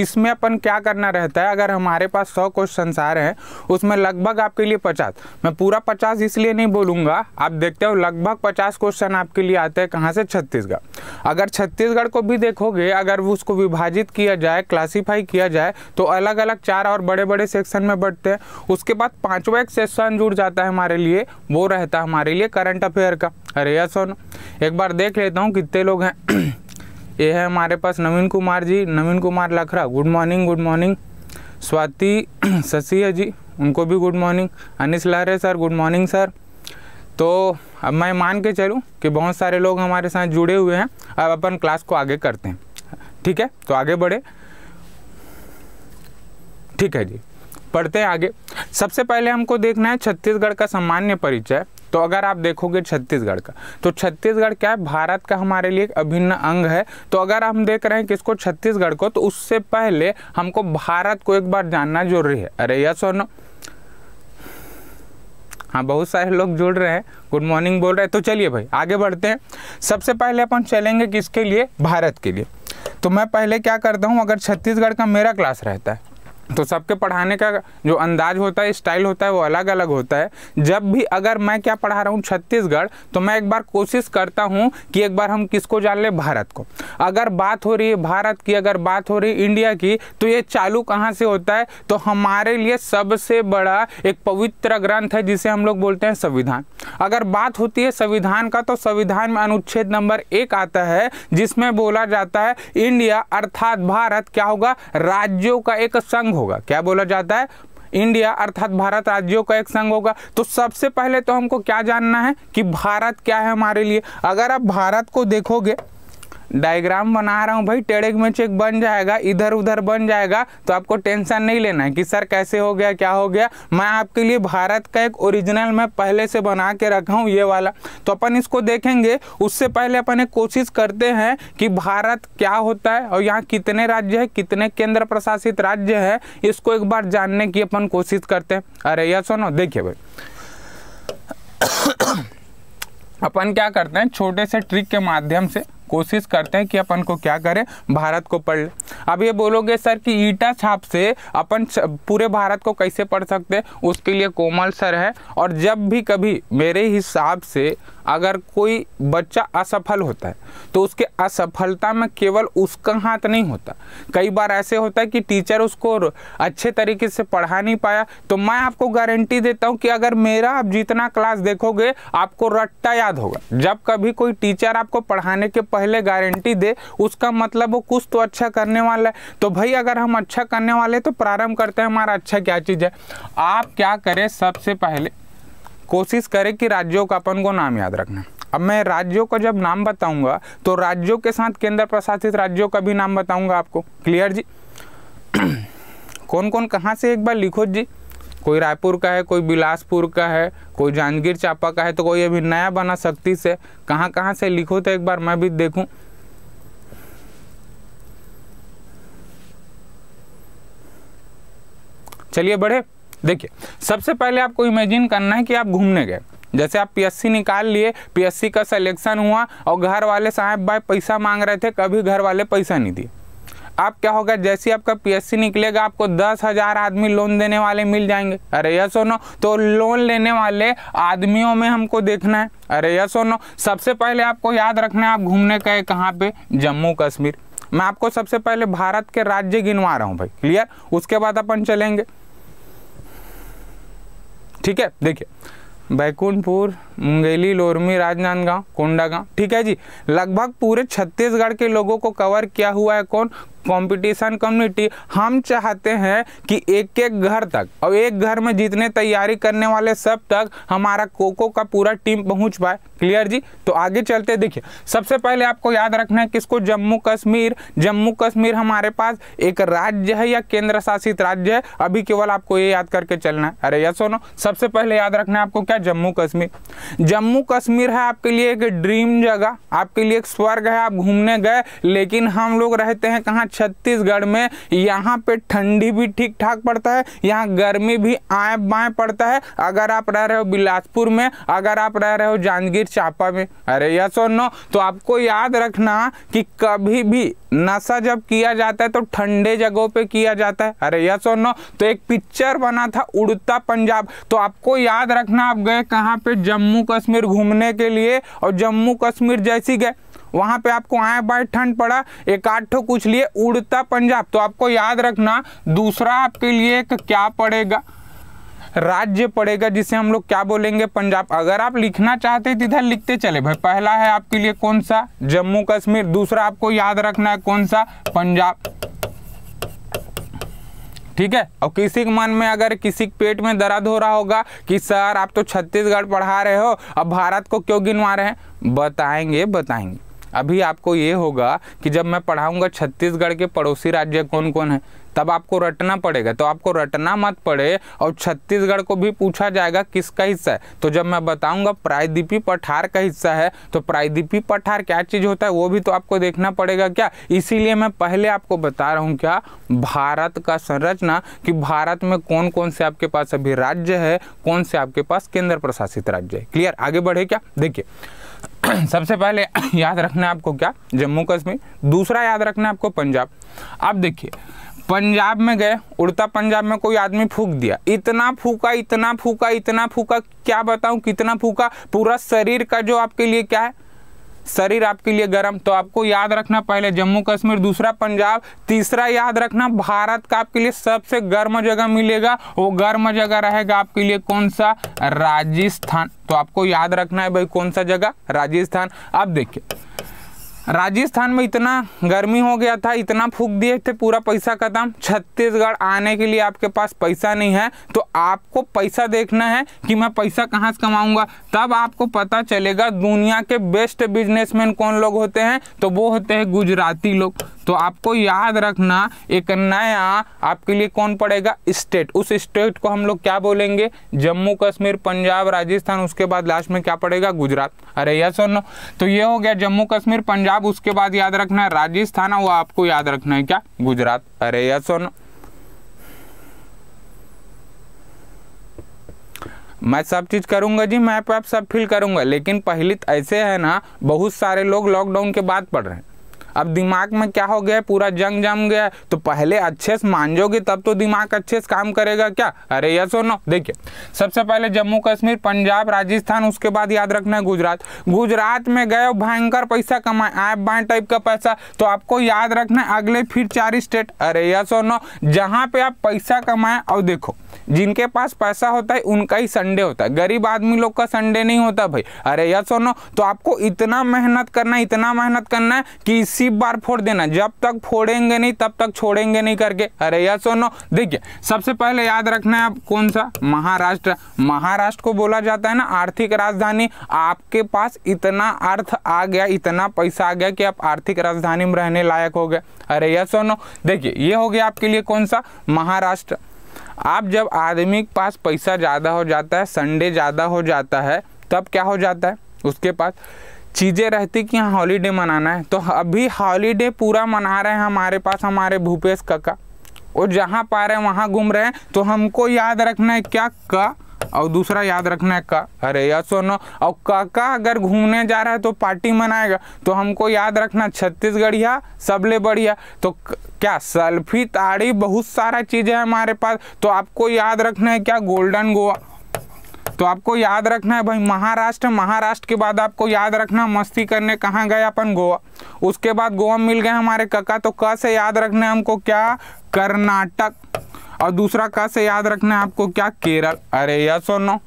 इसमें अपन क्या करना रहता है अगर हमारे पास सौ क्वेश्चन आ रहे हैं उसमें लगभग आपके लिए पचास मैं पूरा पचास इसलिए नहीं बोलूंगा आप देखते हो लगभग पचास क्वेश्चन आपके लिए आते हैं कहाँ से छत्तीसगढ़ अगर छत्तीसगढ़ को भी देखोगे अगर उसको विभाजित किया जाए क्लासीफाई किया जाए तो अलग अलग चार और बड़े बड़े सेक्शन में बढ़ते हैं उसके बाद पाँचवा एक सेक्शन जुड़ जाता है हमारे लिए वो रहता है हमारे लिए करंट अफेयर का अरे यस एक बार देख लेता हूँ कितने लोग हैं ये है हमारे पास Naveen Kumar ji Naveen Kumar Lakhra good morning good morning Swati है जी उनको भी गुड मॉर्निंग अनिस लहरे सर गुड मॉर्निंग सर तो अब मैं मान के चलूँ कि बहुत सारे लोग हमारे साथ जुड़े हुए हैं अब अपन क्लास को आगे करते हैं ठीक है तो आगे बढ़े ठीक है जी पढ़ते हैं आगे सबसे पहले हमको देखना है छत्तीसगढ़ का सामान्य परिचय तो अगर आप देखोगे छत्तीसगढ़ का तो छत्तीसगढ़ क्या है भारत का हमारे लिए एक अभिन्न अंग है तो अगर हम देख रहे हैं किसको छत्तीसगढ़ को तो उससे पहले हमको भारत को एक बार जानना जरूरी है अरे यस और नो हाँ बहुत सारे लोग जुड़ रहे हैं गुड मॉर्निंग बोल रहे हैं तो चलिए भाई आगे बढ़ते हैं सबसे पहले अपन चलेंगे किसके लिए भारत के लिए तो मैं पहले क्या करता हूँ अगर छत्तीसगढ़ का मेरा क्लास रहता है तो सबके पढ़ाने का जो अंदाज होता है स्टाइल होता है वो अलग अलग होता है जब भी अगर मैं क्या पढ़ा रहा हूँ छत्तीसगढ़ तो मैं एक बार कोशिश करता हूँ कि एक बार हम किसको जान लें भारत को अगर बात हो रही है भारत की अगर बात हो रही है इंडिया की तो ये चालू कहाँ से होता है तो हमारे लिए सबसे बड़ा एक पवित्र ग्रंथ है जिसे हम लोग बोलते हैं संविधान अगर बात होती है संविधान का तो संविधान में अनुच्छेद नंबर एक आता है जिसमें बोला जाता है इंडिया अर्थात भारत क्या होगा राज्यों का एक संघ होगा क्या बोला जाता है इंडिया अर्थात भारत राज्यों का एक संघ होगा तो सबसे पहले तो हमको क्या जानना है कि भारत क्या है हमारे लिए अगर आप भारत को देखोगे डायग्राम बना रहा हूँ भाई टेढ़े में चेक बन जाएगा इधर उधर बन जाएगा तो आपको टेंशन नहीं लेना है कि सर कैसे हो गया क्या हो गया मैं आपके लिए भारत का एक ओरिजिनल मैं पहले से बना के रखा हूँ ये वाला तो अपन इसको देखेंगे उससे पहले अपन एक कोशिश करते हैं कि भारत क्या होता है और यहाँ कितने राज्य है कितने केंद्र प्रशासित राज्य है इसको एक बार जानने की अपन कोशिश करते हैं अरे यह सुनो देखिए भाई अपन क्या करते हैं छोटे से ट्रिक के माध्यम से कोशिश करते हैं कि अपन को क्या करें भारत को पढ़ अब ये बोलोगे सर कि ईटा छाप से अपन पूरे भारत को कैसे पढ़ सकते हैं उसके लिए कोमल सर है और जब भी कभी मेरे हिसाब से अगर कोई बच्चा असफल होता है तो उसके असफलता में केवल उसका हाथ नहीं होता कई बार ऐसे होता है कि टीचर उसको अच्छे तरीके से पढ़ा नहीं पाया तो मैं आपको गारंटी देता हूँ कि अगर मेरा आप जितना क्लास देखोगे आपको रट्टा याद होगा जब कभी कोई टीचर आपको पढ़ाने के पहले गारंटी दे उसका मतलब वो कुछ तो अच्छा करने वाला है तो भाई अगर हम अच्छा करने वाले तो प्रारंभ करते हैं हमारा अच्छा क्या चीज़ है आप क्या करें सबसे पहले कोशिश करें कि राज्यों का अपन को नाम याद रखना अब मैं राज्यों का जब नाम बताऊंगा तो राज्यों के साथ केंद्र प्रशासित राज्यों का भी नाम बताऊंगा आपको क्लियर जी कौन कौन कहाँ से एक बार लिखो जी कोई रायपुर का है कोई बिलासपुर का है कोई जांजगीर चांपा का है तो कोई अभी नया बना सकती से कहाँ कहाँ से लिखो तो एक बार मैं भी देखूँ चलिए बढ़े देखिए सबसे पहले आपको इमेजिन करना है कि आप घूमने गए जैसे आप पीएससी निकाल लिए पीएससी का सिलेक्शन हुआ और घर वाले साहब भाई पैसा मांग रहे थे कभी घर वाले पैसा नहीं दिए अब क्या होगा जैसे आपका पीएससी निकलेगा आपको दस हज़ार आदमी लोन देने वाले मिल जाएंगे अरे यस नो तो लोन लेने वाले आदमियों में हमको देखना है अरे यस नो सबसे पहले आपको याद रखना है आप घूमने गए कहाँ पे जम्मू कश्मीर मैं आपको सबसे पहले भारत के राज्य गिनवा रहा हूँ भाई क्लियर उसके बाद अपन चलेंगे ठीक है देखिए बैकुंठपुर मुंगेली लोरमी राजनांदगांव कोंडागांव ठीक है जी लगभग पूरे छत्तीसगढ़ के लोगों को कवर किया हुआ है कौन कंपटीशन कम्युनिटी हम चाहते हैं कि एक एक घर तक और एक घर में जितने तैयारी करने वाले सब तक हमारा कोको का पूरा टीम पहुंच पाए क्लियर जी तो आगे चलते देखिए सबसे पहले आपको याद रखना है किसको जम्मू कश्मीर जम्मू कश्मीर हमारे पास एक राज्य है या केंद्र शासित राज्य है अभी केवल आपको ये याद करके चलना है अरे यस नो सबसे पहले याद रखना है आपको क्या जम्मू कश्मीर जम्मू कश्मीर है आपके लिए एक ड्रीम जगह आपके लिए एक स्वर्ग है आप घूमने गए लेकिन हम लोग रहते हैं कहाँ छत्तीसगढ़ में यहाँ पे ठंडी भी ठीक ठाक पड़ता है यहाँ गर्मी भी आए बाएँ पड़ता है अगर आप रह रहे हो बिलासपुर में अगर आप रह रहे हो जांजगीर चापा में अरे यस और नो तो आपको याद रखना कि कभी भी नशा जब किया जाता है तो ठंडे जगहों पे किया जाता है अरे यस और नो तो एक पिक्चर बना था उड़ता पंजाब तो आपको याद रखना आप गए कहाँ पे जम्मू कश्मीर घूमने के लिए और जम्मू कश्मीर जैसी गए वहां पे आपको आए बाय ठंड पड़ा एक आठ कुछ लिए उड़ता पंजाब तो आपको याद रखना दूसरा आपके लिए क्या पड़ेगा राज्य पड़ेगा जिसे हम लोग क्या बोलेंगे पंजाब अगर आप लिखना चाहते हैं तो इधर लिखते चले भाई पहला है आपके लिए कौन सा जम्मू कश्मीर दूसरा आपको याद रखना है कौन सा पंजाब ठीक है और किसी के मन में अगर किसी के पेट में दर्द हो रहा होगा कि सर आप तो छत्तीसगढ़ पढ़ा रहे हो अब भारत को क्यों गिनवा रहे हैं बताएंगे बताएंगे अभी आपको ये होगा कि जब मैं पढ़ाऊँगा छत्तीसगढ़ के पड़ोसी राज्य कौन कौन है तब आपको रटना पड़ेगा तो आपको रटना मत पड़े और छत्तीसगढ़ को भी पूछा जाएगा किसका हिस्सा है तो जब मैं बताऊंगा प्रायद्वीपी पठार का हिस्सा है तो प्रायद्वीपी पठार क्या चीज़ होता है वो भी तो आपको देखना पड़ेगा क्या इसीलिए मैं पहले आपको बता रहा हूँ क्या भारत का संरचना कि भारत में कौन कौन से आपके पास अभी राज्य है कौन से आपके पास केंद्र प्रशासित राज्य है क्लियर आगे बढ़े क्या देखिए सबसे पहले याद रखना है आपको क्या जम्मू कश्मीर दूसरा याद रखना है आपको पंजाब अब देखिए पंजाब में गए उड़ता पंजाब में कोई आदमी फूक दिया इतना फूका इतना फूका इतना फूका क्या बताऊं कितना फूका पूरा शरीर का जो आपके लिए क्या है शरीर आपके लिए गर्म तो आपको याद रखना पहले जम्मू कश्मीर दूसरा पंजाब तीसरा याद रखना भारत का आपके लिए सबसे गर्म जगह मिलेगा वो गर्म जगह रहेगा आपके लिए कौन सा राजस्थान तो आपको याद रखना है भाई कौन सा जगह राजस्थान अब देखिए राजस्थान में इतना गर्मी हो गया था इतना फूक दिए थे पूरा पैसा ख़त्म छत्तीसगढ़ आने के लिए आपके पास पैसा नहीं है तो आपको पैसा देखना है कि मैं पैसा कहाँ से कमाऊँगा तब आपको पता चलेगा दुनिया के बेस्ट बिजनेसमैन कौन लोग होते हैं तो वो होते हैं गुजराती लोग तो आपको याद रखना एक नया आपके लिए कौन पड़ेगा स्टेट उस स्टेट को हम लोग क्या बोलेंगे जम्मू कश्मीर पंजाब राजस्थान उसके बाद लास्ट में क्या पड़ेगा गुजरात अरे यह सुनो तो ये हो गया जम्मू कश्मीर पंजाब पंजाब उसके बाद याद रखना है राजस्थान वो आपको याद रखना है क्या गुजरात अरे यस और मैं सब चीज़ करूंगा जी मैप आप सब फिल करूंगा लेकिन पहले तो ऐसे है ना बहुत सारे लोग लॉकडाउन के बाद पढ़ रहे हैं अब दिमाग में क्या हो गया पूरा जंग जम गया तो पहले अच्छे से मांझोगे तब तो दिमाग अच्छे से काम करेगा क्या अरे यस और नो देखिए सबसे पहले जम्मू कश्मीर पंजाब राजस्थान उसके बाद याद रखना है गुजरात गुजरात में गए भयंकर पैसा कमाए आए बाय टाइप का पैसा तो आपको याद रखना है अगले फिर चार स्टेट अरे यस और नो जहाँ पे आप पैसा कमाए और देखो जिनके पास पैसा होता है उनका ही संडे होता है गरीब आदमी लोग का संडे नहीं होता भाई अरे या सोनो तो आपको इतना मेहनत करना है इतना मेहनत करना है कि इसी बार फोड़ देना जब तक फोड़ेंगे नहीं तब तक छोड़ेंगे नहीं करके अरे या सोनो देखिए सबसे पहले याद रखना है आप कौन सा महाराष्ट्र महाराष्ट्र को बोला जाता है ना आर्थिक राजधानी आपके पास इतना अर्थ आ गया इतना पैसा आ गया कि आप आर्थिक राजधानी में रहने लायक हो गए अरे यह सोनो देखिए ये हो गया आपके लिए कौन सा महाराष्ट्र आप जब आदमी के पास पैसा ज़्यादा हो जाता है संडे ज़्यादा हो जाता है तब क्या हो जाता है उसके पास चीज़ें रहती कि यहाँ हॉलीडे मनाना है तो अभी हॉलीडे पूरा मना रहे हैं हमारे पास हमारे भूपेश काका और जहाँ पा रहे हैं वहाँ घूम रहे हैं तो हमको याद रखना है क्या का और दूसरा याद रखना है का अरे यस और नो और काका अगर घूमने जा रहा है तो पार्टी मनाएगा तो हमको याद रखना छत्तीसगढ़िया सबले बढ़िया तो क्या सेल्फी ताड़ी बहुत सारा चीज़ें है हमारे पास तो आपको याद रखना है क्या गोल्डन गोवा तो आपको याद रखना है भाई महाराष्ट्र महाराष्ट्र के बाद आपको याद रखना मस्ती करने कहाँ गए अपन गोवा उसके बाद गोवा मिल गए हमारे कका तो क से याद रखना है हमको क्या कर्नाटक और दूसरा क से याद रखना है आपको क्या केरल अरे यस और नो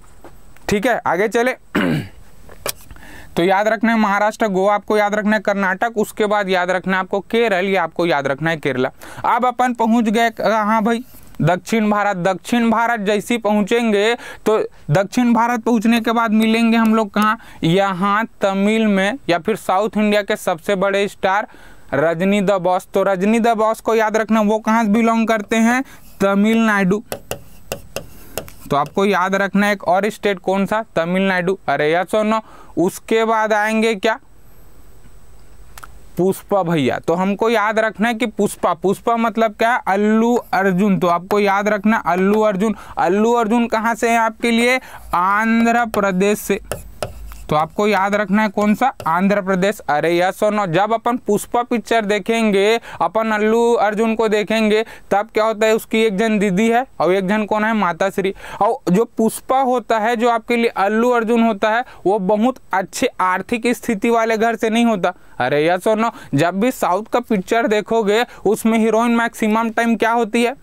ठीक है आगे चले तो याद रखना है महाराष्ट्र गोवा आपको याद रखना है कर्नाटक उसके बाद याद रखना है आपको केरल या आपको याद रखना है केरला अब अपन पहुंच गए कहा भाई दक्षिण भारत दक्षिण भारत जैसे पहुंचेंगे तो दक्षिण भारत पहुंचने के बाद मिलेंगे हम लोग कहाँ यहाँ तमिल में या फिर साउथ इंडिया के सबसे बड़े स्टार रजनी द बॉस तो रजनी द बॉस को याद रखना वो कहाँ बिलोंग करते हैं तमिलनाडु तो आपको याद रखना एक और स्टेट कौन सा तमिलनाडु अरे यस और नो उसके बाद आएंगे क्या पुष्पा भैया तो हमको याद रखना है कि पुष्पा पुष्पा मतलब क्या है अल्लू अर्जुन तो आपको याद रखना अल्लू अर्जुन अल्लू अर्जुन कहां से है आपके लिए आंध्र प्रदेश से तो आपको याद रखना है कौन सा आंध्र प्रदेश अरे यस और नो जब अपन पुष्पा पिक्चर देखेंगे अपन अल्लू अर्जुन को देखेंगे तब क्या होता है उसकी एक जन दीदी है और एक जन कौन है माता श्री और जो पुष्पा होता है जो आपके लिए अल्लू अर्जुन होता है वो बहुत अच्छे आर्थिक स्थिति वाले घर से नहीं होता अरे यस और नो जब भी साउथ का पिक्चर देखोगे उसमें हीरोइन मैक्सिमम टाइम क्या होती है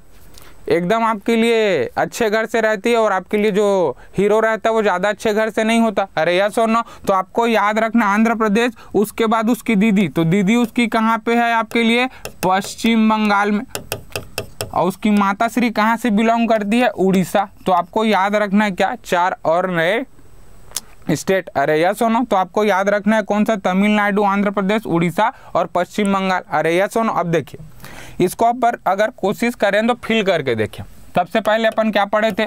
एकदम आपके लिए अच्छे घर से रहती है और आपके लिए जो हीरो रहता है वो ज़्यादा अच्छे घर से नहीं होता अरे या और तो आपको याद रखना आंध्र प्रदेश उसके बाद उसकी दीदी तो दीदी उसकी कहाँ पे है आपके लिए पश्चिम बंगाल में और उसकी माता श्री कहाँ से बिलोंग करती है उड़ीसा तो आपको याद रखना है क्या चार और नए स्टेट अरे यस सोनो तो आपको याद रखना है कौन सा तमिलनाडु आंध्र प्रदेश उड़ीसा और पश्चिम बंगाल अरे यस सोनो अब देखिए इसको पर अगर कोशिश करें तो फिल करके देखें सबसे पहले अपन क्या पढ़े थे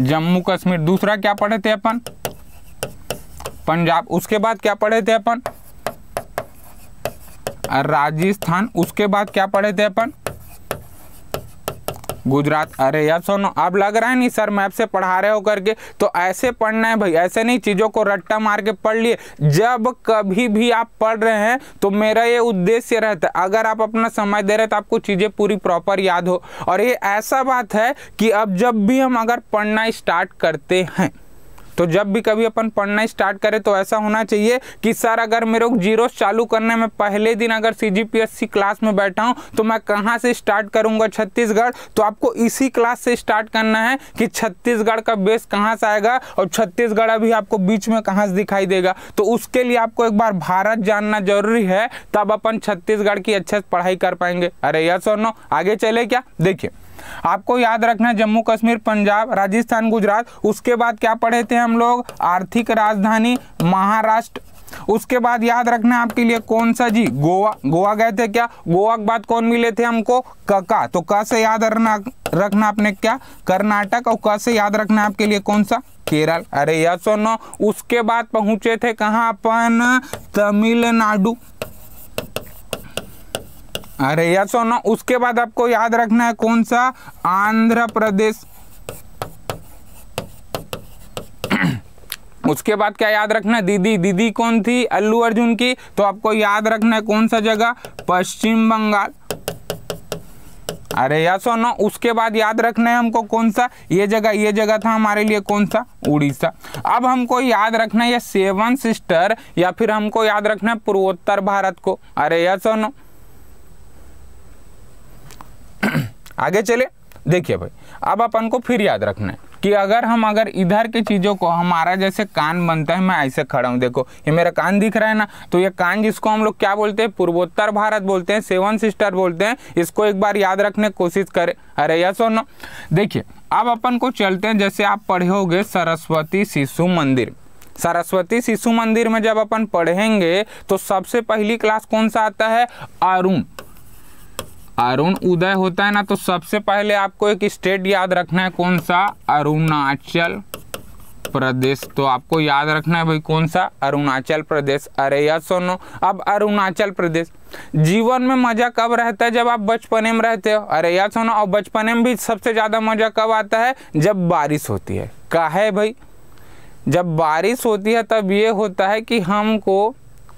जम्मू कश्मीर दूसरा क्या पढ़े थे अपन पंजाब उसके बाद क्या पढ़े थे अपन राजस्थान उसके बाद क्या पढ़े थे अपन गुजरात अरे यार सोनो आप लग रहा है नहीं सर मैप से पढ़ा रहे हो करके तो ऐसे पढ़ना है भाई ऐसे नहीं चीज़ों को रट्टा मार के पढ़ लिए जब कभी भी आप पढ़ रहे हैं तो मेरा ये उद्देश्य रहता है अगर आप अपना समय दे रहे तो आपको चीज़ें पूरी प्रॉपर याद हो और ये ऐसा बात है कि अब जब भी हम अगर पढ़ना स्टार्ट करते हैं तो जब भी कभी अपन पढ़ना स्टार्ट करें तो ऐसा होना चाहिए कि सर अगर मेरे को जीरो चालू करने में पहले दिन अगर सी क्लास में बैठा हूँ तो मैं कहाँ से स्टार्ट करूँगा छत्तीसगढ़ तो आपको इसी क्लास से स्टार्ट करना है कि छत्तीसगढ़ का बेस कहाँ से आएगा और छत्तीसगढ़ अभी आपको बीच में कहाँ से दिखाई देगा तो उसके लिए आपको एक बार भारत जानना जरूरी है तब अपन छत्तीसगढ़ की अच्छे से पढ़ाई कर पाएंगे अरे यस और नो आगे चले क्या देखिए आपको याद रखना जम्मू कश्मीर पंजाब राजस्थान गुजरात उसके बाद क्या पढ़े थे हम लोग आर्थिक राजधानी महाराष्ट्र उसके बाद याद रखना आपके लिए कौन सा जी गोवा गोवा गए थे क्या गोवा के बाद कौन मिले थे हमको कका तो क से याद रखना रखना आपने क्या कर्नाटक और क से याद रखना आपके लिए कौन सा केरल अरे यस और नो उसके बाद पहुंचे थे कहाँ अपन तमिलनाडु अरे यस और नो उसके बाद आपको याद रखना है कौन सा आंध्र प्रदेश उसके बाद क्या याद रखना दीदी दीदी कौन थी अल्लू अर्जुन की तो आपको याद रखना है कौन सा जगह पश्चिम बंगाल अरे यस और नो उसके बाद याद रखना है हमको कौन सा ये जगह ये जगह था हमारे लिए कौन सा उड़ीसा अब हमको याद रखना है ये सेवन सिस्टर या फिर हमको याद रखना है पूर्वोत्तर भारत को अरे यस और नो आगे चले देखिए भाई अब अपन को फिर याद रखना है कि अगर हम अगर इधर की चीज़ों को हमारा जैसे कान बनता है मैं ऐसे खड़ा हूँ देखो ये मेरा कान दिख रहा है ना तो ये कान जिसको हम लोग क्या बोलते हैं पूर्वोत्तर भारत बोलते हैं सेवन सिस्टर बोलते हैं इसको एक बार याद रखने की कोशिश करें अरे या और नो देखिए अब अपन को चलते हैं जैसे आप पढ़े होगे सरस्वती शिशु मंदिर सरस्वती शिशु मंदिर में जब अपन पढ़ेंगे तो सबसे पहली क्लास कौन सा आता है अरुण अरुण उदय होता है ना तो सबसे पहले आपको एक स्टेट याद रखना है कौन सा अरुणाचल प्रदेश तो आपको याद रखना है भाई कौन सा अरुणाचल प्रदेश अरे या सोनो अब अरुणाचल प्रदेश जीवन में मजा कब रहता है जब आप बचपने में रहते हो अरे या सोनो और बचपने में भी सबसे ज़्यादा मजा कब आता है जब बारिश होती है का है भाई जब बारिश होती है तब ये होता है कि हमको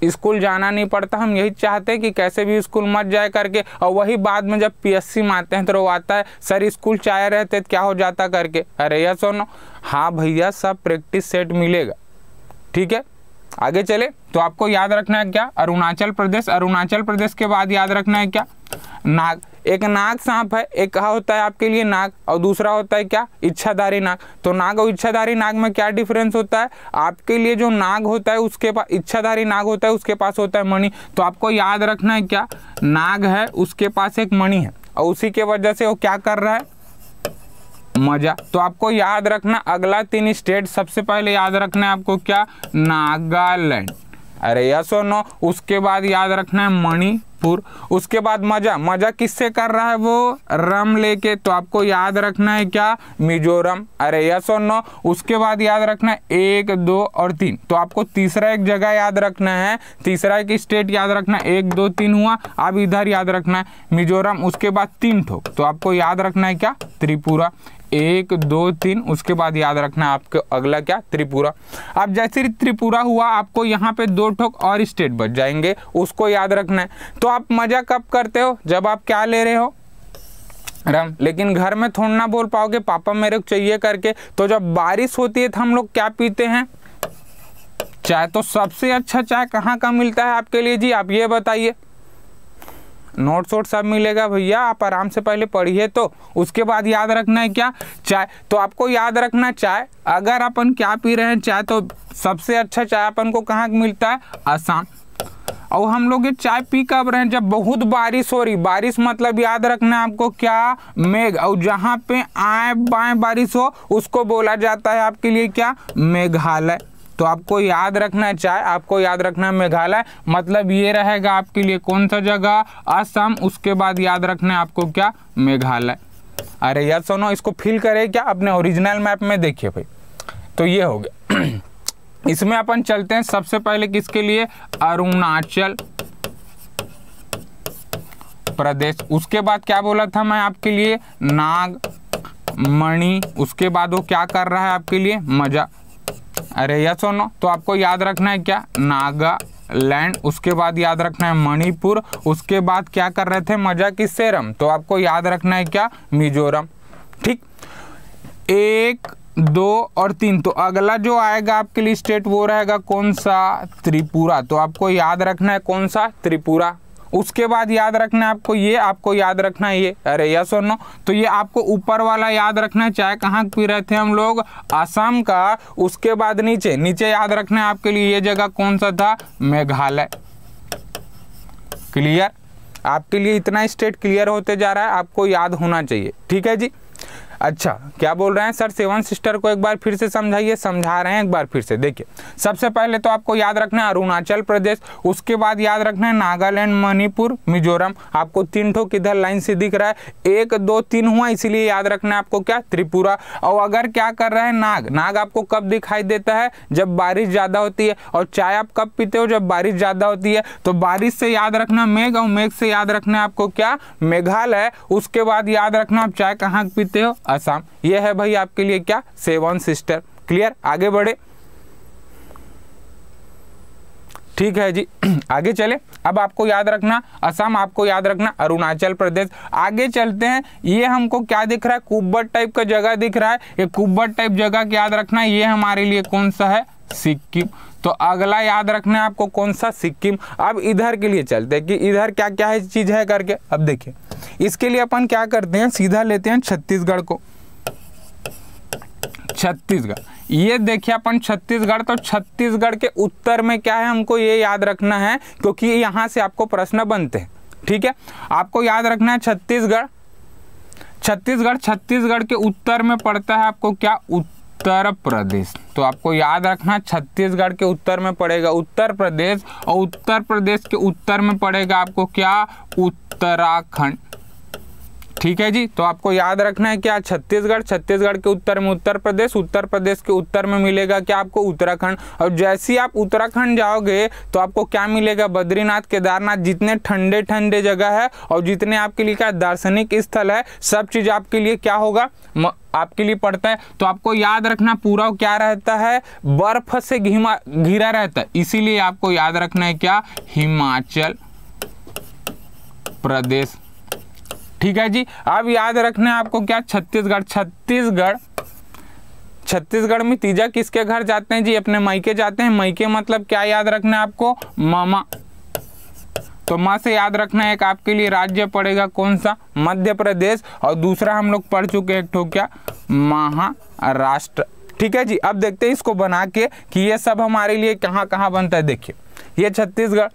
स्कूल जाना नहीं पड़ता हम यही चाहते हैं कि कैसे भी स्कूल मत जाए करके और वही बाद में जब पीएससी में आते हैं तो वो आता है सर स्कूल चाहे रहते तो क्या हो जाता करके अरे यह हाँ भैया सब प्रैक्टिस सेट मिलेगा ठीक है आगे चले तो आपको याद रखना है क्या अरुणाचल प्रदेश अरुणाचल प्रदेश के बाद याद रखना है क्या नाग एक नाग सांप है एक कहा होता है आपके लिए नाग और दूसरा होता है क्या इच्छाधारी नाग तो नाग और इच्छाधारी नाग में क्या डिफरेंस होता है आपके लिए जो नाग होता है उसके पास इच्छाधारी नाग होता है उसके पास होता है मणि तो आपको याद रखना है क्या नाग है उसके पास एक मणि है और उसी के वजह से वो क्या कर रहा है मजा तो आपको याद रखना अगला तीन स्टेट सबसे पहले याद रखना है आपको क्या नागालैंड अरे यस और नो उसके बाद याद रखना है मणिपुर उसके बाद मजा मजा किससे कर रहा है वो रम लेके तो आपको याद रखना है क्या मिजोरम अरे यस और नो उसके बाद याद रखना है एक दो और तीन तो आपको तीसरा एक जगह याद रखना है तीसरा एक स्टेट याद रखना है एक दो तीन हुआ अब इधर याद रखना है मिजोरम उसके बाद तीन ठोक तो आपको याद रखना है क्या त्रिपुरा एक दो तीन उसके बाद याद रखना आपके अगला क्या त्रिपुरा अब जैसे त्रिपुरा हुआ आपको यहाँ पे दो ठोक और स्टेट बच जाएंगे उसको याद रखना है तो आप मज़ा कब करते हो जब आप क्या ले रहे हो रम लेकिन घर में थोड़ा ना बोल पाओगे पापा मेरे को चाहिए करके तो जब बारिश होती है तो हम लोग क्या पीते हैं चाय तो सबसे अच्छा चाय कहाँ का मिलता है आपके लिए जी आप ये बताइए नोट्स वोट सब मिलेगा भैया आप आराम से पहले पढ़िए तो उसके बाद याद रखना है क्या चाय तो आपको याद रखना चाय अगर अपन क्या पी रहे हैं चाय तो सबसे अच्छा चाय अपन को कहाँ मिलता है आसाम और हम लोग ये चाय पी कब रहे हैं जब बहुत बारिश हो रही बारिश मतलब याद रखना है आपको क्या मेघ और जहाँ पे आए बाएं बारिश हो उसको बोला जाता है आपके लिए क्या मेघालय तो आपको याद रखना चाहे आपको याद रखना मेघालय मतलब ये रहेगा आपके लिए कौन सा जगह असम उसके बाद याद रखना है आपको क्या मेघालय अरे यार सुनो इसको फिल करे क्या अपने ओरिजिनल मैप में देखिए भाई तो ये हो गया इसमें अपन चलते हैं सबसे पहले किसके लिए अरुणाचल प्रदेश उसके बाद क्या बोला था मैं आपके लिए नाग मणि उसके बाद वो क्या कर रहा है आपके लिए मजा अरे यस सोनो तो आपको याद रखना है क्या नागा लैंड उसके बाद याद रखना है मणिपुर उसके बाद क्या कर रहे थे मजा की सेरम तो आपको याद रखना है क्या मिजोरम ठीक एक दो और तीन तो अगला जो आएगा आपके लिए स्टेट वो रहेगा कौन सा त्रिपुरा तो आपको याद रखना है कौन सा त्रिपुरा उसके बाद याद रखना है आपको ये आपको याद रखना है ये अरे यस और नो तो ये आपको ऊपर वाला याद रखना है चाहे कहाँ पी रहे थे हम लोग आसाम का उसके बाद नीचे नीचे याद रखना है आपके लिए ये जगह कौन सा था मेघालय क्लियर आपके लिए इतना स्टेट क्लियर होते जा रहा है आपको याद होना चाहिए ठीक है जी अच्छा क्या बोल रहे हैं सर सेवन सिस्टर को एक बार फिर से समझाइए समझा रहे हैं एक बार फिर से देखिए सबसे पहले तो आपको याद रखना है अरुणाचल प्रदेश उसके बाद याद रखना है नागालैंड मणिपुर मिजोरम आपको तीन ठो किधर लाइन से दिख रहा है एक दो तीन हुआ इसीलिए याद रखना है आपको क्या त्रिपुरा और अगर क्या कर रहा है नाग नाग आपको कब दिखाई देता है जब बारिश ज़्यादा होती है और चाय आप कब पीते हो जब बारिश ज़्यादा होती है तो बारिश से याद रखना मेघ और मेघ से याद रखना आपको क्या मेघालय उसके बाद याद रखना आप चाय कहाँ पीते हो असम ये है भाई आपके लिए क्या सेवन सिस्टर क्लियर आगे बढ़े ठीक है जी आगे चले अब आपको याद रखना असम आपको याद रखना अरुणाचल प्रदेश आगे चलते हैं ये हमको क्या दिख रहा है कुब्बट टाइप का जगह दिख रहा है ये कुब्बट टाइप जगह याद रखना ये हमारे लिए कौन सा है सिक्किम तो अगला याद रखना है आपको कौन सा सिक्किम अब इधर के लिए चलते हैं कि इधर क्या क्या है चीज़ है करके अब देखिए इसके लिए अपन क्या करते हैं सीधा लेते हैं छत्तीसगढ़ को छत्तीसगढ़ ये देखिए अपन छत्तीसगढ़ तो छत्तीसगढ़ के उत्तर में क्या है हमको ये याद रखना है क्योंकि यहां से आपको प्रश्न बनते हैं ठीक है आपको याद रखना है छत्तीसगढ़ छत्तीसगढ़ छत्तीसगढ़ के उत्तर में पड़ता है आपको क्या उत्तर प्रदेश तो आपको याद रखना छत्तीसगढ़ के उत्तर में पड़ेगा उत्तर प्रदेश और उत्तर प्रदेश के उत्तर में पड़ेगा आपको क्या उत्तराखंड ठीक है जी तो आपको याद रखना है क्या छत्तीसगढ़ छत्तीसगढ़ के उत्तर में उत्तर प्रदेश उत्तर प्रदेश के उत्तर में मिलेगा क्या आपको उत्तराखंड और जैसे ही आप उत्तराखंड जाओगे तो आपको क्या मिलेगा बद्रीनाथ केदारनाथ जितने ठंडे ठंडे जगह है और जितने आपके लिए क्या दार्शनिक स्थल है सब चीज़ आपके लिए क्या होगा म, आपके लिए पड़ता है तो आपको याद रखना पूरा क्या रहता है बर्फ से घिमा घिरा रहता है इसीलिए आपको याद रखना है क्या हिमाचल प्रदेश ठीक है जी अब याद रखना आपको क्या छत्तीसगढ़ छत्तीसगढ़ छत्तीसगढ़ में तीजा किसके घर जाते हैं जी अपने मायके जाते हैं मायके मतलब क्या याद रखना है आपको मामा तो माँ से याद रखना है एक आपके लिए राज्य पड़ेगा कौन सा मध्य प्रदेश और दूसरा हम लोग पढ़ चुके हैं क्या महाराष्ट्र ठीक है जी अब देखते हैं इसको बना के कि ये सब हमारे लिए कहाँ कहाँ बनता है देखिए ये छत्तीसगढ़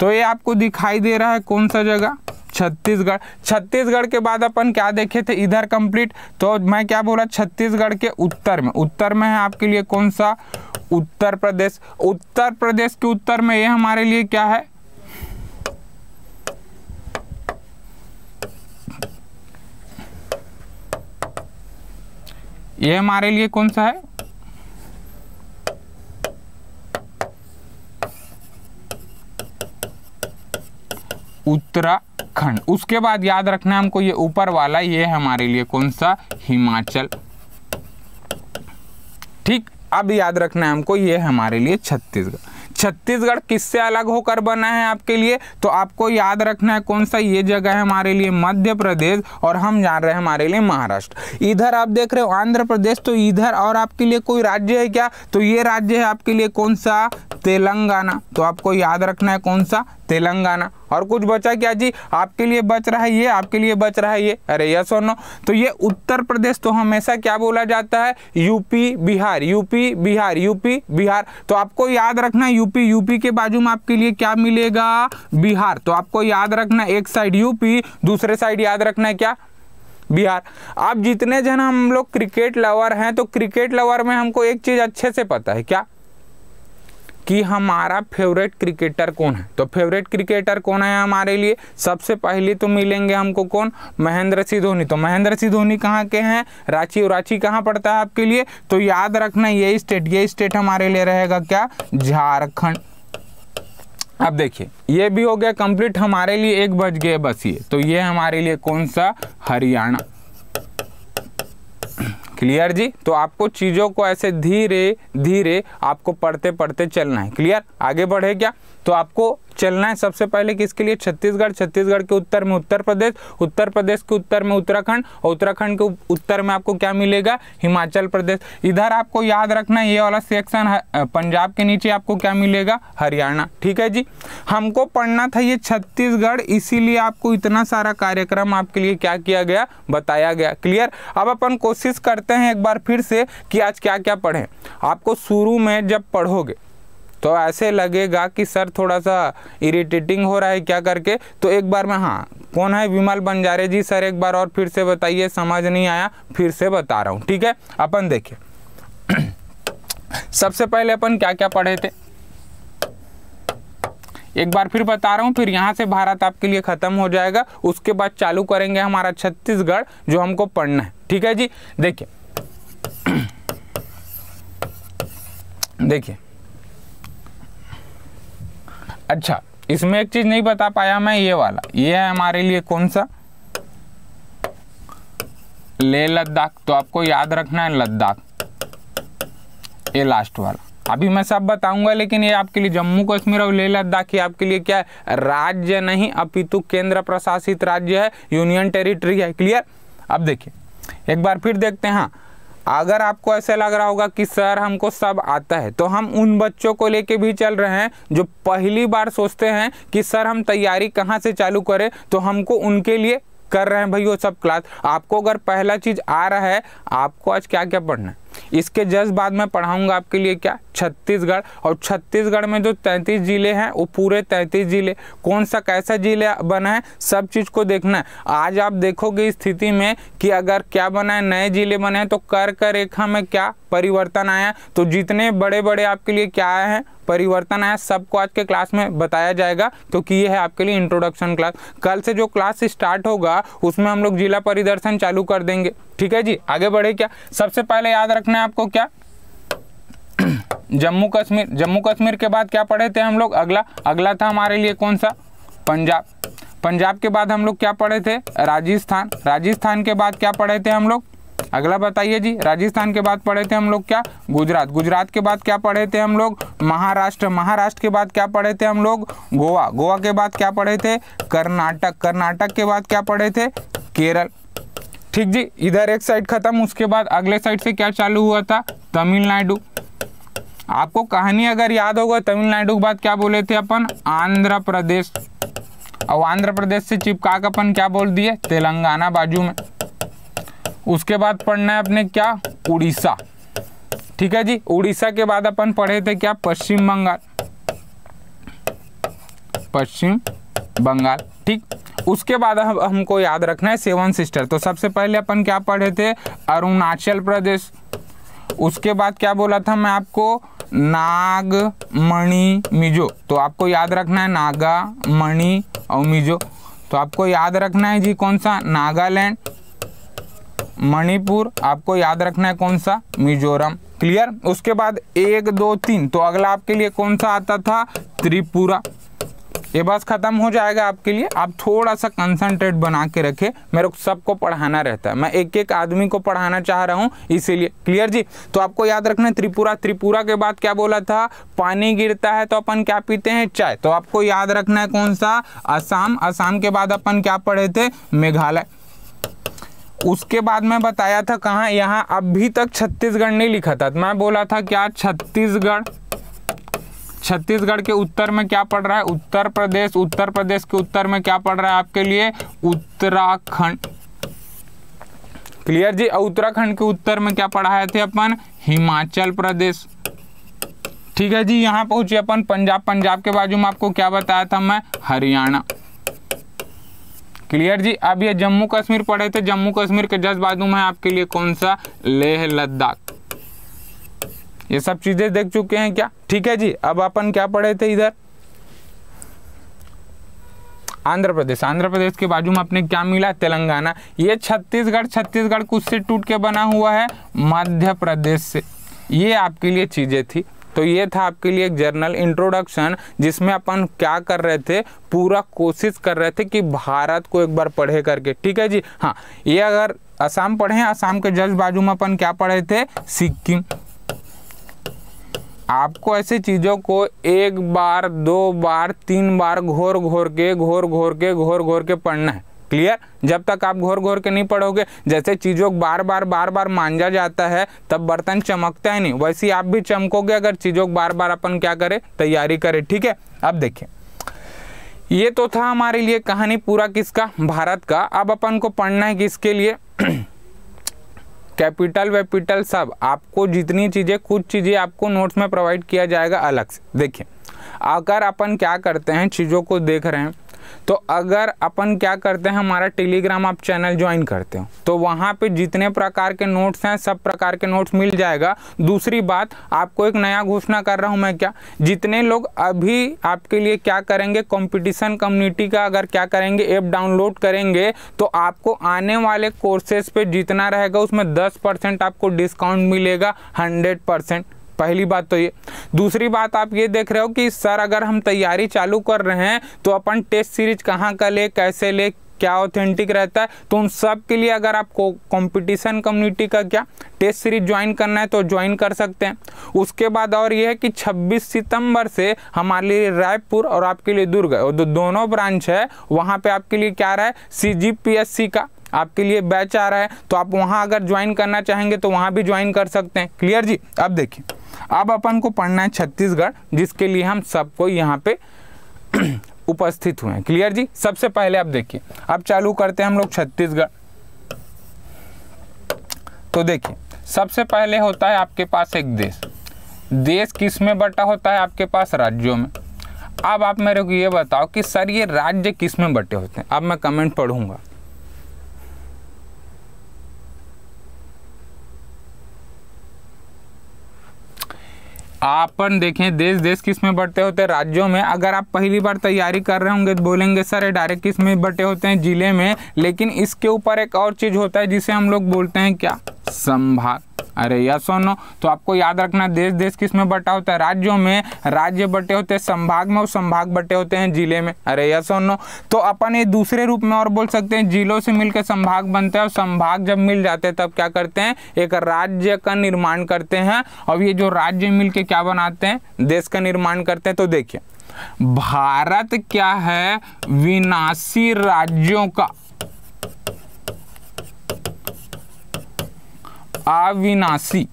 तो ये आपको दिखाई दे रहा है कौन सा जगह छत्तीसगढ़ छत्तीसगढ़ के बाद अपन क्या देखे थे इधर कंप्लीट तो मैं क्या बोला छत्तीसगढ़ के उत्तर में उत्तर में है आपके लिए कौन सा उत्तर प्रदेश उत्तर प्रदेश के उत्तर में ये हमारे लिए क्या है ये हमारे लिए कौन सा है उत्तराखंड उसके बाद याद रखना हमको ये ऊपर वाला ये हमारे लिए कौन सा हिमाचल ठीक अब याद रखना है हमको ये हमारे लिए छत्तीसगढ़ छत्तीसगढ़ किससे अलग होकर बना है आपके लिए तो आपको याद रखना है कौन सा ये जगह है हमारे लिए मध्य प्रदेश और हम जान रहे हैं हमारे लिए महाराष्ट्र इधर आप देख रहे हो आंध्र प्रदेश तो इधर और आपके लिए कोई राज्य है क्या तो ये राज्य है आपके लिए कौन सा तेलंगाना तो आपको याद रखना है कौन सा तेलंगाना और कुछ बचा क्या जी आपके लिए बच रहा है ये आपके लिए बच रहा है ये अरे यस और नो तो ये उत्तर प्रदेश तो हमेशा क्या बोला जाता है UP Bihar UP Bihar UP Bihar तो आपको याद रखना यूपी यूपी के बाजू में आपके लिए क्या मिलेगा बिहार तो आपको याद रखना एक साइड यूपी दूसरे साइड याद रखना है क्या बिहार आप जितने जन हम लोग क्रिकेट लवर हैं तो क्रिकेट लवर में हमको एक चीज़ अच्छे से पता है क्या कि हमारा फेवरेट क्रिकेटर कौन है तो फेवरेट क्रिकेटर कौन है हमारे लिए सबसे पहले तो मिलेंगे हमको कौन महेंद्र सिंह धोनी तो महेंद्र सिंह धोनी कहाँ के हैं रांची और रांची कहाँ पड़ता है आपके लिए तो याद रखना ये स्टेट ये स्टेट हमारे लिए रहेगा क्या झारखंड अब देखिए ये भी हो गया कंप्लीट हमारे लिए एक बज गए बस ये तो ये हमारे लिए कौन सा हरियाणा क्लियर जी तो आपको चीज़ों को ऐसे धीरे धीरे आपको पढ़ते पढ़ते चलना है क्लियर आगे बढ़े क्या तो आपको चलना है सबसे पहले किसके लिए छत्तीसगढ़ छत्तीसगढ़ के उत्तर में उत्तर प्रदेश उत्तर प्रदेश के उत्तर में उत्तराखंड और उत्तराखंड के उत्तर में आपको क्या मिलेगा हिमाचल प्रदेश इधर आपको याद रखना ये वाला सेक्शन पंजाब के नीचे आपको क्या मिलेगा हरियाणा ठीक है जी हमको पढ़ना था ये छत्तीसगढ़ इसीलिए आपको इतना सारा कार्यक्रम आपके लिए क्या किया गया बताया गया क्लियर अब अपन कोशिश करते हैं एक बार फिर से कि आज क्या क्या पढ़ें आपको शुरू में जब पढ़ोगे तो ऐसे लगेगा कि सर थोड़ा सा इरिटेटिंग हो रहा है क्या करके तो एक बार में हाँ कौन है विमल बंजारे जी सर एक बार और फिर से बताइए समझ नहीं आया फिर से बता रहा हूँ ठीक है अपन देखिए सबसे पहले अपन क्या क्या पढ़े थे एक बार फिर बता रहा हूँ फिर यहाँ से भारत आपके लिए ख़त्म हो जाएगा उसके बाद चालू करेंगे हमारा छत्तीसगढ़ जो हमको पढ़ना है ठीक है जी देखिए देखिए अच्छा इसमें एक चीज़ नहीं बता पाया मैं ये वाला ये है हमारे लिए कौन सा ले लद्दाख तो आपको याद रखना है लद्दाख ये लास्ट वाला अभी मैं सब बताऊंगा लेकिन ये आपके लिए जम्मू कश्मीर और लेह लद्दाख ये आपके लिए क्या है राज्य नहीं अपितु केंद्र प्रशासित राज्य है यूनियन टेरिटरी है क्लियर अब देखिए एक बार फिर देखते हैं हाँ अगर आपको ऐसा लग रहा होगा कि सर हमको सब आता है तो हम उन बच्चों को लेके भी चल रहे हैं जो पहली बार सोचते हैं कि सर हम तैयारी कहाँ से चालू करें तो हमको उनके लिए कर रहे हैं भाई वो सब क्लास आपको अगर पहला चीज़ आ रहा है आपको आज क्या क्या पढ़ना है इसके जस्ट बाद में पढ़ाऊँगा आपके लिए क्या छत्तीसगढ़ और छत्तीसगढ़ में जो तैंतीस जिले हैं वो पूरे तैंतीस जिले कौन सा कैसा जिले बना है सब चीज़ को देखना है आज आप देखोगे स्थिति में कि अगर क्या बना है नए जिले बने हैं तो कर कर रेखा में क्या परिवर्तन आया तो जितने बड़े बड़े आपके लिए क्या आए हैं परिवर्तन आया सबको आज के क्लास में बताया जाएगा क्योंकि ये है आपके लिए इंट्रोडक्शन क्लास कल से जो क्लास स्टार्ट होगा उसमें हम लोग जिला परिदर्शन चालू कर देंगे ठीक है जी आगे बढ़े क्या सबसे पहले याद रखना है आपको क्या जम्मू कश्मीर जम्मू कश्मीर के बाद क्या पढ़े थे हम लोग अगला अगला था हमारे लिए कौन सा पंजाब पंजाब के बाद हम लोग क्या पढ़े थे राजस्थान राजस्थान के बाद क्या पढ़े थे हम लोग अगला बताइए जी राजस्थान के बाद पढ़े थे हम लोग क्या गुजरात गुजरात के बाद क्या पढ़े थे हम लोग महाराष्ट्र महाराष्ट्र के बाद क्या पढ़े थे हम लोग गोवा गोवा के बाद क्या पढ़े थे कर्नाटक कर्नाटक के बाद क्या पढ़े थे केरल ठीक जी इधर एक साइड खत्म उसके बाद अगले साइड से क्या चालू हुआ था तमिलनाडु आपको कहानी अगर याद होगा तमिलनाडु के बाद क्या बोले थे अपन आंध्र प्रदेश और आंध्र प्रदेश से चिपका के अपन क्या बोल दिए तेलंगाना बाजू में उसके बाद पढ़ना है अपने क्या उड़ीसा ठीक है जी उड़ीसा के बाद अपन पढ़े थे क्या पश्चिम बंगाल पश्चिम बंगाल ठीक उसके बाद हम हमको याद रखना है सेवन सिस्टर तो सबसे पहले अपन क्या पढ़े थे अरुणाचल प्रदेश उसके बाद क्या बोला था मैं आपको नाग मणि मिजो तो आपको याद रखना है नागा मणि और मिजो तो आपको याद रखना है जी कौन सा नागालैंड मणिपुर आपको याद रखना है कौन सा मिजोरम क्लियर उसके बाद एक दो तीन तो अगला आपके लिए कौन सा आता था त्रिपुरा ये बस ख़त्म हो जाएगा आपके लिए आप थोड़ा सा कंसंट्रेट बना के रखे मेरे को सबको पढ़ाना रहता है मैं एक एक आदमी को पढ़ाना चाह रहा हूँ इसीलिए क्लियर जी तो आपको याद रखना है त्रिपुरा त्रिपुरा के बाद क्या बोला था पानी गिरता है तो अपन क्या पीते हैं चाय तो आपको याद रखना है कौन सा असम असम के बाद अपन क्या पढ़े थे मेघालय उसके बाद मैं बताया था कहाँ यहाँ अभी तक छत्तीसगढ़ नहीं लिखा था तो मैं बोला था क्या छत्तीसगढ़ छत्तीसगढ़ के उत्तर में क्या पड़ रहा है उत्तर प्रदेश उत्तर प्रदेश के उत्तर में क्या पड़ रहा है आपके लिए उत्तराखंड क्लियर जी उत्तराखंड के उत्तर में क्या पढ़ाए थे अपन हिमाचल प्रदेश ठीक है जी यहाँ पहुंचे अपन पंजाब पंजाब के बाजू में आपको क्या बताया था मैं हरियाणा क्लियर जी अब ये जम्मू कश्मीर पढ़े थे जम्मू कश्मीर के जस्ट बाजू में आपके लिए कौन सा लेह लद्दाख ये सब चीज़ें देख चुके हैं क्या ठीक है जी अब अपन क्या पढ़े थे इधर आंध्र प्रदेश आंध्र प्रदेश के बाजू में अपने क्या मिला तेलंगाना ये छत्तीसगढ़ छत्तीसगढ़ कुछ से टूट के बना हुआ है मध्य प्रदेश से ये आपके लिए चीज़ें थी तो ये था आपके लिए एक जर्नल इंट्रोडक्शन जिसमें अपन क्या कर रहे थे पूरा कोशिश कर रहे थे कि भारत को एक बार पढ़े करके ठीक है जी हाँ ये अगर असम पढ़े असम के जस्ट बाजू में अपन क्या पढ़े थे सिक्किम आपको ऐसी चीज़ों को एक बार दो बार तीन बार घोर घोर के घोर घोर के घोर घोर के पढ़ना है क्लियर जब तक आप घोर घोर के नहीं पढ़ोगे जैसे चीज़ों को बार बार बार बार मांझा जाता है तब बर्तन चमकता ही नहीं वैसे आप भी चमकोगे अगर चीज़ों को बार बार अपन क्या करें तैयारी करें ठीक है अब देखिए ये तो था हमारे लिए कहानी पूरा किसका भारत का अब अपन को पढ़ना है किसके लिए कैपिटल वैपिटल सब आपको जितनी चीज़ें कुछ चीज़ें आपको नोट्स में प्रोवाइड किया जाएगा अलग से देखिए अगर अपन क्या करते हैं चीज़ों को देख रहे हैं तो अगर अपन क्या करते हैं हमारा टेलीग्राम आप चैनल ज्वाइन करते हो तो वहाँ पे जितने प्रकार के नोट्स हैं सब प्रकार के नोट्स मिल जाएगा दूसरी बात आपको एक नया घोषणा कर रहा हूँ मैं क्या जितने लोग अभी आपके लिए क्या करेंगे कंपटीशन कम्युनिटी का अगर क्या करेंगे ऐप डाउनलोड करेंगे तो आपको आने वाले कोर्सेज पर जितना रहेगा उसमें दस परसेंट आपको डिस्काउंट मिलेगा हंड्रेड परसेंट पहली बात तो ये दूसरी बात आप ये देख रहे हो कि सर अगर हम तैयारी चालू कर रहे हैं तो अपन टेस्ट सीरीज कहाँ का ले कैसे ले क्या ऑथेंटिक रहता है तो उन सब के लिए अगर आपको कंपटीशन कम्युनिटी का क्या टेस्ट सीरीज ज्वाइन करना है तो ज्वाइन कर सकते हैं उसके बाद और ये है कि 26 सितंबर से हमारे लिए रायपुर और आपके लिए दुर्ग और जो दो दोनों ब्रांच है वहाँ पे आपके लिए क्या रहा है सी का आपके लिए बैच आ रहा है तो आप वहाँ अगर ज्वाइन करना चाहेंगे तो वहाँ भी ज्वाइन कर सकते हैं क्लियर जी अब देखिए अब अपन को पढ़ना है छत्तीसगढ़ जिसके लिए हम सबको यहाँ पे उपस्थित हुए हैं क्लियर जी सबसे पहले आप देखिए अब चालू करते हैं हम लोग छत्तीसगढ़ तो देखिए सबसे पहले होता है आपके पास एक देश देश किस में बटा होता है आपके पास राज्यों में अब आप मेरे को ये बताओ कि सर ये राज्य किस में बटे होते हैं अब मैं कमेंट पढ़ूंगा आपन देखें देश देश किस में बटे होते हैं राज्यों में अगर आप पहली बार तैयारी कर रहे होंगे तो बोलेंगे सर डायरेक्ट किस में बटे होते हैं जिले में लेकिन इसके ऊपर एक और चीज़ होता है जिसे हम लोग बोलते हैं क्या संभाग अरे यस नो तो आपको याद रखना देश देश किस में बटा होता है राज्यों में राज्य बटे होते हैं संभाग में और संभाग बटे होते हैं जिले में अरे यस नो तो अपन ये दूसरे रूप में और बोल सकते हैं जिलों से मिलकर संभाग बनते हैं और संभाग जब मिल जाते हैं तब क्या करते हैं एक राज्य का निर्माण करते हैं और ये जो राज्य मिल के क्या बनाते हैं देश का निर्माण करते हैं तो देखिए भारत क्या है विनाशी राज्यों का अविनाशी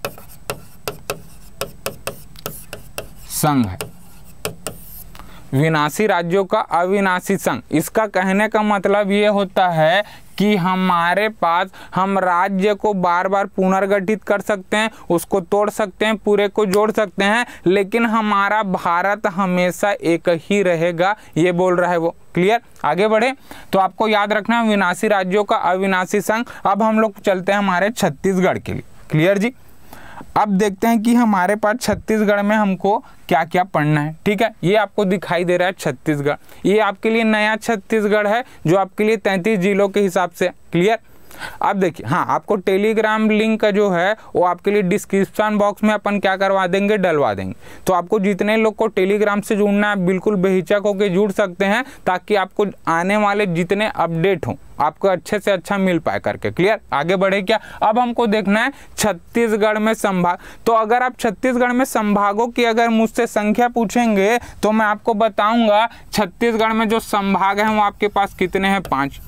संघ है विनाशी राज्यों का अविनाशी संघ इसका कहने का मतलब ये होता है कि हमारे पास हम राज्य को बार बार पुनर्गठित कर सकते हैं उसको तोड़ सकते हैं पूरे को जोड़ सकते हैं लेकिन हमारा भारत हमेशा एक ही रहेगा ये बोल रहा है वो क्लियर आगे बढ़े तो आपको याद रखना विनाशी राज्यों का अविनाशी संघ अब हम लोग चलते हैं हमारे छत्तीसगढ़ के लिए क्लियर जी अब देखते हैं कि हमारे पास छत्तीसगढ़ में हमको क्या क्या पढ़ना है ठीक है ये आपको दिखाई दे रहा है छत्तीसगढ़ ये आपके लिए नया छत्तीसगढ़ है जो आपके लिए तैंतीस जिलों के हिसाब से क्लियर अब देखिए हाँ आपको टेलीग्राम लिंक का जो है वो आपके लिए डिस्क्रिप्शन बॉक्स में अपन क्या करवा देंगे डलवा देंगे तो आपको जितने लोग को टेलीग्राम से जुड़ना है बिल्कुल बेहिचक होकर जुड़ सकते हैं ताकि आपको आने वाले जितने अपडेट हों आपको अच्छे से अच्छा मिल पाए करके क्लियर आगे बढ़े क्या अब हमको देखना है छत्तीसगढ़ में संभाग तो अगर आप छत्तीसगढ़ में संभागों की अगर मुझसे संख्या पूछेंगे तो मैं आपको बताऊंगा छत्तीसगढ़ में जो संभाग हैं वो आपके पास कितने हैं पाँच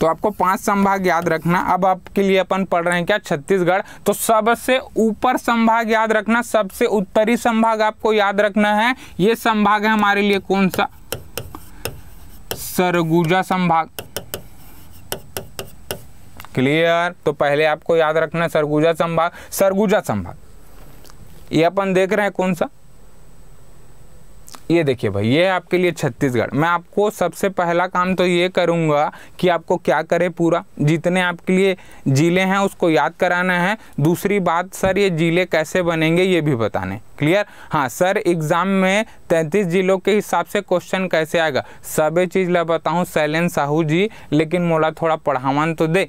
तो आपको पांच संभाग याद रखना अब आपके लिए अपन पढ़ रहे हैं क्या छत्तीसगढ़ तो सबसे ऊपर संभाग याद रखना सबसे उत्तरी संभाग आपको याद रखना है ये संभाग है हमारे लिए कौन सा सरगुजा संभाग क्लियर तो पहले आपको याद रखना सरगुजा संभाग सरगुजा संभाग ये अपन देख रहे हैं कौन सा ये देखिए भाई ये आपके लिए छत्तीसगढ़ मैं आपको सबसे पहला काम तो ये करूँगा कि आपको क्या करे पूरा जितने आपके लिए ज़िले हैं उसको याद कराना है दूसरी बात सर ये ज़िले कैसे बनेंगे ये भी बताने क्लियर हाँ सर एग्ज़ाम में तैंतीस जिलों के हिसाब से क्वेश्चन कैसे आएगा सभी चीज़ ला बताऊँ शैलेन साहू जी लेकिन मोला थोड़ा पढ़ावन तो दे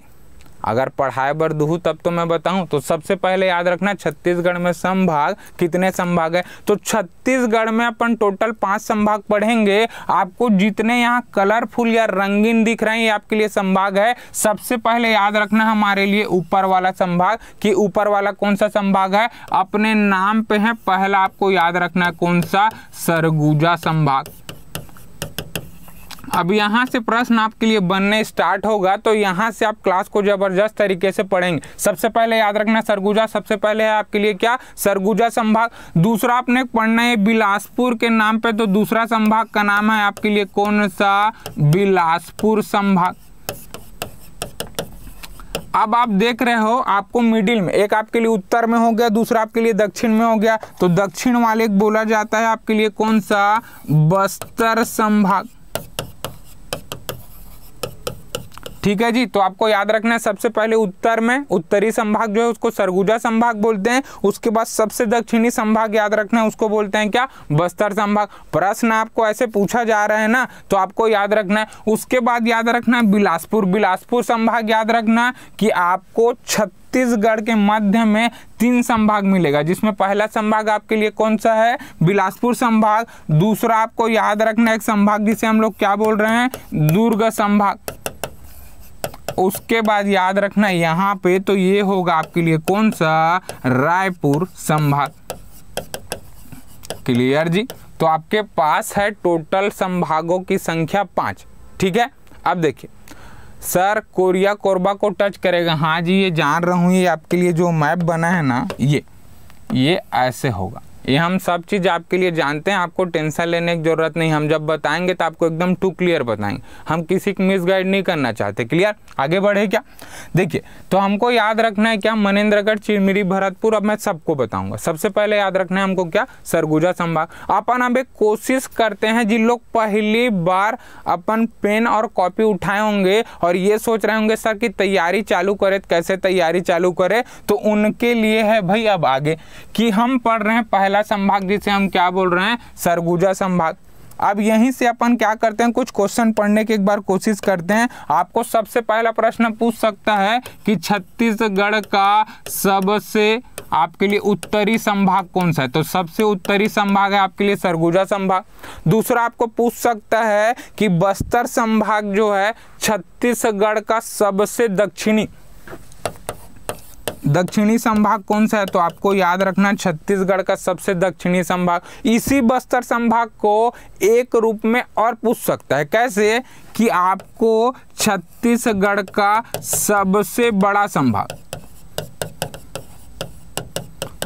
अगर पढ़ाए बर दूँ तब तो मैं बताऊं तो सबसे पहले याद रखना छत्तीसगढ़ में संभाग कितने संभाग है तो छत्तीसगढ़ में अपन टोटल पाँच संभाग पढ़ेंगे आपको जितने यहाँ कलरफुल या रंगीन दिख रहे हैं ये आपके लिए संभाग है सबसे पहले याद रखना हमारे लिए ऊपर वाला संभाग कि ऊपर वाला कौन सा संभाग है अपने नाम पे है पहला आपको याद रखना है कौन सा सरगुजा संभाग अब यहाँ से प्रश्न आपके लिए बनने स्टार्ट होगा तो यहाँ से आप क्लास को ज़बरदस्त तरीके से पढ़ेंगे सबसे पहले याद रखना सरगुजा सबसे पहले है आपके लिए क्या सरगुजा संभाग दूसरा आपने पढ़ना है बिलासपुर के नाम पे तो दूसरा संभाग का नाम है आपके लिए कौन सा बिलासपुर संभाग अब आप देख रहे हो आपको मिडिल में एक आपके लिए उत्तर में हो गया दूसरा आपके लिए दक्षिण में हो गया तो दक्षिण वाले बोला जाता है आपके लिए कौन सा बस्तर संभाग ठीक है जी तो आपको याद रखना है सबसे पहले उत्तर में उत्तरी संभाग जो है उसको सरगुजा संभाग बोलते हैं उसके बाद सबसे दक्षिणी संभाग याद रखना है उसको बोलते हैं क्या बस्तर संभाग प्रश्न आपको ऐसे पूछा जा रहा है ना तो आपको याद रखना है उसके बाद याद रखना है बिलासपुर बिलासपुर संभाग याद रखना कि आपको छत्तीसगढ़ के मध्य में तीन संभाग मिलेगा जिसमें पहला संभाग आपके लिए कौन सा है बिलासपुर संभाग दूसरा आपको याद रखना एक संभाग जिसे हम लोग क्या बोल रहे हैं दुर्ग संभाग उसके बाद याद रखना यहाँ पे तो ये होगा आपके लिए कौन सा रायपुर संभाग क्लियर जी तो आपके पास है टोटल संभागों की संख्या पांच ठीक है अब देखिए सर कोरिया कोरबा को टच करेगा हाँ जी ये जान रहा हूँ ये आपके लिए जो मैप बना है ना ये ये ऐसे होगा ये हम सब चीज़ आपके लिए जानते हैं आपको टेंशन लेने की ज़रूरत नहीं हम जब बताएंगे तो आपको एकदम टू क्लियर बताएंगे हम किसी को मिस गाइड नहीं करना चाहते क्लियर आगे बढ़े क्या देखिए तो हमको याद रखना है क्या मनेन्द्रगढ़ चिरमिरी भरतपुर अब मैं सबको बताऊंगा सबसे पहले याद रखना है हमको क्या सरगुजा संभाग अपन अब एक कोशिश करते हैं जिन लोग पहली बार अपन पेन और कॉपी उठाए होंगे और ये सोच रहे होंगे सर की तैयारी चालू करे तो कैसे तैयारी चालू करे तो उनके लिए है भाई अब आगे कि हम पढ़ रहे हैं पहले पहला संभाग जिसे हम क्या बोल रहे हैं सरगुजा संभाग अब यहीं से अपन क्या करते हैं कुछ क्वेश्चन पढ़ने की एक बार कोशिश करते हैं आपको सबसे पहला प्रश्न पूछ सकता है कि छत्तीसगढ़ का सबसे आपके लिए उत्तरी संभाग कौन सा है तो सबसे उत्तरी संभाग है आपके लिए सरगुजा संभाग दूसरा आपको पूछ सकता है कि बस्तर संभाग जो है छत्तीसगढ़ का सबसे दक्षिणी दक्षिणी संभाग कौन सा है तो आपको याद रखना छत्तीसगढ़ का सबसे दक्षिणी संभाग इसी बस्तर संभाग को एक रूप में और पूछ सकता है कैसे कि आपको छत्तीसगढ़ का सबसे बड़ा संभाग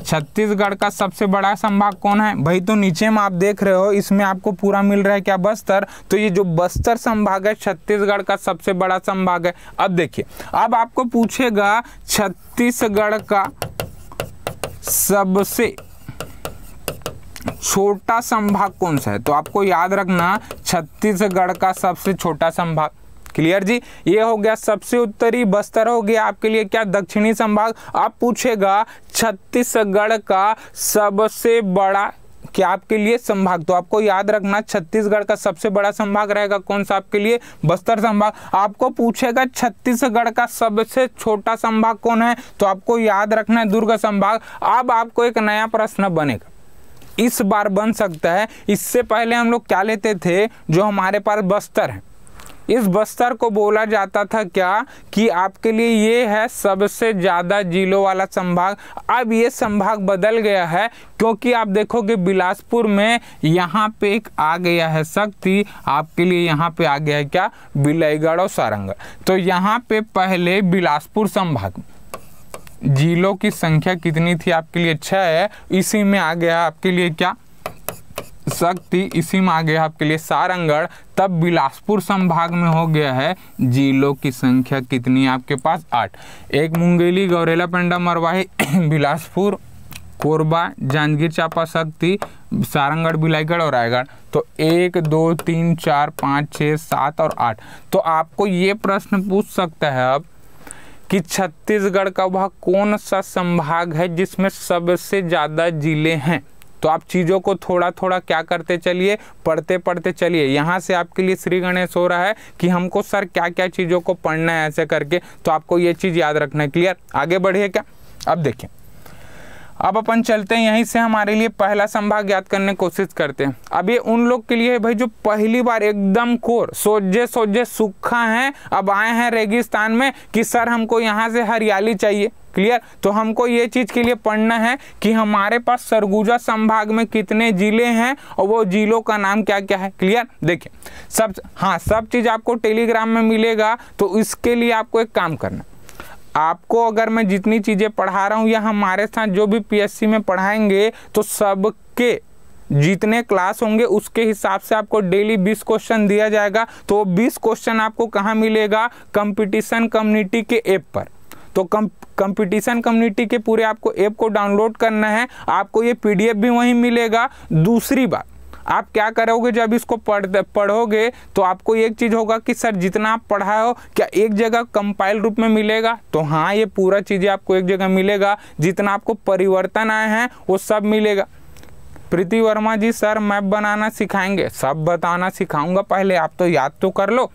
छत्तीसगढ़ का सबसे बड़ा संभाग कौन है भाई तो नीचे में आप देख रहे हो इसमें आपको पूरा मिल रहा है क्या बस्तर तो ये जो बस्तर संभाग है छत्तीसगढ़ का सबसे बड़ा संभाग है अब देखिए अब आपको पूछेगा छत्तीसगढ़ का सबसे छोटा संभाग कौन सा है तो आपको याद रखना छत्तीसगढ़ का सबसे छोटा संभाग क्लियर जी ये हो गया सबसे उत्तरी बस्तर हो गया आपके लिए क्या दक्षिणी संभाग आप पूछेगा छत्तीसगढ़ का सबसे बड़ा क्या आपके लिए संभाग तो आपको याद रखना छत्तीसगढ़ का सबसे बड़ा संभाग रहेगा कौन सा आपके लिए बस्तर संभाग आपको पूछेगा छत्तीसगढ़ का सबसे छोटा संभाग कौन है तो आपको याद रखना है दुर्ग संभाग अब आपको एक नया प्रश्न बनेगा इस बार बन सकता है इससे पहले हम लोग क्या लेते थे जो हमारे पास बस्तर है इस बस्तर को बोला जाता था क्या कि आपके लिए ये है सबसे ज़्यादा जिलों वाला संभाग अब ये संभाग बदल गया है क्योंकि आप देखोगे बिलासपुर में यहाँ पे एक आ गया है शक्ति आपके लिए यहाँ पे आ गया है क्या बिलयगढ़ और सारंग तो यहाँ पे पहले बिलासपुर संभाग जिलों की संख्या कितनी थी आपके लिए छः है इसी में आ गया आपके लिए क्या शक्ति इसी में आ गया आपके लिए सारंगढ़ तब बिलासपुर संभाग में हो गया है जिलों की संख्या कितनी आपके पास आठ एक मुंगेली गौरेला पेंडा मरवाही बिलासपुर कोरबा जांजगीर चांपा शक्ति सारंगढ़ बिलाईगढ़ और रायगढ़ तो एक दो तीन चार पाँच छः सात और आठ तो आपको ये प्रश्न पूछ सकता है अब कि छत्तीसगढ़ का वह कौन सा संभाग है जिसमें सबसे ज़्यादा ज़िले हैं तो आप चीज़ों को थोड़ा थोड़ा क्या करते चलिए पढ़ते पढ़ते चलिए यहाँ से आपके लिए श्री गणेश हो रहा है कि हमको सर क्या क्या चीज़ों को पढ़ना है ऐसे करके तो आपको ये चीज़ याद रखना है क्लियर आगे बढ़िए क्या अब देखिए अब अपन चलते हैं यहीं से हमारे लिए पहला संभाग याद करने की कोशिश करते हैं अब ये उन लोग के लिए है भाई जो पहली बार एकदम कोर सोजे सोजे सूखा हैं अब आए हैं रेगिस्तान में कि सर हमको यहाँ से हरियाली चाहिए क्लियर तो हमको ये चीज़ के लिए पढ़ना है कि हमारे पास सरगुजा संभाग में कितने ज़िले हैं और वो ज़िलों का नाम क्या क्या है क्लियर देखिए सब हाँ सब चीज़ आपको टेलीग्राम में मिलेगा तो इसके लिए आपको एक काम करना आपको अगर मैं जितनी चीज़ें पढ़ा रहा हूँ या हमारे साथ जो भी पीएससी में पढ़ाएंगे तो सबके जितने क्लास होंगे उसके हिसाब से आपको डेली 20 क्वेश्चन दिया जाएगा तो 20 क्वेश्चन आपको कहाँ मिलेगा कंपटीशन कम्युनिटी के ऐप पर तो कम कंपटीशन कम्युनिटी के पूरे आपको ऐप को डाउनलोड करना है आपको ये पीडीएफ भी वहीं मिलेगा दूसरी बात आप क्या करोगे जब इसको पढ़ पढ़ोगे तो आपको एक चीज़ होगा कि सर जितना आप पढ़ा हो क्या एक जगह कंपाइल रूप में मिलेगा तो हाँ ये पूरा चीज़ें आपको एक जगह मिलेगा जितना आपको परिवर्तन आए हैं वो सब मिलेगा प्रीति वर्मा जी सर मैप बनाना सिखाएंगे सब बताना सिखाऊंगा पहले आप तो याद तो कर लो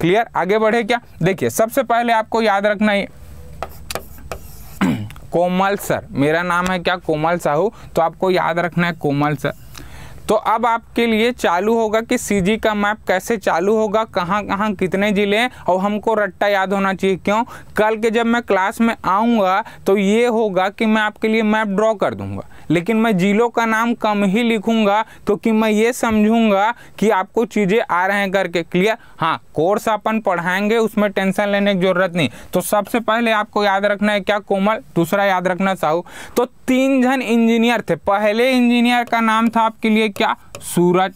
क्लियर आगे बढ़े क्या देखिए सबसे पहले आपको याद रखना है कोमल सर मेरा नाम है क्या कोमल साहू तो आपको याद रखना है कोमल सर तो अब आपके लिए चालू होगा कि सी का मैप कैसे चालू होगा कहाँ कहाँ कितने ज़िले हैं और हमको रट्टा याद होना चाहिए क्यों कल के जब मैं क्लास में आऊँगा तो ये होगा कि मैं आपके लिए मैप ड्रॉ कर दूँगा लेकिन मैं जिलों का नाम कम ही लिखूंगा क्योंकि मैं ये समझूंगा कि आपको चीज़ें आ रहे हैं करके क्लियर हाँ कोर्स अपन पढ़ाएंगे उसमें टेंशन लेने की जरूरत नहीं तो सबसे पहले आपको याद रखना है क्या कोमल दूसरा याद रखना साहू तो तीन जन इंजीनियर थे पहले इंजीनियर का नाम था आपके लिए क्या सूरज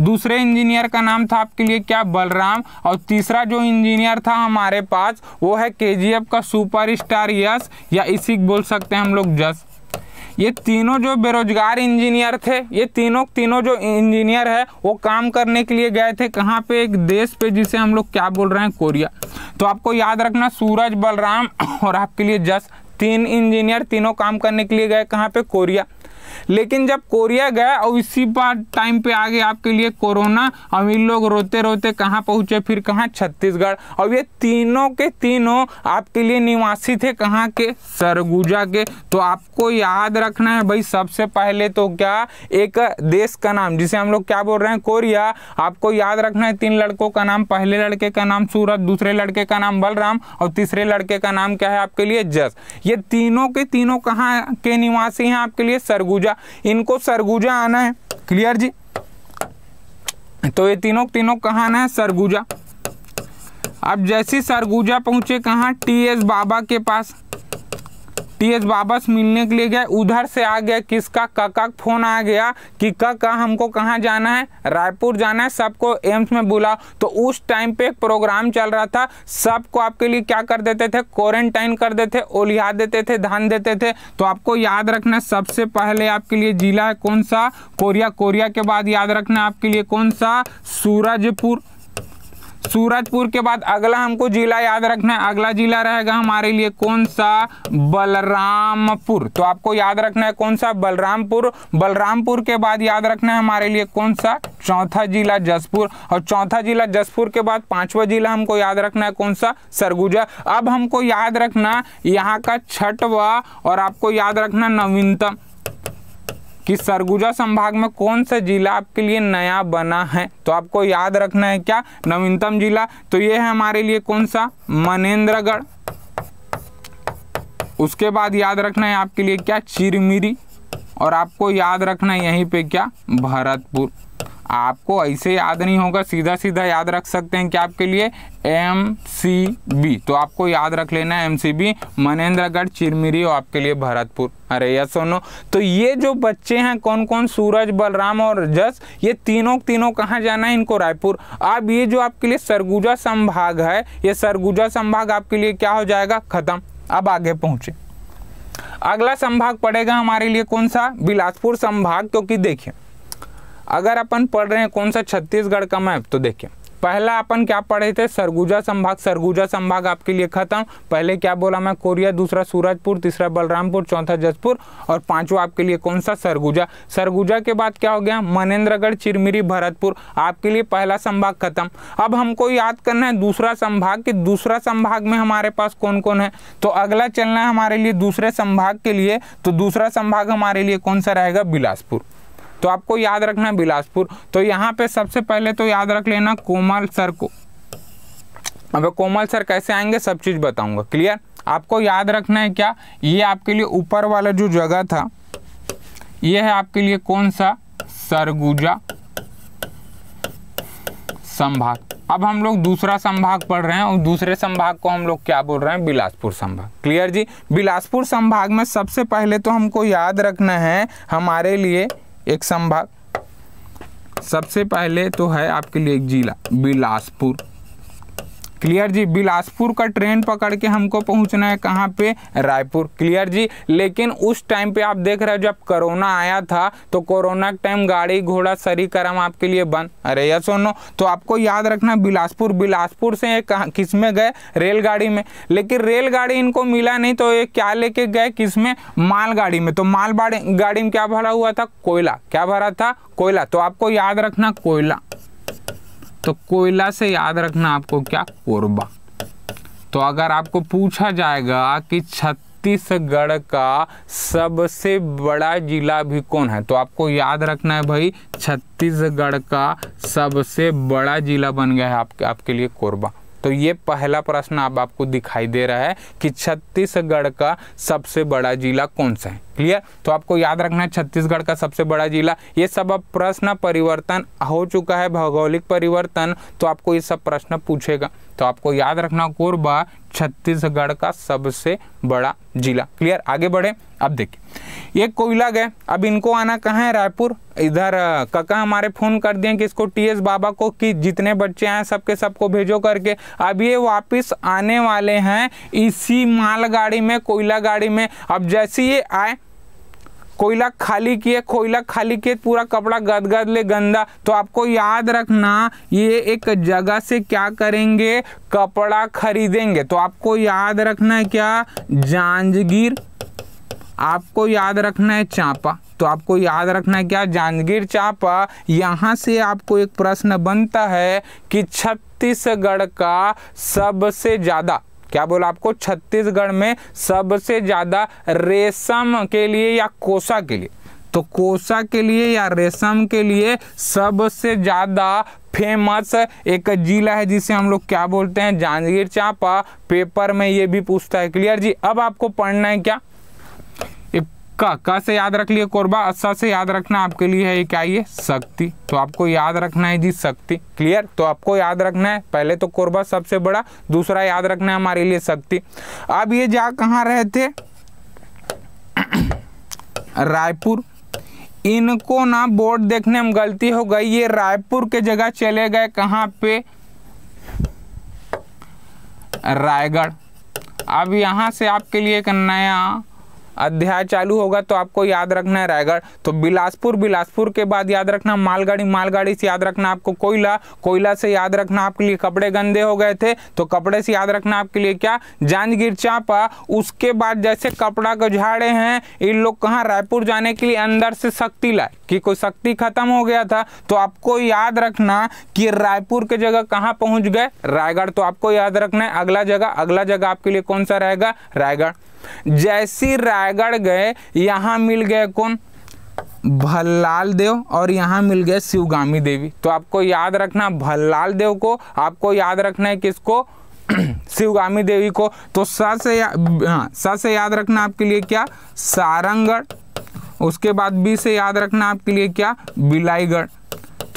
दूसरे इंजीनियर का नाम था आपके लिए क्या बलराम और तीसरा जो इंजीनियर था हमारे पास वो है के का सुपर स्टार यश या इसी बोल सकते हैं हम लोग जस ये तीनों जो बेरोजगार इंजीनियर थे ये तीनों तीनों जो इंजीनियर है वो काम करने के लिए गए थे कहाँ पे एक देश पे जिसे हम लोग क्या बोल रहे हैं कोरिया तो आपको याद रखना सूरज बलराम और आपके लिए जस तीन इंजीनियर तीनों काम करने के लिए गए कहाँ पे कोरिया लेकिन जब कोरिया गया और इसी बार टाइम पे आ गए आपके लिए कोरोना अमीर लोग रोते रोते कहाँ पहुँचे फिर कहाँ छत्तीसगढ़ और ये तीनों के तीनों आपके लिए निवासी थे कहाँ के सरगुजा के तो आपको याद रखना है भाई सबसे पहले तो क्या एक देश का नाम जिसे हम लोग क्या बोल रहे हैं कोरिया आपको याद रखना है तीन लड़कों का नाम पहले लड़के का नाम सूरत दूसरे लड़के का नाम बलराम और तीसरे लड़के का नाम क्या है आपके लिए जस ये तीनों के तीनों कहाँ के निवासी हैं आपके लिए सरगुजा सरगुजा इनको सरगुजा आना है क्लियर जी तो ये तीनों तीनों कहाँ आना है सरगुजा अब जैसी सरगुजा पहुंचे कहाँ टी एस बाबा के पास टी एस बाबस मिलने के लिए गए उधर से आ गया किसका काका फ़ोन आ गया कि काका हमको कहाँ जाना है रायपुर जाना है सबको एम्स में बुला तो उस टाइम पे एक प्रोग्राम चल रहा था सबको आपके लिए क्या कर देते थे क्वारंटाइन कर देते ओलिहा देते थे धान देते थे तो आपको याद रखना सबसे पहले आपके लिए जिला है कौन सा कोरिया कोरिया के बाद याद रखना आपके लिए कौन सा सूरजपुर सूरजपुर के बाद अगला हमको जिला याद रखना है अगला जिला रहेगा हमारे लिए कौन सा बलरामपुर तो आपको याद रखना है कौन सा बलरामपुर बलरामपुर के बाद याद रखना है हमारे लिए कौन सा चौथा जिला जसपुर और चौथा जिला जसपुर के बाद पांचवा जिला हमको याद रखना है कौन सा सरगुजा अब हमको याद रखना यहाँ का छठवा और आपको याद रखना नवीनतम कि सरगुजा संभाग में कौन सा जिला आपके लिए नया बना है तो आपको याद रखना है क्या नवीनतम जिला तो ये है हमारे लिए कौन सा मनेन्द्रगढ़ उसके बाद याद रखना है आपके लिए क्या चिरमिरी और आपको याद रखना है यहीं पे क्या भरतपुर आपको ऐसे याद नहीं होगा सीधा सीधा याद रख सकते हैं कि आपके लिए एम सी बी तो आपको याद रख लेना M C B Manendragarh Chirmiri और आपके लिए भरतपुर अरे यस सोनो तो ये जो बच्चे हैं कौन कौन सूरज बलराम और जस ये तीनों तीनों कहाँ जाना है इनको रायपुर अब ये जो आपके लिए सरगुजा संभाग है ये सरगुजा संभाग आपके लिए क्या हो जाएगा खत्म अब आगे पहुंचे अगला संभाग पड़ेगा हमारे लिए कौन सा बिलासपुर संभाग क्योंकि तो देखिए अगर अपन पढ़ रहे हैं कौन सा छत्तीसगढ़ का मैप तो देखिए पहला अपन क्या पढ़े थे सरगुजा संभाग सरगुजा संभाग आपके लिए खत्म पहले क्या बोला मैं कोरिया दूसरा सूरजपुर तीसरा बलरामपुर चौथा जसपुर और पांचवा आपके लिए कौन सा सरगुजा सरगुजा के बाद क्या हो गया मनेन्द्रगढ़ चिरमिरी भरतपुर आपके लिए पहला संभाग खत्म अब हमको याद करना है दूसरा संभाग कि दूसरा संभाग में हमारे पास कौन कौन है तो अगला चलना है हमारे लिए दूसरे संभाग के लिए तो दूसरा संभाग हमारे लिए कौन सा रहेगा बिलासपुर तो आपको याद रखना है बिलासपुर तो यहाँ पे सबसे पहले तो याद रख लेना कोमल सर को अब कोमल सर कैसे आएंगे सब चीज़ बताऊंगा क्लियर आपको याद रखना है क्या ये आपके लिए ऊपर वाला जो जगह था ये है आपके लिए कौन सा सरगुजा संभाग अब हम लोग दूसरा संभाग पढ़ रहे हैं और दूसरे संभाग को हम लोग क्या बोल रहे हैं बिलासपुर संभाग क्लियर जी बिलासपुर संभाग में सबसे पहले तो हमको याद रखना है हमारे लिए एक संभाग सबसे पहले तो है आपके लिए एक जिला बिलासपुर क्लियर जी बिलासपुर का ट्रेन पकड़ के हमको पहुंचना है कहाँ पे रायपुर क्लियर जी लेकिन उस टाइम पे आप देख रहे हो जब कोरोना आया था तो कोरोना के टाइम गाड़ी घोड़ा सरी करम आपके लिए बंद अरे या सोनो तो आपको याद रखना बिलासपुर बिलासपुर से ये कहाँ किस में गए रेलगाड़ी में लेकिन रेलगाड़ी इनको मिला नहीं तो ये क्या लेके गए किस में मालगाड़ी में तो माल गाड़ी में क्या भरा हुआ था कोयला क्या भरा था कोयला तो आपको याद रखना कोयला तो कोयला से याद रखना आपको क्या कोरबा तो अगर आपको पूछा जाएगा कि छत्तीसगढ़ का सबसे बड़ा जिला भी कौन है तो आपको याद रखना है भाई छत्तीसगढ़ का सबसे बड़ा जिला बन गया है आपके आपके लिए कोरबा तो ये पहला प्रश्न अब आपको दिखाई दे रहा है कि छत्तीसगढ़ का सबसे बड़ा जिला कौन सा है क्लियर तो आपको याद रखना है छत्तीसगढ़ का सबसे बड़ा जिला ये सब अब प्रश्न परिवर्तन हो चुका है भौगोलिक परिवर्तन तो आपको ये सब प्रश्न पूछेगा तो आपको याद रखना कोरबा छत्तीसगढ़ का सबसे बड़ा जिला क्लियर आगे बढ़े अब देखिए ये कोयला गए अब इनको आना कहाँ है रायपुर इधर कका हमारे फ़ोन कर दिए कि इसको टीएस बाबा को कि जितने बच्चे हैं सबके सबको भेजो करके अब ये वापस आने वाले हैं इसी मालगाड़ी में कोयला गाड़ी में अब जैसे ये आए कोयला खाली किए कोयला खाली किए पूरा कपड़ा गदगद ले गंदा तो आपको याद रखना ये एक जगह से क्या करेंगे कपड़ा खरीदेंगे तो आपको याद रखना है क्या जांजगीर आपको याद रखना है चापा तो आपको याद रखना है क्या जांजगीर चापा यहाँ से आपको एक प्रश्न बनता है कि छत्तीसगढ़ का सबसे ज़्यादा क्या बोला आपको छत्तीसगढ़ में सबसे ज़्यादा रेशम के लिए या कोसा के लिए तो कोसा के लिए या रेशम के लिए सबसे ज़्यादा फेमस एक जिला है जिसे हम लोग क्या बोलते हैं जांजगीर चांपा पेपर में ये भी पूछता है क्लियर जी अब आपको पढ़ना है क्या एक क क से याद रख लिए कोरबा अच्छा से याद रखना आपके लिए है ये क्या ये शक्ति तो आपको याद रखना है जी शक्ति क्लियर तो आपको याद रखना है पहले तो कोरबा सबसे बड़ा दूसरा याद रखना है हमारे लिए शक्ति अब ये जा कहाँ रहे थे रायपुर इनको ना बोर्ड देखने में गलती हो गई ये रायपुर के जगह चले गए कहाँ पे रायगढ़ अब यहाँ से आपके लिए एक नया अध्याय चालू होगा तो आपको याद रखना है रायगढ़ तो बिलासपुर बिलासपुर के बाद याद रखना मालगाड़ी मालगाड़ी से याद रखना आपको कोयला कोयला से याद रखना आपके लिए कपड़े गंदे हो गए थे तो कपड़े से याद रखना आपके लिए क्या जांजगीर चांपा उसके बाद जैसे कपड़ा को झाड़े हैं इन लोग कहाँ रायपुर जाने के लिए अंदर से शक्ति लाए कि कोई शक्ति खत्म हो गया था तो आपको याद रखना कि रायपुर के जगह कहाँ पहुँच गए रायगढ़ तो आपको याद रखना है अगला जगह अगला जगह आपके लिए कौन सा रहेगा रायगढ़ जैसी रायगढ़ गए यहाँ मिल गए कौन भल्लाल देव और यहाँ मिल गए शिवगामी देवी तो आपको याद रखना भल्लाल देव को आपको याद रखना है किसको शिवगामी देवी को तो स से या, हाँ से याद रखना आपके लिए क्या सारंगढ़ उसके बाद बी से याद रखना आपके लिए क्या बिलाईगढ़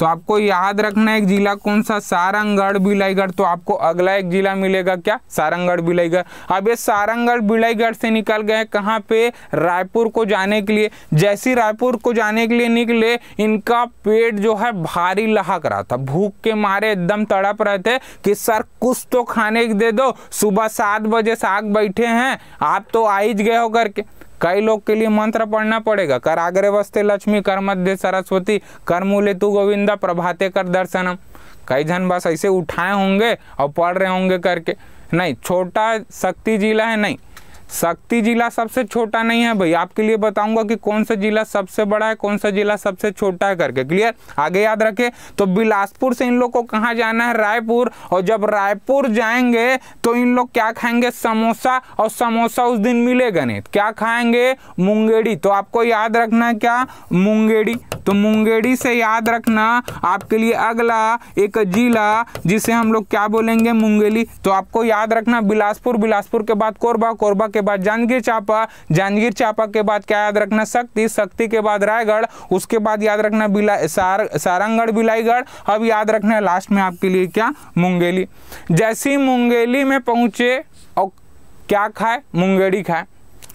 तो आपको याद रखना है जिला कौन सा सारंगढ़ बिलाईगढ़ तो आपको अगला एक जिला मिलेगा क्या सारंगढ़ बिलाईगढ़ अब ये सारंगढ़ बिलाईगढ़ से निकल गए कहाँ पे रायपुर को जाने के लिए जैसी रायपुर को जाने के लिए निकले इनका पेट जो है भारी लहक रहा था भूख के मारे एकदम तड़प रहे थे कि सर कुछ तो खाने दे दो सुबह सात बजे साग बैठे हैं आप तो आ गए हो करके कई लोग के लिए मंत्र पढ़ना पड़ेगा कर आग्रह वस्ते लक्ष्मी कर मध्य सरस्वती कर मूल्य तु गोविंदा प्रभाते कर दर्शनम कई जन बस ऐसे उठाए होंगे और पढ़ रहे होंगे करके नहीं छोटा शक्ति जिला है नहीं शक्ति जिला सबसे छोटा नहीं है भाई आपके लिए बताऊंगा कि कौन सा जिला सबसे बड़ा है कौन सा जिला सबसे छोटा है करके क्लियर आगे याद रखे तो बिलासपुर से इन लोग को कहाँ जाना है रायपुर और जब रायपुर जाएंगे तो इन लोग क्या खाएंगे समोसा और समोसा उस दिन मिलेगा नहीं क्या खाएंगे मुंगेड़ी तो आपको याद रखना है क्या मुंगेड़ी तो मुंगेड़ी से याद रखना आपके लिए अगला एक जिला जिसे हम लोग क्या बोलेंगे मुंगेली तो आपको याद रखना बिलासपुर बिलासपुर के बाद कोरबा कोरबा के उसके बाद जांजगीर चापा जांजगीर चापा के बाद क्या याद रखना शक्ति शक्ति के बाद रायगढ़ उसके बाद याद रखना बिला सार सारंगढ़ बिलाईगढ़ अब याद रखना लास्ट में आपके लिए क्या मुंगेली जैसी मुंगेली में पहुंचे और क्या खाए मुंगेड़ी खाए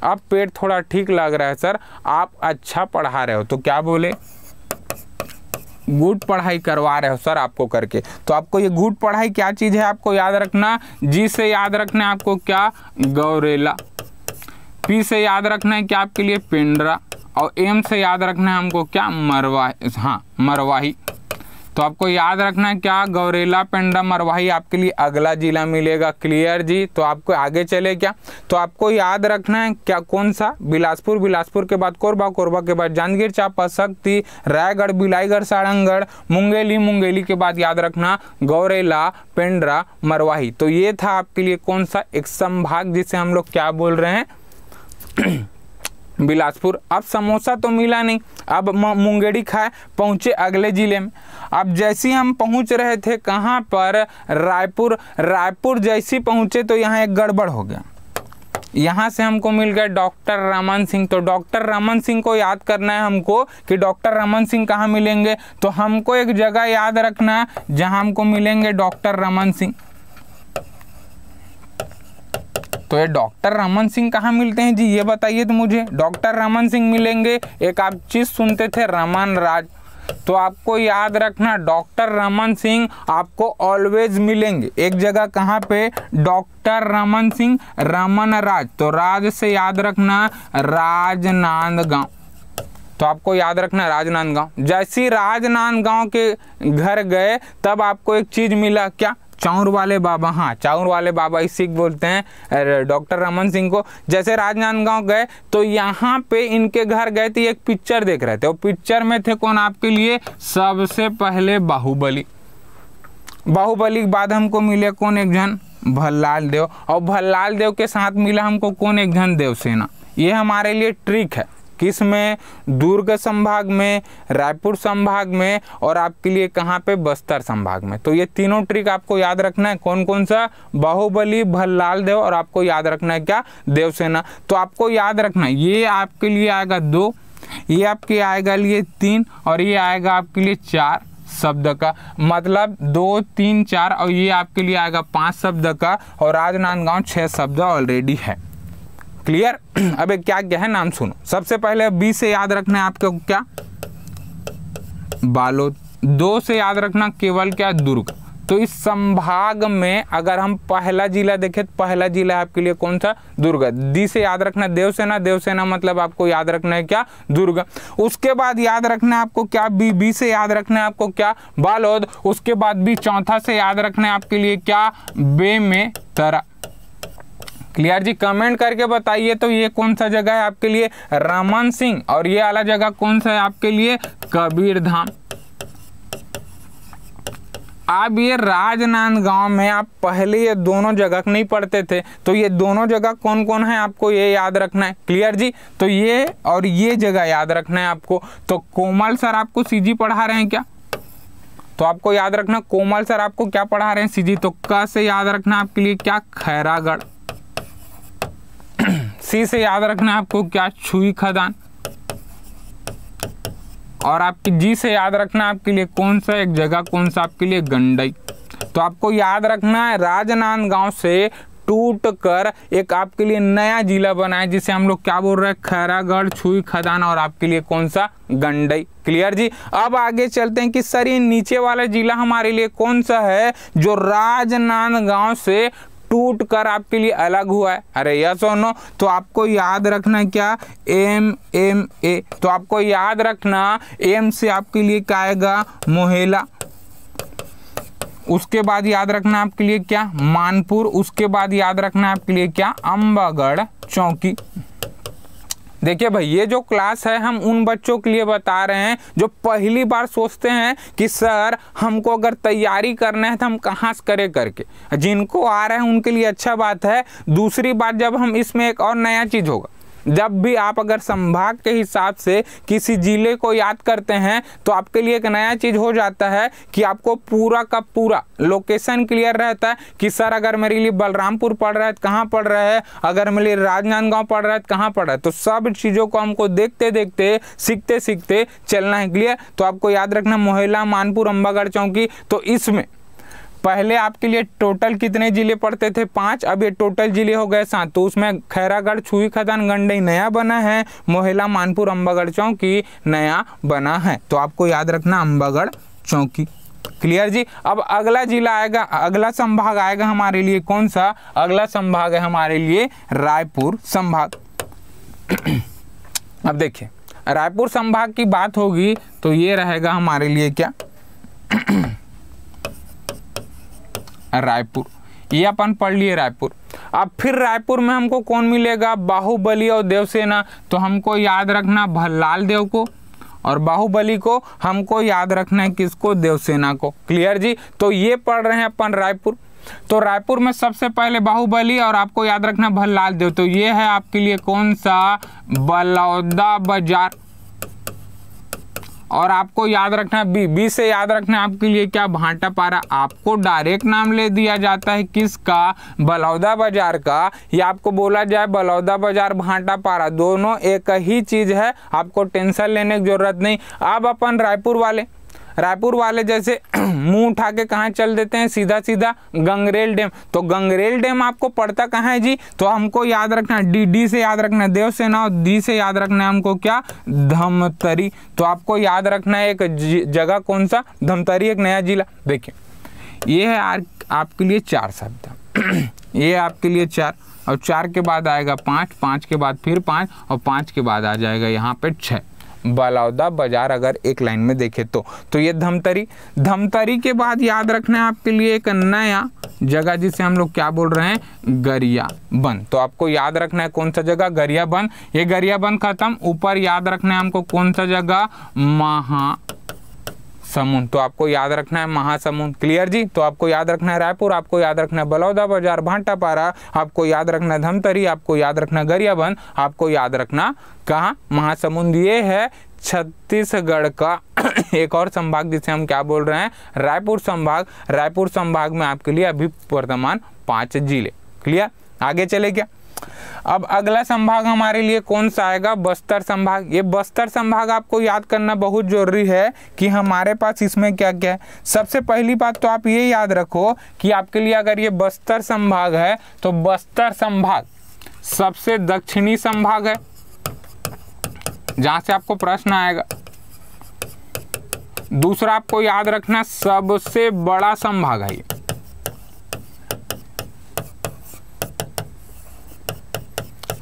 अब पेट थोड़ा ठीक लग रहा है सर आप अच्छा पढ़ा रहे हो तो क्या बोले गुड पढ़ाई करवा रहे हो सर आपको करके तो आपको ये गुड पढ़ाई क्या चीज़ है आपको याद रखना जी से याद रखना आपको क्या गौरेला पी से याद रखना है क्या आपके लिए पिंडरा और एम से याद रखना है हमको क्या मरवाही हाँ मरवाही तो आपको याद रखना है क्या गौरेला पेंडा मरवाही आपके लिए अगला जिला मिलेगा क्लियर जी तो आपको आगे चले क्या तो आपको याद रखना है क्या कौन सा बिलासपुर बिलासपुर के बाद कोरबा कोरबा के बाद जांजगीर चापा शक्ति रायगढ़ बिलाईगढ़ सारंगढ़ मुंगेली मुंगेली के बाद याद रखना गौरेला पेंड्रा मरवाही तो ये था आपके लिए कौन सा एक संभाग जिसे हम लोग क्या बोल रहे हैं बिलासपुर अब समोसा तो मिला नहीं अब मुंगेड़ी खाए पहुँचे अगले ज़िले में अब जैसे हम पहुँच रहे थे कहाँ पर रायपुर रायपुर जैसी पहुँचे तो यहाँ एक गड़बड़ हो गया यहाँ से हमको मिल गए डॉक्टर रमन सिंह तो डॉक्टर रमन सिंह को याद करना है हमको कि डॉक्टर रमन सिंह कहाँ मिलेंगे तो हमको एक जगह याद रखना है जहाँ हमको मिलेंगे डॉक्टर रमन सिंह तो ये डॉक्टर रमन सिंह कहाँ मिलते हैं जी ये बताइए तो मुझे डॉक्टर रमन सिंह मिलेंगे एक आप चीज़ सुनते थे रमन राज तो आपको याद रखना डॉक्टर रमन सिंह आपको ऑलवेज मिलेंगे एक जगह कहाँ पे डॉक्टर रमन सिंह रमन राज तो राज से याद रखना राजनांद गांव तो आपको याद रखना राजनांद गांव जैसी राजनांद गांव के घर गए तब आपको एक चीज मिला क्या चाउर वाले बाबा हाँ चाउर वाले बाबा इसी सिख बोलते हैं डॉक्टर रमन सिंह को जैसे राजनांदगांव गए तो यहाँ पे इनके घर गए थे एक पिक्चर देख रहे थे वो पिक्चर में थे कौन आपके लिए सबसे पहले बाहुबली बाहुबली के बाद हमको मिले कौन एक जन भल्लाल देव और भल्लाल देव के साथ मिला हमको कौन एक जन देवसेना ये हमारे लिए ट्रिक है किस में दुर्ग संभाग में रायपुर संभाग में और आपके लिए कहाँ पे बस्तर संभाग में तो ये तीनों ट्रिक आपको याद रखना है कौन कौन सा बाहुबली भल्लाल देव और आपको याद रखना है क्या देवसेना तो आपको याद रखना है ये आपके लिए आएगा दो ये आपके आएगा लिए तीन और ये आएगा आपके लिए चार शब्द का मतलब दो तीन चार और ये आपके लिए आएगा पांच शब्द का और राजनांदगांव छह शब्द ऑलरेडी है क्लियर अब एक क्या क्या है नाम सुनो सबसे पहले बी से याद रखना है आपको क्या बालो दो से याद रखना केवल क्या दुर्ग तो इस संभाग में अगर हम पहला जिला देखें तो पहला जिला आपके लिए कौन सा दुर्ग दी से याद रखना देवसेना देवसेना मतलब आपको याद रखना है क्या दुर्ग उसके बाद याद रखना है आपको क्या बी बी से याद रखना है आपको क्या बालोद उसके बाद भी चौथा से याद रखना है आपके लिए क्या बे में तरा क्लियर जी कमेंट करके बताइए तो ये कौन सा जगह है आपके लिए रमन सिंह और ये वाला जगह कौन सा है आपके लिए कबीर धाम आप ये राजनांदगांव में आप पहले ये दोनों जगह नहीं पढ़ते थे तो ये दोनों जगह कौन कौन है आपको ये याद रखना है क्लियर जी तो ये और ये जगह याद रखना है आपको तो कोमल सर आपको सीजी पढ़ा रहे हैं क्या तो आपको याद रखना कोमल सर आपको क्या पढ़ा रहे हैं सीजी तो क से याद रखना आपके लिए क्या खैरागढ़ सी से याद रखना आपको क्या छुई खदान और आपकी जी से याद रखना आपके लिए कौन सा एक जगह कौन सा आपके लिए गंडई तो आपको याद रखना है राजनांदगांव से टूट कर एक आपके लिए नया जिला बना है जिसे हम लोग क्या बोल रहे हैं खैरागढ़ छुई खदान और आपके लिए कौन सा गंडई क्लियर जी अब आगे चलते हैं कि सर ये नीचे वाला जिला हमारे लिए कौन सा है जो राजनांदगांव से टूट कर आपके लिए अलग हुआ है अरे यस और नो तो आपको याद रखना क्या एम एम ए तो आपको याद रखना एम से आपके लिए क्या आएगा मोहेला उसके बाद याद रखना आपके लिए क्या मानपुर उसके बाद याद रखना आपके लिए क्या अम्बागढ़ चौकी देखिए भाई ये जो क्लास है हम उन बच्चों के लिए बता रहे हैं जो पहली बार सोचते हैं कि सर हमको अगर तैयारी करना है तो हम कहाँ से करें करके जिनको आ रहे हैं उनके लिए अच्छा बात है दूसरी बात जब हम इसमें एक और नया चीज़ होगा जब भी आप अगर संभाग के हिसाब से किसी ज़िले को याद करते हैं तो आपके लिए एक नया चीज़ हो जाता है कि आपको पूरा का पूरा लोकेशन क्लियर रहता है कि सर अगर मेरे लिए बलरामपुर पड़ रहा है तो कहाँ पड़ रहा है अगर मेरे लिए राजनांदगांव पड़ रहा है तो कहाँ पड़ रहा है तो सब चीज़ों को हमको देखते देखते सीखते सीखते चलना है क्लियर तो आपको याद रखना मोहिला मानपुर अम्बागढ़ चौकी तो इसमें पहले आपके लिए टोटल कितने जिले पड़ते थे पांच अब ये टोटल जिले हो गए सात तो उसमें खैरागढ़ छुई खदान गंडई नया बना है मोहिला मानपुर अम्बागढ़ चौकी नया बना है तो आपको याद रखना अम्बागढ़ चौकी क्लियर जी अब अगला जिला आएगा अगला संभाग आएगा हमारे लिए कौन सा अगला संभाग है हमारे लिए रायपुर संभाग अब देखिए रायपुर संभाग की बात होगी तो ये रहेगा हमारे लिए क्या रायपुर ये अपन पढ़ लिए रायपुर अब फिर रायपुर में हमको कौन मिलेगा बाहुबली और देवसेना तो हमको याद रखना भल्लाल देव को और बाहुबली को हमको याद रखना है किसको देवसेना को क्लियर जी तो ये पढ़ रहे हैं अपन रायपुर तो रायपुर में सबसे पहले बाहुबली और आपको याद रखना भल्लाल देव तो ये है आपके लिए कौन सा बलौदा बाजार और आपको याद रखना बी बी से याद रखना आपके लिए क्या भांटा पारा आपको डायरेक्ट नाम ले दिया जाता है किसका बलौदा बाजार का या आपको बोला जाए बलौदा बाजार भांटा पारा दोनों एक ही चीज़ है आपको टेंशन लेने की जरूरत नहीं अब अपन रायपुर वाले रायपुर वाले जैसे मुंह उठा के कहाँ चल देते हैं सीधा सीधा गंगरेल डैम तो गंगरेल डैम आपको पड़ता कहाँ है जी तो हमको याद रखना है डी डी से याद रखना है देवसेना और डी से याद रखना है हमको क्या धमतरी तो आपको याद रखना है एक जगह कौन सा धमतरी एक नया जिला देखिए ये है आर, आपके लिए चार शब्द ये आपके लिए चार और चार के बाद आएगा पाँच पाँच के बाद फिर पाँच और पाँच के बाद आ जाएगा यहाँ पे छः बलौदा बाजार अगर एक लाइन में देखें तो तो ये धमतरी धमतरी के बाद याद रखना है आपके लिए एक नया जगह जिसे हम लोग क्या बोल रहे हैं गरिया बन तो आपको याद रखना है कौन सा जगह गरिया बन ये गरिया बन खत्म ऊपर याद रखना है हमको कौन सा जगह महा समूह तो आपको याद रखना है महासमुंद क्लियर जी तो आपको याद रखना है रायपुर आपको याद रखना है बलौदा बाजार भांटापारा आपको याद रखना है धमतरी आपको याद रखना गरियाबंद आपको याद रखना कहाँ महासमुंद ये है छत्तीसगढ़ का एक और संभाग जिसे हम क्या बोल रहे हैं रायपुर संभाग रायपुर संभाग में आपके लिए अभी वर्तमान पाँच जिले क्लियर आगे चले क्या अब अगला संभाग हमारे लिए कौन सा आएगा बस्तर संभाग ये बस्तर संभाग आपको याद करना बहुत जरूरी है कि हमारे पास इसमें क्या क्या है सबसे पहली बात तो आप ये याद रखो कि आपके लिए अगर ये बस्तर संभाग है तो बस्तर संभाग सबसे दक्षिणी संभाग है जहां से आपको प्रश्न आएगा दूसरा आपको याद रखना सबसे बड़ा संभाग है ये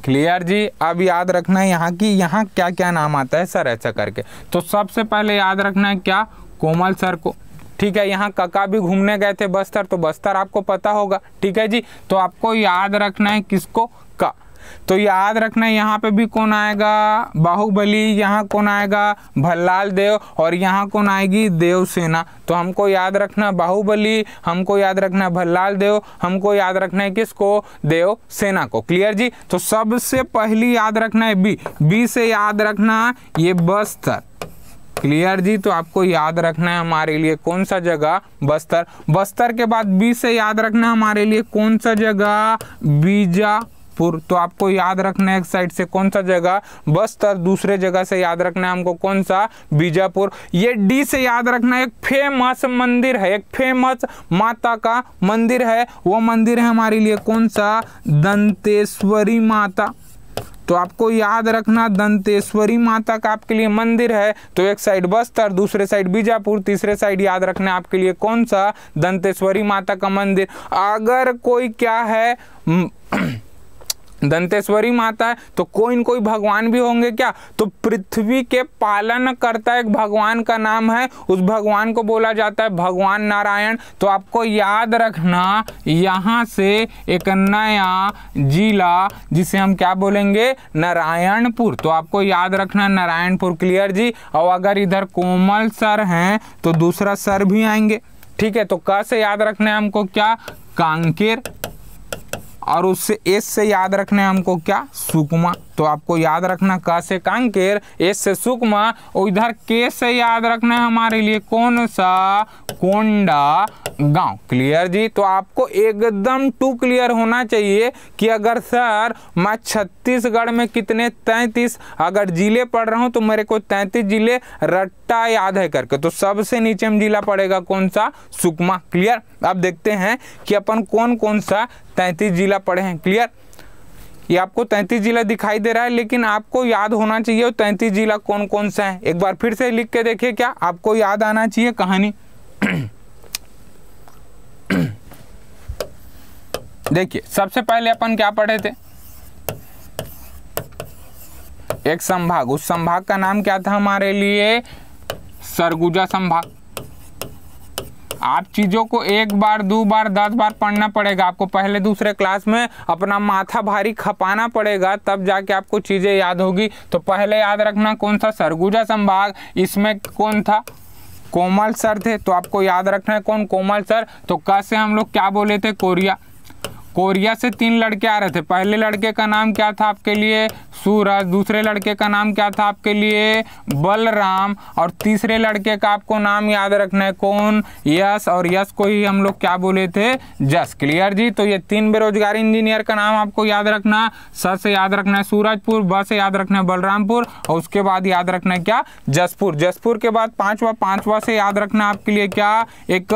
क्लियर जी अब याद रखना है यहाँ की यहाँ क्या क्या नाम आता है सर ऐसा करके तो सबसे पहले याद रखना है क्या कोमल सर को ठीक है यहाँ कका भी घूमने गए थे बस्तर तो बस्तर आपको पता होगा ठीक है जी तो आपको याद रखना है किसको का तो याद रखना यहाँ पे भी कौन आएगा बाहुबली यहाँ कौन आएगा भल्लाल देव और यहाँ कौन आएगी देवसेना तो हमको याद रखना बाहुबली हमको याद रखना भल्लाल देव हमको याद रखना है किसको देव सेना को क्लियर जी तो सबसे पहली याद रखना है बी बी से याद रखना ये बस्तर क्लियर जी तो आपको याद रखना है हमारे लिए कौन सा जगह बस्तर बस्तर के बाद बी से याद रखना हमारे लिए कौन सा जगह बीजा नागपुर तो आपको याद रखना है एक साइड से कौन सा जगह बस्तर दूसरे जगह से याद रखना है हमको कौन सा बीजापुर ये डी से याद रखना एक फेमस मंदिर है एक फेमस माता का मंदिर है वो मंदिर है हमारे लिए कौन सा दंतेश्वरी माता तो आपको याद रखना दंतेश्वरी माता का आपके लिए मंदिर है तो एक साइड बस्तर दूसरे साइड बीजापुर तीसरे साइड याद रखना आपके लिए कौन सा दंतेश्वरी माता का मंदिर अगर कोई क्या है दंतेश्वरी माता है तो कोई न कोई भगवान भी होंगे क्या तो पृथ्वी के पालन करता एक भगवान का नाम है उस भगवान को बोला जाता है भगवान नारायण तो आपको याद रखना यहाँ से एक नया जिला जिसे हम क्या बोलेंगे नारायणपुर तो आपको याद रखना नारायणपुर क्लियर जी और अगर इधर कोमल सर हैं तो दूसरा सर भी आएंगे ठीक है तो क से याद रखना है हमको क्या कांकेर और उससे एस से याद रखना है हमको क्या सुकमा तो आपको याद रखना क से कांकेर एस से सुकमा और इधर के से याद रखना है हमारे लिए कौन सा कोंडा गांव क्लियर जी तो आपको एकदम टू क्लियर होना चाहिए कि अगर सर मैं छत्तीसगढ़ में कितने तैतीस अगर जिले पढ़ रहा हूँ तो मेरे को तैतीस जिले रट्टा याद है करके तो सबसे नीचे में जिला पड़ेगा कौन सा सुकमा क्लियर अब देखते हैं कि अपन कौन कौन सा तैतीस जिला पढ़े हैं क्लियर ये आपको तैंतीस जिला दिखाई दे रहा है लेकिन आपको याद होना चाहिए तैंतीस जिला कौन कौन सा है एक बार फिर से लिख के देखिए क्या आपको याद आना चाहिए कहानी देखिए सबसे पहले अपन क्या पढ़े थे एक संभाग उस संभाग का नाम क्या था हमारे लिए सरगुजा संभाग आप चीज़ों को एक बार दो बार दस बार पढ़ना पड़ेगा आपको पहले दूसरे क्लास में अपना माथा भारी खपाना पड़ेगा तब जाके आपको चीज़ें याद होगी तो पहले याद रखना कौन सा सरगुजा संभाग इसमें कौन था कोमल सर थे तो आपको याद रखना है कौन कोमल सर तो कैसे हम लोग क्या बोले थे कोरिया कोरिया से तीन लड़के आ रहे थे पहले लड़के का नाम क्या था आपके लिए सूरज दूसरे लड़के का नाम क्या था आपके लिए बलराम और तीसरे लड़के का आपको नाम याद रखना है कौन यस और यस को ही हम लोग क्या बोले थे जस क्लियर जी तो ये तीन बेरोजगारी इंजीनियर का नाम आपको याद रखना स से याद रखना है सूरजपुर ब से याद रखना है बलरामपुर और उसके बाद याद रखना है क्या जसपुर जसपुर के बाद पांचवा पांचवा से याद रखना आपके लिए क्या एक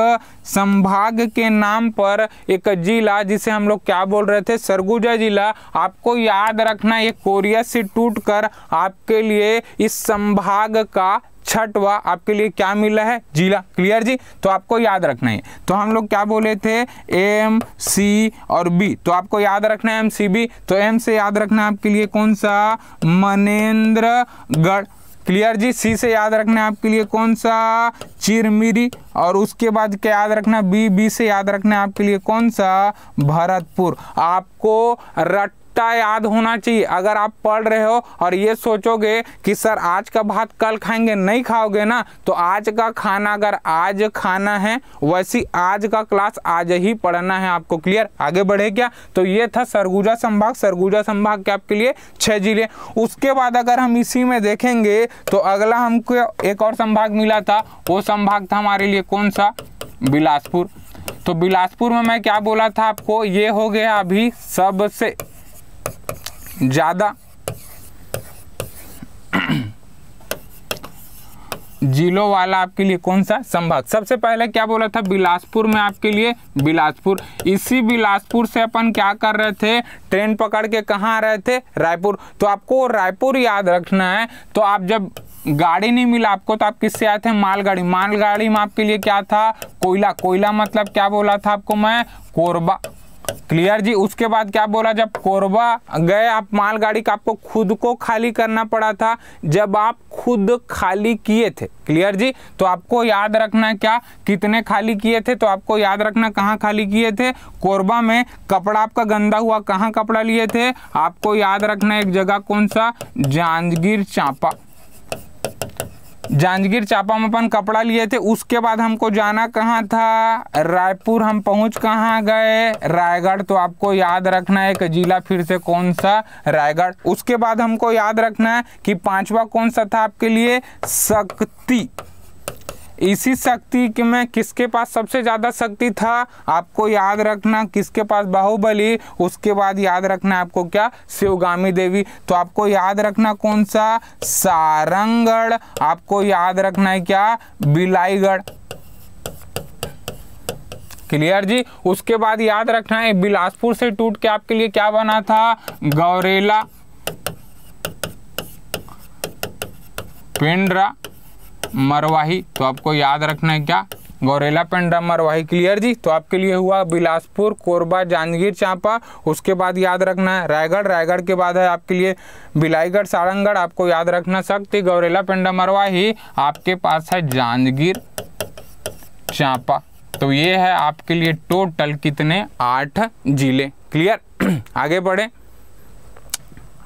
संभाग के नाम पर एक जिला जिसे हम लोग क्या बोल रहे थे सरगुजा जिला आपको याद रखना ये कोरिया से टूट कर आपके लिए इस संभाग का छठवा आपके लिए क्या मिला है जिला क्लियर जी तो आपको याद रखना है तो हम लोग क्या बोले थे एम सी और बी तो आपको याद रखना है एम सी बी तो एम से याद रखना है आपके लिए कौन सा मनेन्द्रगढ़ क्लियर जी सी से याद रखना है आपके लिए कौन सा चिरमिरी और उसके बाद क्या याद रखना बी बी से याद रखना है आपके लिए कौन सा भरतपुर आपको रट नुकता याद होना चाहिए अगर आप पढ़ रहे हो और ये सोचोगे कि सर आज का भात कल खाएंगे नहीं खाओगे ना तो आज का खाना अगर आज खाना है वैसी आज का क्लास आज ही पढ़ना है आपको क्लियर आगे बढ़े क्या तो ये था सरगुजा संभाग सरगुजा संभाग के आपके लिए छः जिले उसके बाद अगर हम इसी में देखेंगे तो अगला हमको एक और संभाग मिला था वो संभाग था हमारे लिए कौन सा बिलासपुर तो बिलासपुर में मैं क्या बोला था आपको ये हो गया अभी सबसे ज़्यादा जिलो वाला आपके लिए कौन सा संभव सबसे पहले क्या बोला था बिलासपुर में आपके लिए बिलासपुर इसी बिलासपुर से अपन क्या कर रहे थे ट्रेन पकड़ के कहा आ रहे थे रायपुर तो आपको रायपुर याद रखना है तो आप जब गाड़ी नहीं मिला आपको तो आप किससे आए थे मालगाड़ी मालगाड़ी में आपके लिए क्या था कोयला कोयला मतलब क्या बोला था आपको मैं कोरबा क्लियर जी उसके बाद क्या बोला जब कोरबा गए आप मालगाड़ी का आपको खुद को खाली करना पड़ा था जब आप खुद खाली किए थे क्लियर जी तो आपको याद रखना क्या कितने खाली किए थे तो आपको याद रखना कहाँ खाली किए थे कोरबा में कपड़ा आपका गंदा हुआ कहाँ कपड़ा लिए थे आपको याद रखना एक जगह कौन सा जांजगीर चांपा जांजगीर चापा में अपन कपड़ा लिए थे उसके बाद हमको जाना कहाँ था रायपुर हम पहुँच कहाँ गए रायगढ़ तो आपको याद रखना है कि जिला फिर से कौन सा रायगढ़ उसके बाद हमको याद रखना है कि पांचवा कौन सा था आपके लिए शक्ति इसी शक्ति में किसके पास सबसे ज़्यादा शक्ति था आपको याद रखना किसके पास बाहुबली उसके बाद याद रखना आपको क्या शिवगामी देवी तो आपको याद रखना कौन सा सारंगढ़ आपको याद रखना है क्या बिलाईगढ़ क्लियर जी उसके बाद याद रखना है बिलासपुर से टूट के आपके लिए क्या बना था गौरेला पेंड्रा मरवाही तो आपको याद रखना है क्या गौरेला पेंड्रा मरवाही क्लियर जी तो आपके लिए हुआ बिलासपुर कोरबा जांजगीर चांपा उसके बाद याद रखना है रायगढ़ रायगढ़ के बाद है आपके लिए बिलाईगढ़ सारंगढ़ आपको याद रखना सकती गौरेला पेंड्रा मरवाही आपके पास है जांजगीर चांपा तो ये है आपके लिए टोटल कितने आठ जिले क्लियर आगे बढ़े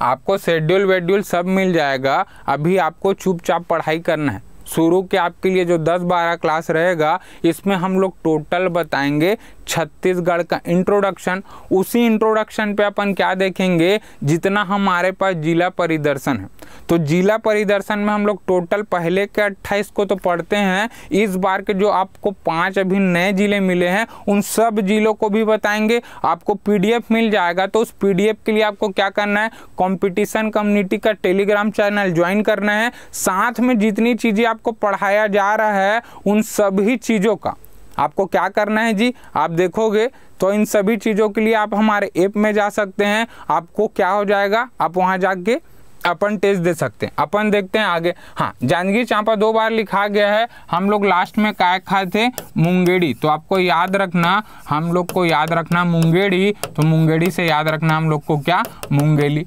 आपको शेड्यूल वेड्यूल सब मिल जाएगा अभी आपको चुपचाप पढ़ाई करना है शुरू के आपके लिए जो 10-12 क्लास रहेगा इसमें हम लोग टोटल बताएंगे छत्तीसगढ़ का इंट्रोडक्शन उसी इंट्रोडक्शन पे अपन क्या देखेंगे जितना हमारे पास जिला परिदर्शन है तो जिला परिदर्शन में हम लोग टोटल पहले के 28 को तो पढ़ते हैं इस बार के जो आपको पांच अभी नए ज़िले मिले हैं उन सब ज़िलों को भी बताएंगे आपको पीडीएफ मिल जाएगा तो उस पीडीएफ के लिए आपको क्या करना है कंपटीशन कम्युनिटी का टेलीग्राम चैनल ज्वाइन करना है साथ में जितनी चीज़ें आपको पढ़ाया जा रहा है उन सभी चीज़ों का आपको क्या करना है जी आप देखोगे तो इन सभी चीज़ों के लिए आप हमारे ऐप में जा सकते हैं आपको क्या हो जाएगा आप वहाँ जाके अपन टेस्ट दे सकते हैं अपन देखते हैं आगे हाँ जांजगीर चांपा दो बार लिखा गया है हम लोग लास्ट में काय खाए थे मुंगेड़ी तो आपको याद रखना हम लोग को याद रखना मुंगेड़ी तो मुंगेड़ी से याद रखना हम लोग को क्या मुंगेली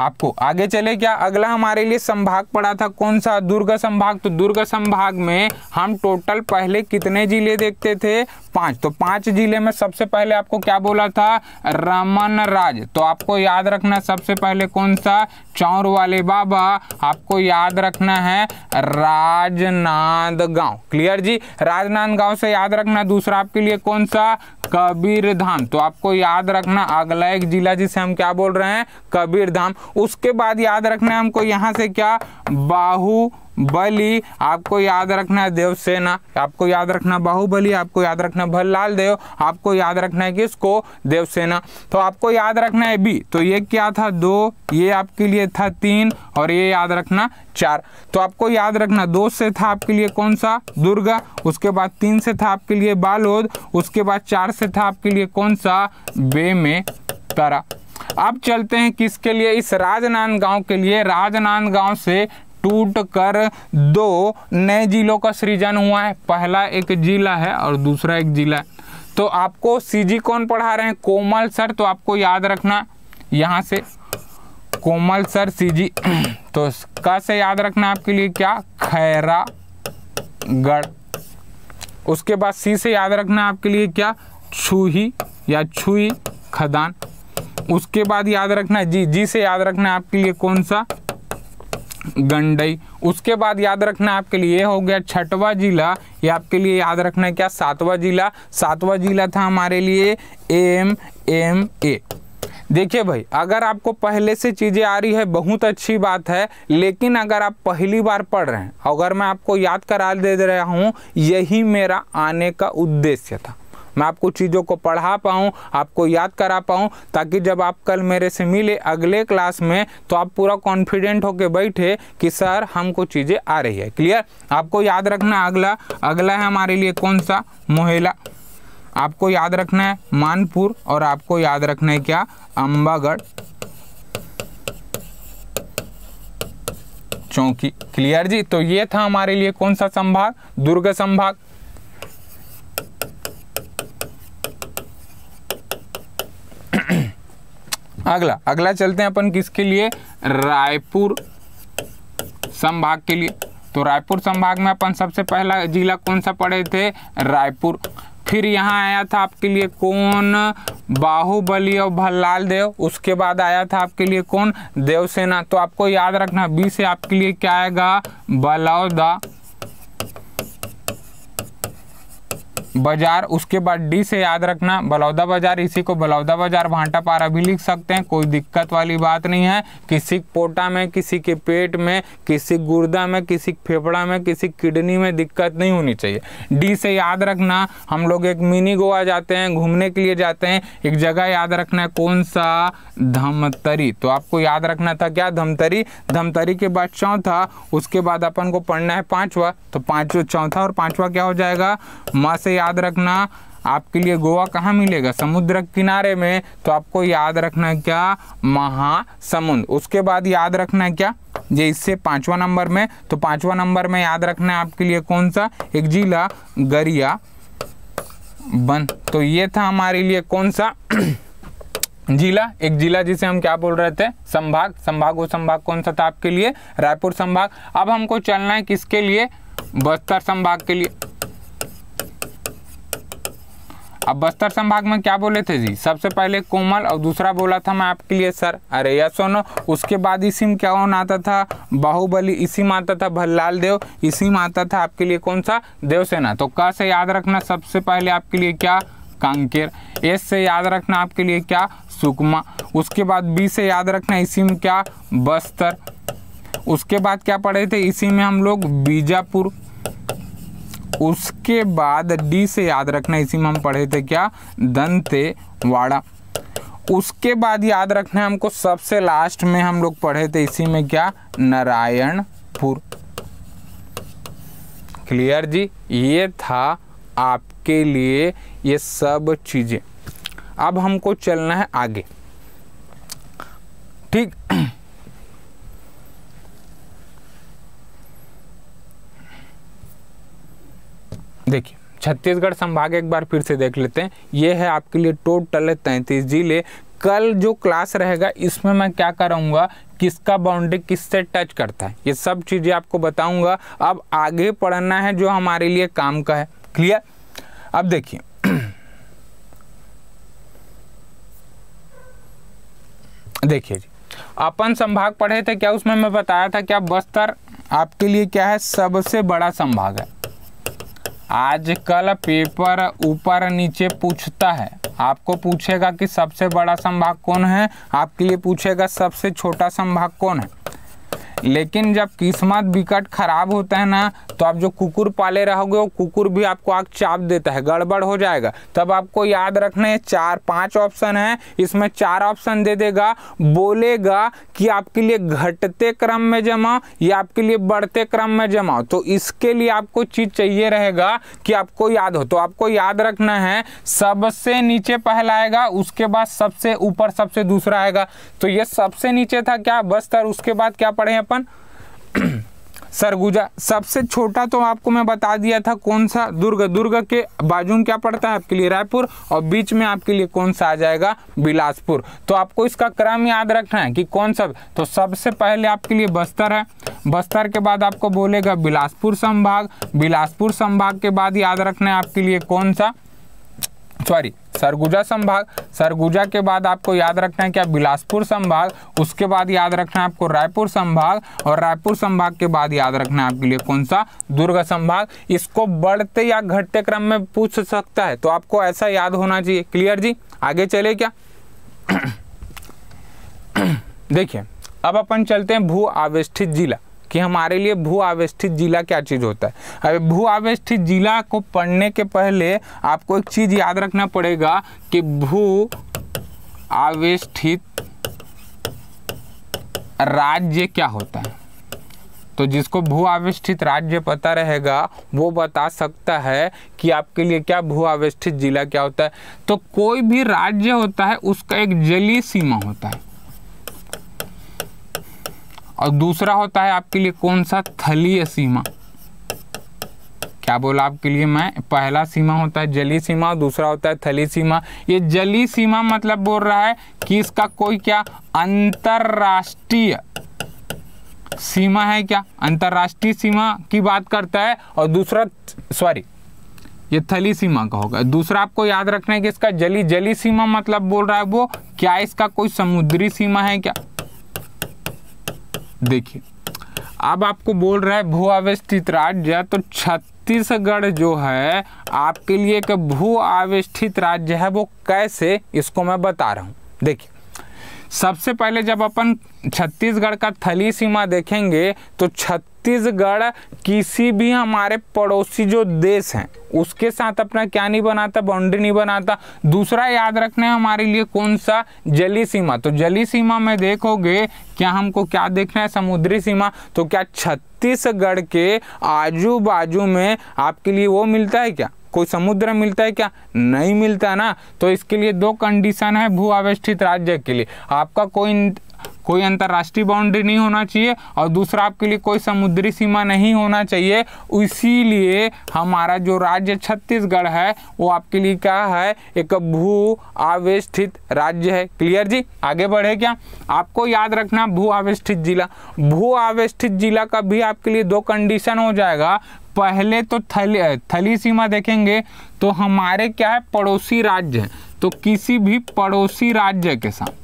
आपको आगे चले क्या अगला हमारे लिए संभाग पड़ा था कौन सा दुर्ग संभाग तो दुर्ग संभाग में हम टोटल पहले कितने जिले देखते थे पांच तो पांच जिले में सबसे पहले आपको क्या बोला था रमन राज तो आपको याद रखना सबसे पहले कौन सा चौर वाले बाबा आपको याद रखना है राजनांदगांव क्लियर जी राजनांदगांव से याद रखना दूसरा आपके लिए कौन सा कबीर धाम तो आपको याद रखना अगला एक जिला जिसे हम क्या बोल रहे हैं कबीर धाम उसके बाद याद रखना है हमको यहाँ से क्या बाहु बली आपको याद रखना है देवसेना आपको याद रखना बाहुबली आपको याद रखना भल्लाल देव आपको याद रखना है किसको देवसेना तो आपको याद रखना है बी तो ये क्या था दो ये आपके लिए था तीन और ये याद रखना चार तो आपको याद रखना दो से था आपके लिए कौन सा दुर्गा उसके बाद तीन से था आपके लिए बालोद उसके बाद चार से था आपके लिए कौन सा बे में तारा अब चलते हैं किसके लिए इस राजनांदगांव के लिए राजनांदगांव से टूट कर दो नए जिलों का सृजन हुआ है पहला एक जिला है और दूसरा एक जिला तो आपको सीजी कौन पढ़ा रहे हैं कोमल सर तो आपको याद रखना यहाँ से कोमल सर सीजी तो कैसे से याद रखना आपके लिए क्या खैरागढ़ उसके बाद सी से याद रखना आपके लिए क्या छूही या छुई खदान उसके बाद याद रखना है जी जी से याद रखना है आपके लिए कौन सा गंडई उसके बाद याद रखना आपके लिए हो गया छठवा जिला ये आपके लिए याद रखना है क्या सातवा जिला सातवा जिला था हमारे लिए एम एम ए देखिए भाई अगर आपको पहले से चीज़ें आ रही है बहुत अच्छी बात है लेकिन अगर आप पहली बार पढ़ रहे हैं अगर मैं आपको याद करा दे रहा हूँ यही मेरा आने का उद्देश्य था मैं आपको चीज़ों को पढ़ा पाऊँ आपको याद करा पाऊँ ताकि जब आप कल मेरे से मिले अगले क्लास में तो आप पूरा कॉन्फिडेंट होकर बैठे कि सर हमको चीज़ें आ रही है क्लियर आपको याद रखना अगला अगला है हमारे लिए कौन सा मोहेला आपको याद रखना है मानपुर और आपको याद रखना है क्या अम्बागढ़ चौकी क्लियर जी तो ये था हमारे लिए कौन सा संभाग दुर्ग संभाग अगला अगला चलते हैं अपन किसके लिए रायपुर संभाग के लिए तो रायपुर संभाग में अपन सबसे पहला जिला कौन सा पढ़े थे रायपुर फिर यहाँ आया था आपके लिए कौन बाहुबली और भल्लाल देव उसके बाद आया था आपके लिए कौन देवसेना तो आपको याद रखना बी से आपके लिए क्या आएगा बलौदा बाजार उसके बाद डी से याद रखना बलौदा बाजार इसी को बलौदा बाजार भांटा पारा भी लिख सकते हैं कोई दिक्कत वाली बात नहीं है किसी पोटा में किसी के पेट में किसी गुर्दा में किसी फेफड़ा में किसी किडनी में दिक्कत नहीं होनी चाहिए डी से याद रखना हम लोग एक मिनी गोवा जाते हैं घूमने के लिए जाते हैं एक जगह याद रखना है कौन सा धमतरी तो आपको याद रखना था क्या धमतरी धमतरी के बाद चौथा उसके बाद अपन को पढ़ना है पांचवा तो पांचवा चौथा और पांचवा क्या हो जाएगा माँ से याद रखना आपके लिए गोवा कहाँ मिलेगा समुद्र किनारे में तो आपको याद रखना क्या महासमुंद उसके बाद याद रखना क्या ये इससे पांचवा नंबर में तो पांचवा नंबर में याद रखना है आपके लिए कौन सा एक जिला गरिया बन तो ये था हमारे लिए कौन सा जिला एक जिला जिसे हम क्या बोल रहे थे संभाग संभाग वो संभाग कौन सा था आपके लिए रायपुर संभाग अब हमको चलना है किसके लिए बस्तर संभाग के लिए अब बस्तर संभाग में क्या बोले थे जी सबसे पहले कोमल और दूसरा बोला था मैं आपके लिए सर अरे या सोनो उसके बाद इसी में क्या कौन आता था बाहुबली इसी में आता था भल्लाल देव इसी में आता था आपके लिए कौन सा देवसेना तो क से याद रखना सबसे पहले आपके लिए क्या कांकेर एस से याद रखना आपके लिए क्या सुकमा उसके बाद बी से याद रखना इसी में क्या बस्तर उसके बाद क्या पढ़े थे इसी में हम लोग बीजापुर उसके बाद डी से याद रखना इसी में हम पढ़े थे क्या दंते वाड़ा उसके बाद याद रखना हमको सबसे लास्ट में हम लोग पढ़े थे इसी में क्या नारायणपुर क्लियर जी ये था आपके लिए ये सब चीज़ें अब हमको चलना है आगे ठीक देखिए छत्तीसगढ़ संभाग एक बार फिर से देख लेते हैं ये है आपके लिए टोटल तैंतीस जिले कल जो क्लास रहेगा इसमें मैं क्या कराऊंगा किसका बाउंड्री किससे टच करता है ये सब चीज़ें आपको बताऊंगा अब आगे पढ़ना है जो हमारे लिए काम का है क्लियर अब देखिए देखिए जी अपन संभाग पढ़े थे क्या उसमें मैं बताया था क्या बस्तर आपके लिए क्या है सबसे बड़ा संभाग है आजकल पेपर ऊपर नीचे पूछता है आपको पूछेगा कि सबसे बड़ा संभाग कौन है आपके लिए पूछेगा सबसे छोटा संभाग कौन है लेकिन जब किस्मत विकट खराब होता है ना तो आप जो कुकुर पाले रहोगे वो कुकुर भी आपको आग चाप देता है गड़बड़ हो जाएगा तब आपको याद रखना है चार पांच ऑप्शन है इसमें चार ऑप्शन दे देगा बोलेगा कि आपके लिए घटते क्रम में जमा या आपके लिए बढ़ते क्रम में जमा तो इसके लिए आपको चीज चाहिए रहेगा कि आपको याद हो तो आपको याद रखना है सबसे नीचे पहला आएगा उसके बाद सबसे ऊपर सबसे दूसरा आएगा तो ये सबसे नीचे था क्या बस तर उसके बाद क्या पढ़े हैं अपन सरगुजा सबसे छोटा तो आपको मैं बता दिया था कौन सा दुर्ग दुर्ग के बाजू में क्या पड़ता है आपके लिए रायपुर और बीच में आपके लिए कौन सा आ जाएगा बिलासपुर तो आपको इसका क्रम याद रखना है कि कौन सा तो सबसे पहले आपके लिए बस्तर है बस्तर के बाद आपको बोलेगा बिलासपुर संभाग बिलासपुर संभाग के बाद याद रखना है आपके लिए कौन सा सॉरी सरगुजा संभाग सरगुजा के बाद आपको याद रखना है क्या बिलासपुर संभाग उसके बाद याद रखना है आपको रायपुर संभाग और रायपुर संभाग के बाद याद रखना है आपके लिए कौन सा दुर्ग संभाग इसको बढ़ते या घटते क्रम में पूछ सकता है तो आपको ऐसा याद होना चाहिए क्लियर जी आगे चले क्या देखिए अब अपन चलते हैं भू आवेष्ठित जिला कि हमारे लिए भू आवेष्टित जिला क्या चीज़ होता है अब भू आवेष्टित जिला को पढ़ने के पहले आपको एक चीज़ याद रखना पड़ेगा कि भू आवेष्टित राज्य क्या होता है तो जिसको भू आवेष्टित राज्य पता रहेगा वो बता सकता है कि आपके लिए क्या भू आवेष्टित जिला क्या होता है तो कोई भी राज्य होता है उसका एक जलीय सीमा होता है और दूसरा होता है आपके लिए कौन सा थलीय सीमा क्या बोला आपके लिए मैं पहला सीमा होता है जली सीमा दूसरा होता है थली सीमा ये जली सीमा मतलब बोल रहा है कि इसका कोई क्या अंतरराष्ट्रीय सीमा है क्या अंतर्राष्ट्रीय सीमा की बात करता है और दूसरा सॉरी ये थली सीमा का होगा दूसरा आपको याद रखना है कि इसका जली जली सीमा मतलब बोल रहा है वो क्या इसका कोई समुद्री सीमा है क्या देखिए अब आपको बोल रहा है भू आवेश राज्य तो छत्तीसगढ़ जो है आपके लिए एक भू आवेष्ठित राज्य है वो कैसे इसको मैं बता रहा हूँ देखिए सबसे पहले जब अपन छत्तीसगढ़ का थली सीमा देखेंगे तो छत्तीसगढ़ किसी भी हमारे पड़ोसी जो देश हैं उसके साथ अपना क्या नहीं बनाता बाउंड्री नहीं बनाता दूसरा याद रखना है हमारे लिए कौन सा जली सीमा तो जली सीमा में देखोगे क्या हमको क्या देखना है समुद्री सीमा तो क्या छत्तीसगढ़ के आजू बाजू में आपके लिए वो मिलता है क्या कोई समुद्र मिलता है क्या नहीं मिलता ना तो इसके लिए दो कंडीशन है भू आवेष्ठित राज्य के लिए आपका कोई कोई अंतर्राष्ट्रीय बाउंड्री नहीं होना चाहिए और दूसरा आपके लिए कोई समुद्री सीमा नहीं होना चाहिए इसीलिए हमारा जो राज्य छत्तीसगढ़ है वो आपके लिए क्या है एक भू आवेष्ठित राज्य है क्लियर जी आगे बढ़े क्या आपको याद रखना भू आवेष्ठित जिला भू आवेष्ठित जिला का भी आपके लिए दो कंडीशन हो जाएगा पहले तो थली थली सीमा देखेंगे तो हमारे क्या है पड़ोसी राज्य है तो किसी भी पड़ोसी राज्य के साथ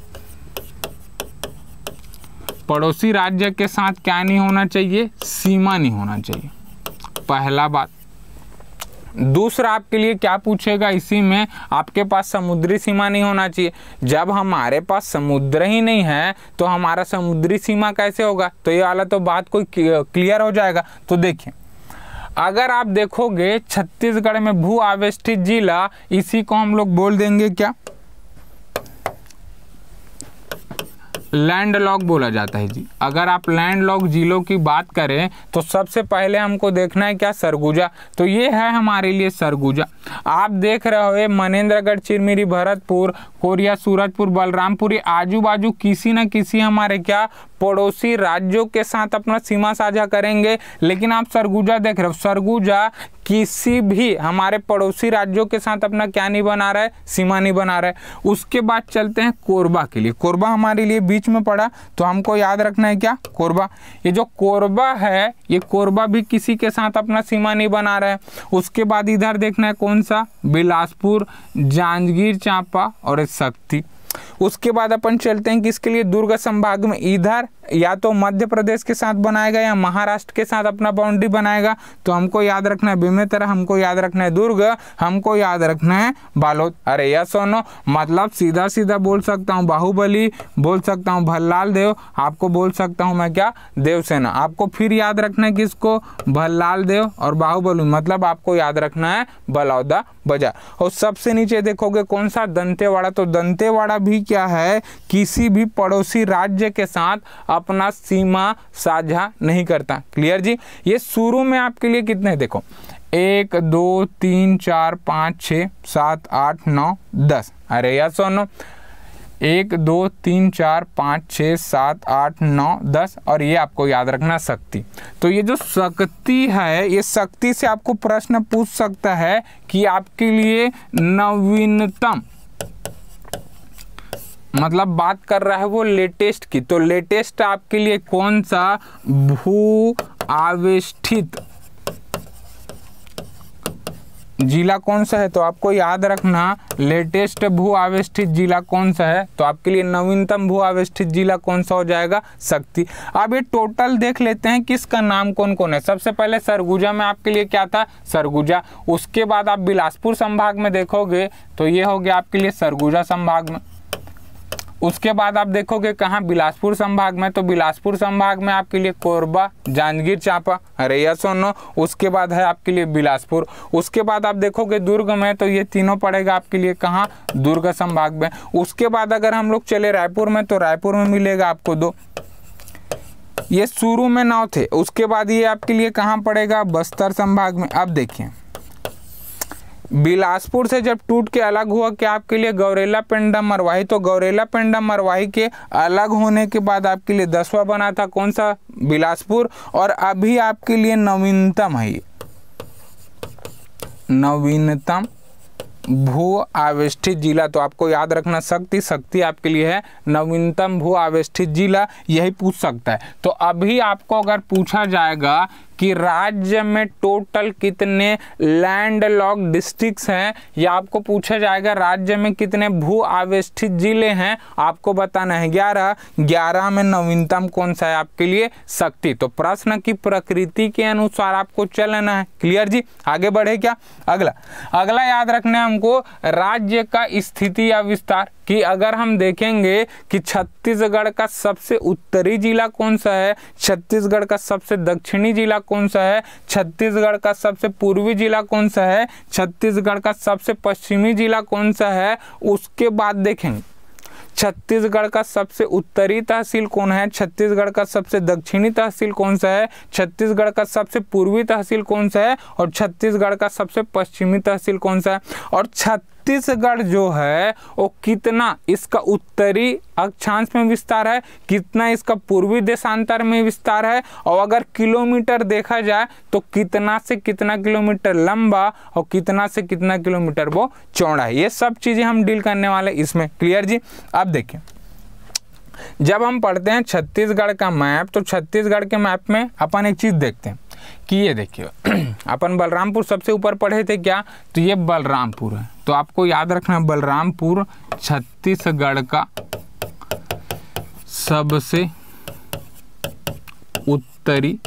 पड़ोसी राज्य के साथ क्या नहीं होना चाहिए सीमा नहीं होना चाहिए पहला बात दूसरा आपके लिए क्या पूछेगा इसी में आपके पास समुद्री सीमा नहीं होना चाहिए जब हमारे पास समुद्र ही नहीं है तो हमारा समुद्री सीमा कैसे होगा तो ये वाला तो बात कोई क्लियर हो जाएगा तो देखिए अगर आप देखोगे छत्तीसगढ़ में भू आवेष्टित जिला इसी को हम लोग बोल देंगे क्या लैंड लॉक बोला जाता है जी अगर आप लैंड लॉक जिलों की बात करें तो सबसे पहले हमको देखना है क्या सरगुजा तो ये है हमारे लिए सरगुजा आप देख रहे हो मनेन्द्रगढ़ चिरमिरी भरतपुर कोरिया सूरजपुर बलरामपुर आजू बाजू किसी न किसी हमारे क्या पड़ोसी राज्यों के साथ अपना सीमा साझा करेंगे लेकिन आप सरगुजा देख रहे हो सरगुजा किसी भी हमारे पड़ोसी राज्यों के साथ अपना क्या नहीं बना रहा है सीमा नहीं बना रहा है उसके बाद चलते हैं कोरबा के लिए कोरबा हमारे लिए बीच में पड़ा तो हमको याद रखना है क्या कोरबा ये जो कोरबा है ये कोरबा भी किसी के साथ अपना सीमा नहीं बना रहा है उसके बाद इधर देखना है कौन सा बिलासपुर जांजगीर चांपा और शक्ति उसके बाद अपन चलते हैं किसके लिए दुर्ग संभाग में इधर या तो मध्य प्रदेश के साथ बनाएगा या महाराष्ट्र के साथ अपना बाउंड्री बनाएगा तो हमको याद रखना है बेमेतर हमको याद रखना है दुर्ग हमको याद रखना है बालोद अरे यह सोनो मतलब सीधा सीधा बोल सकता हूँ बाहुबली बोल सकता हूँ भल्लाल देव आपको बोल सकता हूँ मैं क्या देवसेना आपको फिर याद रखना है किसको भल्लाल देव और बाहुबली मतलब आपको याद रखना है बलौदा बजा और सबसे नीचे देखोगे कौन सा दंतेवाड़ा तो दंतेवाड़ा भी क्या है किसी भी पड़ोसी राज्य के साथ अपना सीमा साझा नहीं करता क्लियर जी ये शुरू में आपके लिए कितने है? देखो एक दो तीन चार पाँच छ सात आठ नौ दस अरे या सोनो एक दो तीन चार पाँच छ सात आठ नौ दस और ये आपको याद रखना शक्ति तो ये जो शक्ति है ये शक्ति से आपको प्रश्न पूछ सकता है कि आपके लिए नवीनतम मतलब बात कर रहा है वो लेटेस्ट की तो लेटेस्ट आपके लिए कौन सा भू आविष्ठित जिला कौन सा है तो आपको याद रखना लेटेस्ट भू आविष्ठित जिला कौन सा है तो आपके लिए नवीनतम भू आविष्ठित जिला कौन सा हो जाएगा शक्ति अब ये टोटल देख लेते हैं किसका नाम कौन कौन है सबसे पहले सरगुजा में आपके लिए क्या था सरगुजा उसके बाद आप बिलासपुर संभाग में देखोगे तो ये हो गया आपके लिए सरगुजा संभाग में उसके बाद आप देखोगे कहाँ बिलासपुर संभाग में तो बिलासपुर संभाग में आपके लिए कोरबा जांजगीर चांपा अरैया सोनो उसके बाद है आपके लिए बिलासपुर उसके बाद आप देखोगे दुर्ग में तो ये तीनों पड़ेगा आपके लिए कहाँ दुर्ग संभाग में उसके बाद अगर हम लोग चले रायपुर में तो रायपुर में मिलेगा आपको दो ये शुरू में नौ थे उसके बाद ये आपके लिए कहाँ पड़ेगा बस्तर संभाग में अब देखिए बिलासपुर से जब टूट के अलग हुआ क्या आपके लिए गौरेला पेंडा मरवाही तो गौरेला पेंडा मरवाही के अलग होने के बाद आपके लिए दसवा बना था कौन सा बिलासपुर और अभी आपके लिए नवीनतम है ये नवीनतम भू आवेष्टित जिला तो आपको याद रखना शक्ति शक्ति आपके लिए है नवीनतम भू आवेष्टित जिला यही पूछ सकता है तो अभी आपको अगर पूछा जाएगा कि राज्य में टोटल कितने लैंड लॉक डिस्ट्रिक्ट हैं या आपको पूछा जाएगा राज्य में कितने भू आवेष्टित जिले हैं आपको बताना है ग्यारह ग्यारह में नवीनतम कौन सा है आपके लिए शक्ति तो प्रश्न की प्रकृति के अनुसार आपको चलना है क्लियर जी आगे बढ़े क्या अगला अगला याद रखना है हमको राज्य का स्थिति या विस्तार कि अगर हम देखेंगे कि छत्तीसगढ़ का सबसे उत्तरी जिला कौन सा है छत्तीसगढ़ का सबसे दक्षिणी जिला कौन सा है छत्तीसगढ़ का सबसे पूर्वी जिला कौन सा है छत्तीसगढ़ का सबसे पश्चिमी जिला कौन सा है उसके बाद देखेंगे छत्तीसगढ़ का सबसे उत्तरी तहसील कौन है छत्तीसगढ़ का सबसे दक्षिणी तहसील कौन सा है छत्तीसगढ़ का सबसे पूर्वी तहसील कौन सा है और छत्तीसगढ़ का सबसे पश्चिमी तहसील कौन सा है और छत्तीस छत्तीसगढ़ जो है वो कितना इसका उत्तरी अक्षांश में विस्तार है कितना इसका पूर्वी देशांतर में विस्तार है और अगर किलोमीटर देखा जाए तो कितना से कितना किलोमीटर लंबा और कितना से कितना किलोमीटर वो चौड़ा है ये सब चीज़ें हम डील करने वाले इसमें क्लियर जी अब देखिए जब हम पढ़ते हैं छत्तीसगढ़ का मैप तो छत्तीसगढ़ के मैप में अपन एक चीज़ देखते हैं कि ये देखिए अपन बलरामपुर सबसे ऊपर पढ़े थे क्या तो ये बलरामपुर है तो आपको याद रखना बलरामपुर छत्तीसगढ़ का सबसे उत्तरी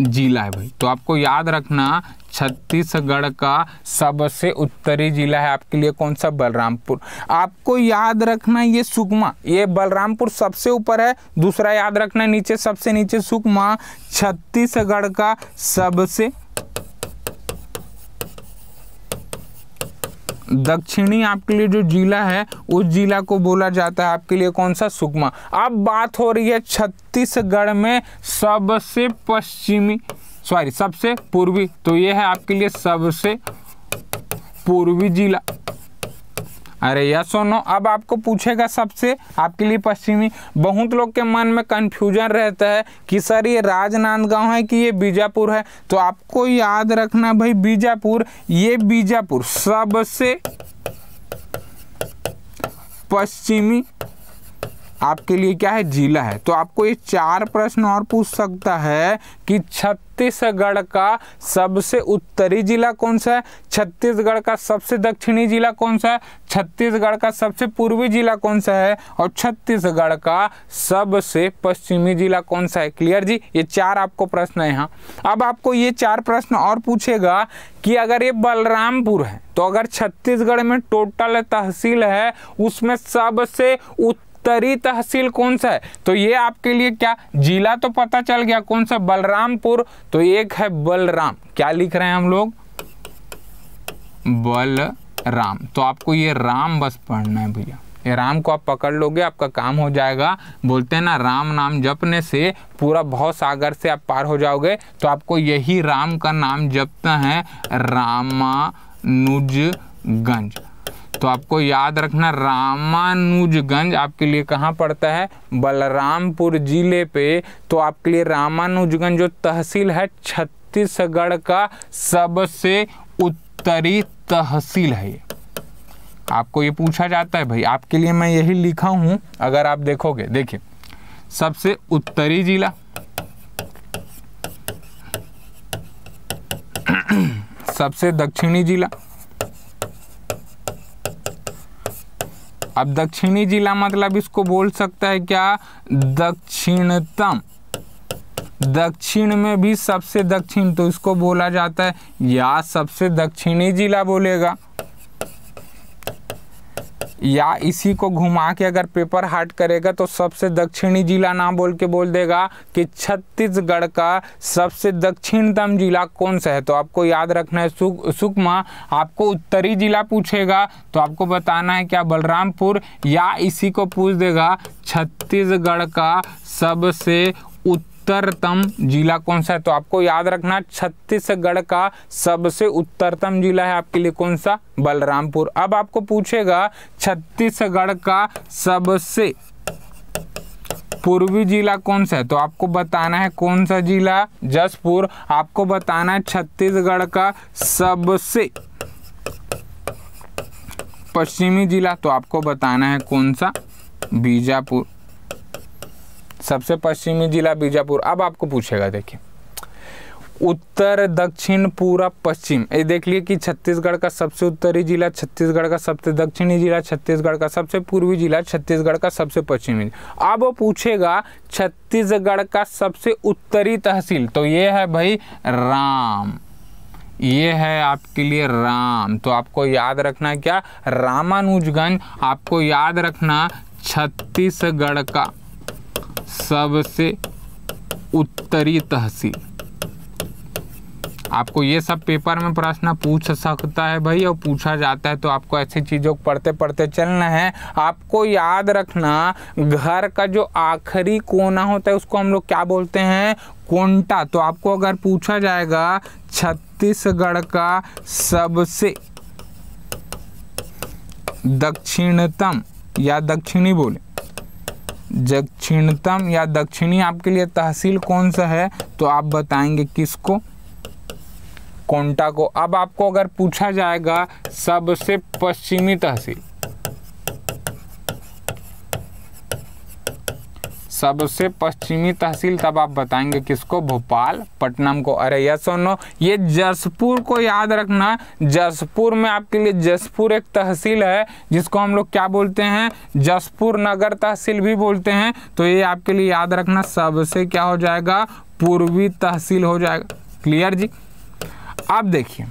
जिला है भाई तो आपको याद रखना छत्तीसगढ़ का सबसे उत्तरी जिला है आपके लिए कौन सा बलरामपुर आपको याद रखना ये सुकमा ये बलरामपुर सबसे ऊपर है दूसरा याद रखना नीचे सबसे नीचे सुकमा छत्तीसगढ़ का सबसे दक्षिणी आपके लिए जो जिला है उस जिला को बोला जाता है आपके लिए कौन सा सुकमा अब बात हो रही है छत्तीसगढ़ में सबसे पश्चिमी सॉरी सबसे पूर्वी तो ये है आपके लिए सबसे पूर्वी जिला अरे यस और नो अब आपको पूछेगा सबसे आपके लिए पश्चिमी बहुत लोग के मन में कंफ्यूजन रहता है कि सर ये राजनांदगांव है कि ये बीजापुर है तो आपको याद रखना भाई बीजापुर ये बीजापुर सबसे पश्चिमी आपके लिए क्या है जिला है तो आपको ये चार प्रश्न और पूछ सकता है कि छत छत्तीसगढ़ का सबसे उत्तरी जिला कौन सा है छत्तीसगढ़ का सबसे दक्षिणी जिला कौन सा है छत्तीसगढ़ का सबसे पूर्वी जिला कौन सा है और छत्तीसगढ़ का सबसे पश्चिमी जिला कौन सा है क्लियर जी ये चार आपको प्रश्न है यहाँ अब आपको ये चार प्रश्न और पूछेगा कि अगर ये बलरामपुर है तो अगर छत्तीसगढ़ में टोटल तहसील है उसमें सबसे उत्तर उत्तरी तहसील कौन सा है तो ये आपके लिए क्या जिला तो पता चल गया कौन सा बलरामपुर तो एक है बलराम क्या लिख रहे हैं हम लोग बलराम तो आपको ये राम बस पढ़ना है भैया ये राम को आप पकड़ लोगे आपका काम हो जाएगा बोलते हैं ना राम नाम जपने से पूरा भव सागर से आप पार हो जाओगे तो आपको यही राम का नाम जपता है रामानुजगंज तो आपको याद रखना रामानुजगंज आपके लिए कहाँ पड़ता है बलरामपुर जिले पे तो आपके लिए रामानुजगंज जो तहसील है छत्तीसगढ़ का सबसे उत्तरी तहसील है ये आपको ये पूछा जाता है भाई आपके लिए मैं यही लिखा हूँ अगर आप देखोगे देखिए सबसे उत्तरी जिला सबसे दक्षिणी जिला अब दक्षिणी जिला मतलब इसको बोल सकता है क्या दक्षिणतम दक्षिण में भी सबसे दक्षिण तो इसको बोला जाता है या सबसे दक्षिणी जिला बोलेगा या इसी को घुमा के अगर पेपर हार्ट करेगा तो सबसे दक्षिणी जिला ना बोल के बोल देगा कि छत्तीसगढ़ का सबसे दक्षिणतम जिला कौन सा है तो आपको याद रखना है सुकमा आपको उत्तरी जिला पूछेगा तो आपको बताना है क्या बलरामपुर या इसी को पूछ देगा छत्तीसगढ़ का सबसे उत्तरतम जिला कौन सा है तो आपको याद रखना छत्तीसगढ़ का सबसे उत्तरतम जिला है आपके लिए कौन सा बलरामपुर अब आपको पूछेगा छत्तीसगढ़ का सबसे पूर्वी जिला कौन सा है तो आपको बताना है कौन सा जिला जसपुर आपको बताना है छत्तीसगढ़ का सबसे पश्चिमी जिला तो आपको बताना है कौन सा बीजापुर सबसे पश्चिमी जिला बीजापुर अब आपको पूछेगा देखिए उत्तर दक्षिण पूरा पश्चिम ये देख लिए कि छत्तीसगढ़ का सबसे उत्तरी जिला छत्तीसगढ़ का सबसे दक्षिणी जिला छत्तीसगढ़ का सबसे पूर्वी जिला छत्तीसगढ़ का सबसे पश्चिमी अब वो पूछेगा छत्तीसगढ़ का सबसे उत्तरी तहसील तो ये है भाई राम ये है आपके लिए राम तो आपको याद रखना क्या रामानुजगंज आपको याद रखना छत्तीसगढ़ का सबसे उत्तरी तहसील आपको ये सब पेपर में प्रश्न पूछ सकता है भाई और पूछा जाता है तो आपको ऐसी चीज़ों को पढ़ते पढ़ते चलना है आपको याद रखना घर का जो आखिरी कोना होता है उसको हम लोग क्या बोलते हैं कोंटा तो आपको अगर पूछा जाएगा छत्तीसगढ़ का सबसे दक्षिणतम या दक्षिणी बोले दक्षिणतम या दक्षिणी आपके लिए तहसील कौन सा है तो आप बताएंगे किसको कोंटा को अब आपको अगर पूछा जाएगा सबसे पश्चिमी तहसील सबसे पश्चिमी तहसील तब आप बताएंगे किसको भोपाल पटनम को अरे यस और नो ये जसपुर को याद रखना जसपुर में आपके लिए जसपुर एक तहसील है जिसको हम लोग क्या बोलते हैं जसपुर नगर तहसील भी बोलते हैं तो ये आपके लिए याद रखना सबसे क्या हो जाएगा पूर्वी तहसील हो जाएगा क्लियर जी अब देखिए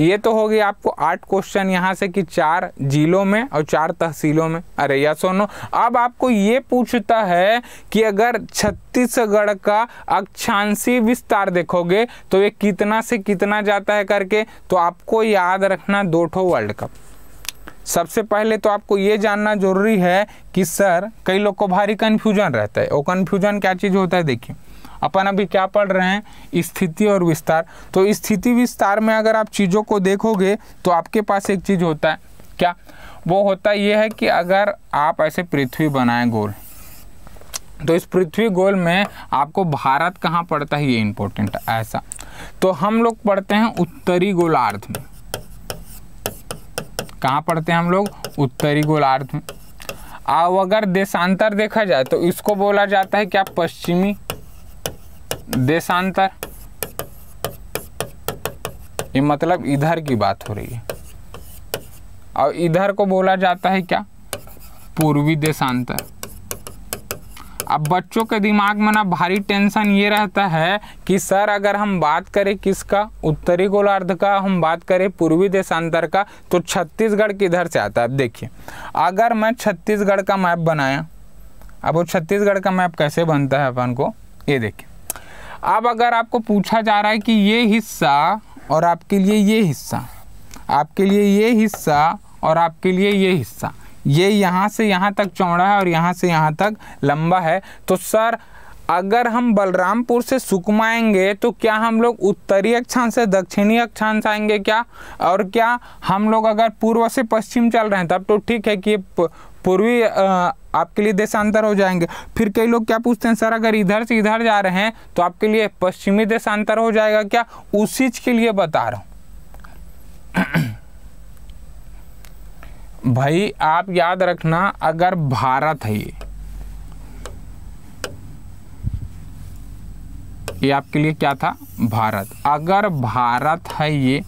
ये तो होगी आपको आठ क्वेश्चन यहाँ से कि चार जिलों में और चार तहसीलों में अरे या सोनो अब आपको ये पूछता है कि अगर छत्तीसगढ़ का अक्षांशी विस्तार देखोगे तो ये कितना से कितना जाता है करके तो आपको याद रखना दो ठो वर्ल्ड कप सबसे पहले तो आपको ये जानना जरूरी है कि सर कई लोग को भारी कन्फ्यूजन रहता है वो कन्फ्यूजन क्या चीज़ होता है देखिए अपन अभी क्या पढ़ रहे हैं स्थिति और विस्तार तो स्थिति विस्तार में अगर आप चीज़ों को देखोगे तो आपके पास एक चीज़ होता है क्या वो होता ये है कि अगर आप ऐसे पृथ्वी बनाएं गोल तो इस पृथ्वी गोल में आपको भारत कहाँ पड़ता है ये इम्पोर्टेंट ऐसा तो हम लोग पढ़ते हैं उत्तरी गोलार्ध में कहाँ पढ़ते हैं हम लोग उत्तरी गोलार्ध में अब अगर देशांतर देखा जाए तो इसको बोला जाता है क्या पश्चिमी देशांतर ये मतलब इधर की बात हो रही है और इधर को बोला जाता है क्या पूर्वी देशांतर अब बच्चों के दिमाग में ना भारी टेंशन ये रहता है कि सर अगर हम बात करें किसका उत्तरी गोलार्ध का हम बात करें पूर्वी देशांतर का तो छत्तीसगढ़ किधर से आता है अब देखिए अगर मैं छत्तीसगढ़ का मैप बनाया अब वो छत्तीसगढ़ का मैप कैसे बनता है अपन को ये देखिए अब अगर आपको पूछा जा रहा है कि ये हिस्सा और आपके लिए ये हिस्सा आपके लिए ये हिस्सा और आपके लिए ये हिस्सा ये यहाँ से यहाँ तक चौड़ा है और यहाँ से यहाँ तक लंबा है तो सर अगर हम बलरामपुर से सुकमाएंगे तो क्या हम लोग उत्तरी अक्षांश से दक्षिणी अक्षांश आएंगे क्या और क्या हम लोग अगर पूर्व से पश्चिम चल रहे हैं तब तो ठीक है कि पूर्वी आपके लिए देशांतर हो जाएंगे फिर कई लोग क्या पूछते हैं सर अगर इधर से इधर जा रहे हैं तो आपके लिए पश्चिमी देशांतर हो जाएगा क्या उस चीज के लिए बता रहा हूँ भाई आप याद रखना अगर भारत है ये ये आपके लिए क्या था भारत अगर भारत है ये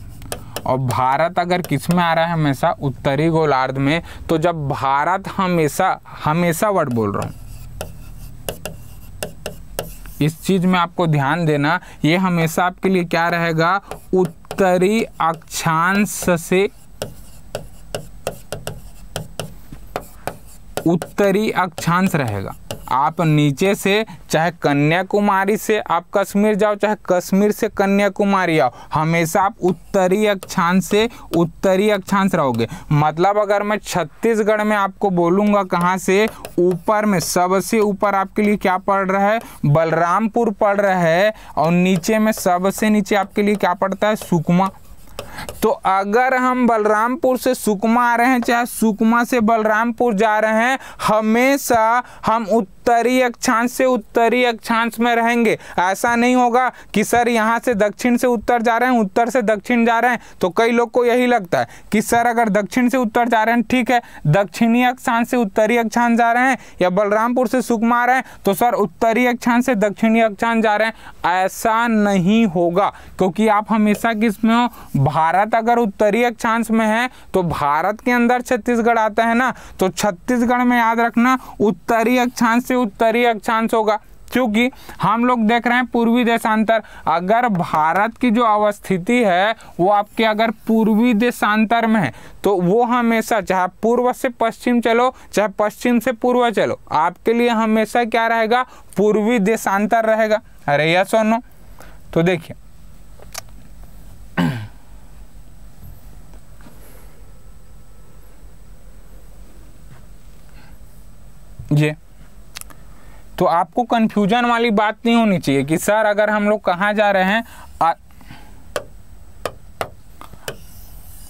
और भारत अगर किस में आ रहा है हमेशा उत्तरी गोलार्ध में तो जब भारत हमेशा हमेशा वर्ड बोल रहा हूँ इस चीज़ में आपको ध्यान देना ये हमेशा आपके लिए क्या रहेगा उत्तरी अक्षांश से उत्तरी अक्षांश रहेगा आप नीचे से चाहे कन्याकुमारी से आप कश्मीर जाओ चाहे कश्मीर से कन्याकुमारी आओ हमेशा आप उत्तरी अक्षांश से उत्तरी अक्षांश रहोगे मतलब अगर मैं छत्तीसगढ़ में आपको बोलूँगा कहाँ से ऊपर में सबसे ऊपर आपके लिए क्या पड़ रहा है बलरामपुर पड़ रहा है और नीचे में सबसे नीचे आपके लिए क्या पड़ता है सुकमा तो अगर हम बलरामपुर से सुकमा आ रहे हैं चाहे सुकमा से बलरामपुर जा रहे हैं हमेशा हम उत्तर उत्तरी अक्षांश से उत्तरी अक्षांश में रहेंगे ऐसा नहीं होगा कि सर यहाँ से दक्षिण से उत्तर जा रहे हैं उत्तर से दक्षिण जा रहे हैं तो कई लोग को यही लगता है कि सर अगर दक्षिण से उत्तर जा रहे हैं ठीक है दक्षिणी अक्षांश से उत्तरी अक्षांश जा रहे हैं या बलरामपुर से सुकमा रहे हैं तो सर उत्तरी अक्षांश से दक्षिणी अक्षांश जा रहे हैं ऐसा नहीं होगा क्योंकि आप हमेशा किस में हो भारत अगर उत्तरी अक्षांश में है तो भारत के अंदर छत्तीसगढ़ आता है ना तो छत्तीसगढ़ में याद रखना उत्तरी अक्षांश से उत्तरी अक्षांश होगा क्योंकि हम लोग देख रहे हैं पूर्वी देशांतर अगर भारत की जो अवस्थिति है वो आपके अगर पूर्वी देशांतर में है तो वो हमेशा चाहे पूर्व से पश्चिम चलो चाहे पश्चिम से पूर्व चलो आपके लिए हमेशा क्या रहेगा पूर्वी देशांतर रहेगा अरे यस और नो तो देखिए जी तो आपको कन्फ्यूजन वाली बात नहीं होनी चाहिए कि सर अगर हम लोग कहाँ जा रहे हैं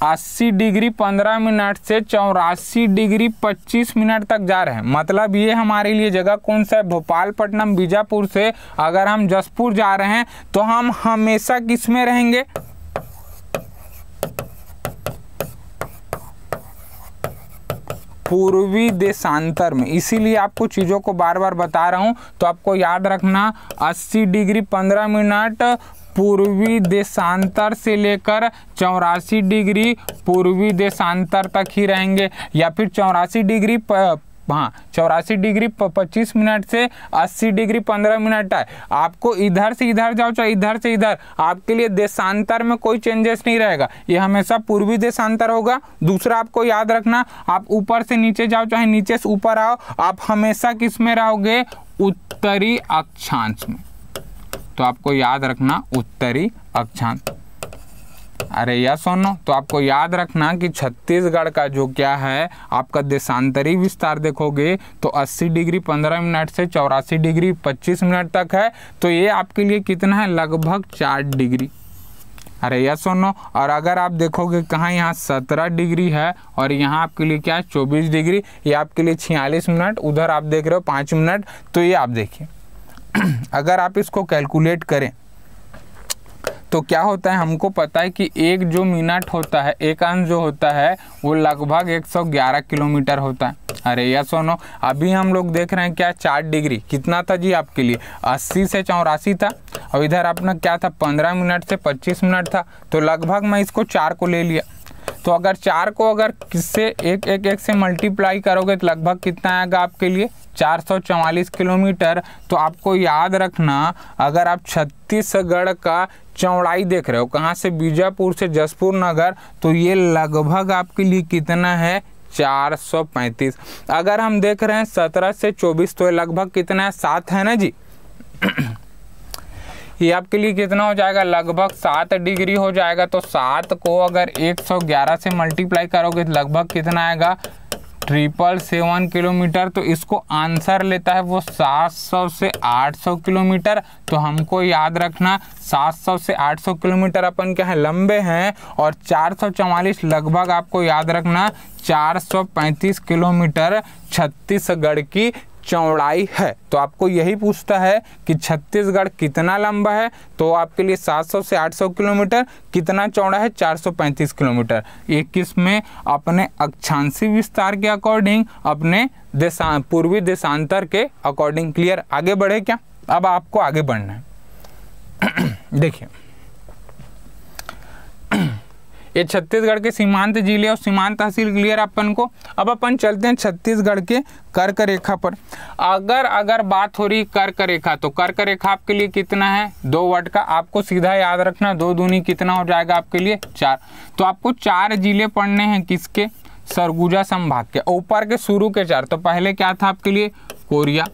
अस्सी डिग्री पंद्रह मिनट से चौरासी डिग्री पच्चीस मिनट तक जा रहे हैं मतलब ये हमारे लिए जगह कौन सा है भोपालपट्टनम बीजापुर से अगर हम जसपुर जा रहे हैं तो हम हमेशा किस में रहेंगे पूर्वी देशांतर में इसीलिए आपको चीज़ों को बार बार बता रहा हूँ तो आपको याद रखना 80 डिग्री 15 मिनट पूर्वी देशांतर से लेकर चौरासी डिग्री पूर्वी देशांतर तक ही रहेंगे या फिर चौरासी डिग्री वहाँ चौरासी डिग्री पच्चीस मिनट से अस्सी डिग्री पंद्रह मिनट है आपको इधर से इधर जाओ चाहे इधर से इधर आपके लिए देशांतर में कोई चेंजेस नहीं रहेगा ये हमेशा पूर्वी देशांतर होगा दूसरा आपको याद रखना आप ऊपर से नीचे जाओ चाहे नीचे से ऊपर आओ आप हमेशा किस में रहोगे उत्तरी अक्षांश में तो आपको याद रखना उत्तरी अक्षांश अरे यह सोनो तो आपको याद रखना कि छत्तीसगढ़ का जो क्या है आपका देशांतरी विस्तार देखोगे तो 80 डिग्री 15 मिनट से चौरासी डिग्री 25 मिनट तक है तो ये आपके लिए कितना है लगभग चार डिग्री अरे यह सोनो और अगर आप देखोगे कहाँ यहाँ सत्रह डिग्री है और यहाँ आपके लिए क्या है चौबीस डिग्री ये आपके लिए छियालीस मिनट उधर आप देख रहे हो पाँच मिनट तो ये आप देखिए अगर आप इसको कैलकुलेट करें तो क्या होता है हमको पता है कि एक जो मिनट होता है एक अंश जो होता है वो लगभग 111 किलोमीटर होता है अरे या सोनो अभी हम लोग देख रहे हैं क्या चार डिग्री कितना था जी आपके लिए अस्सी से चौरासी था और इधर अपना क्या था पंद्रह मिनट से पच्चीस मिनट था तो लगभग मैं इसको चार को ले लिया तो अगर चार को अगर किससे एक एक एक से मल्टीप्लाई करोगे तो लगभग कितना आएगा आपके लिए 444 किलोमीटर तो आपको याद रखना अगर आप छत्तीसगढ़ का चौड़ाई देख रहे हो कहाँ से बीजापुर से जसपुर नगर तो ये लगभग आपके लिए कितना है 435 अगर हम देख रहे हैं 17 से 24 तो लगभग कितना है सात है ना जी ये आपके लिए कितना हो जाएगा लगभग सात डिग्री हो जाएगा तो सात को अगर 111 से मल्टीप्लाई करोगे तो लगभग कितना आएगा ट्रिपल सेवन किलोमीटर तो इसको आंसर लेता है वो 700 से 800 किलोमीटर तो हमको याद रखना 700 से 800 किलोमीटर अपन क्या है लंबे हैं और चार लगभग आपको याद रखना 435 किलोमीटर छत्तीसगढ़ की चौड़ाई है तो आपको यही पूछता है कि छत्तीसगढ़ कितना लंबा है तो आपके लिए 700 से 800 किलोमीटर कितना चौड़ा है 435 किलोमीटर ये किस में अपने अक्षांशी विस्तार के अकॉर्डिंग अपने देशा पूर्वी देशांतर के अकॉर्डिंग क्लियर आगे बढ़े क्या अब आपको आगे बढ़ना है देखिए ये छत्तीसगढ़ के सीमांत जिले और सीमांत तहसील क्लियर अपन को अब अपन चलते हैं छत्तीसगढ़ के कर्क रेखा पर अगर अगर बात हो रही कर्क रेखा तो कर्क रेखा आपके लिए कितना है दो वर्ड का आपको सीधा याद रखना दो दूनी कितना हो जाएगा आपके लिए चार तो आपको चार जिले पढ़ने हैं किसके सरगुजा संभाग के ऊपर के शुरू के चार तो पहले क्या था आपके लिए कोरिया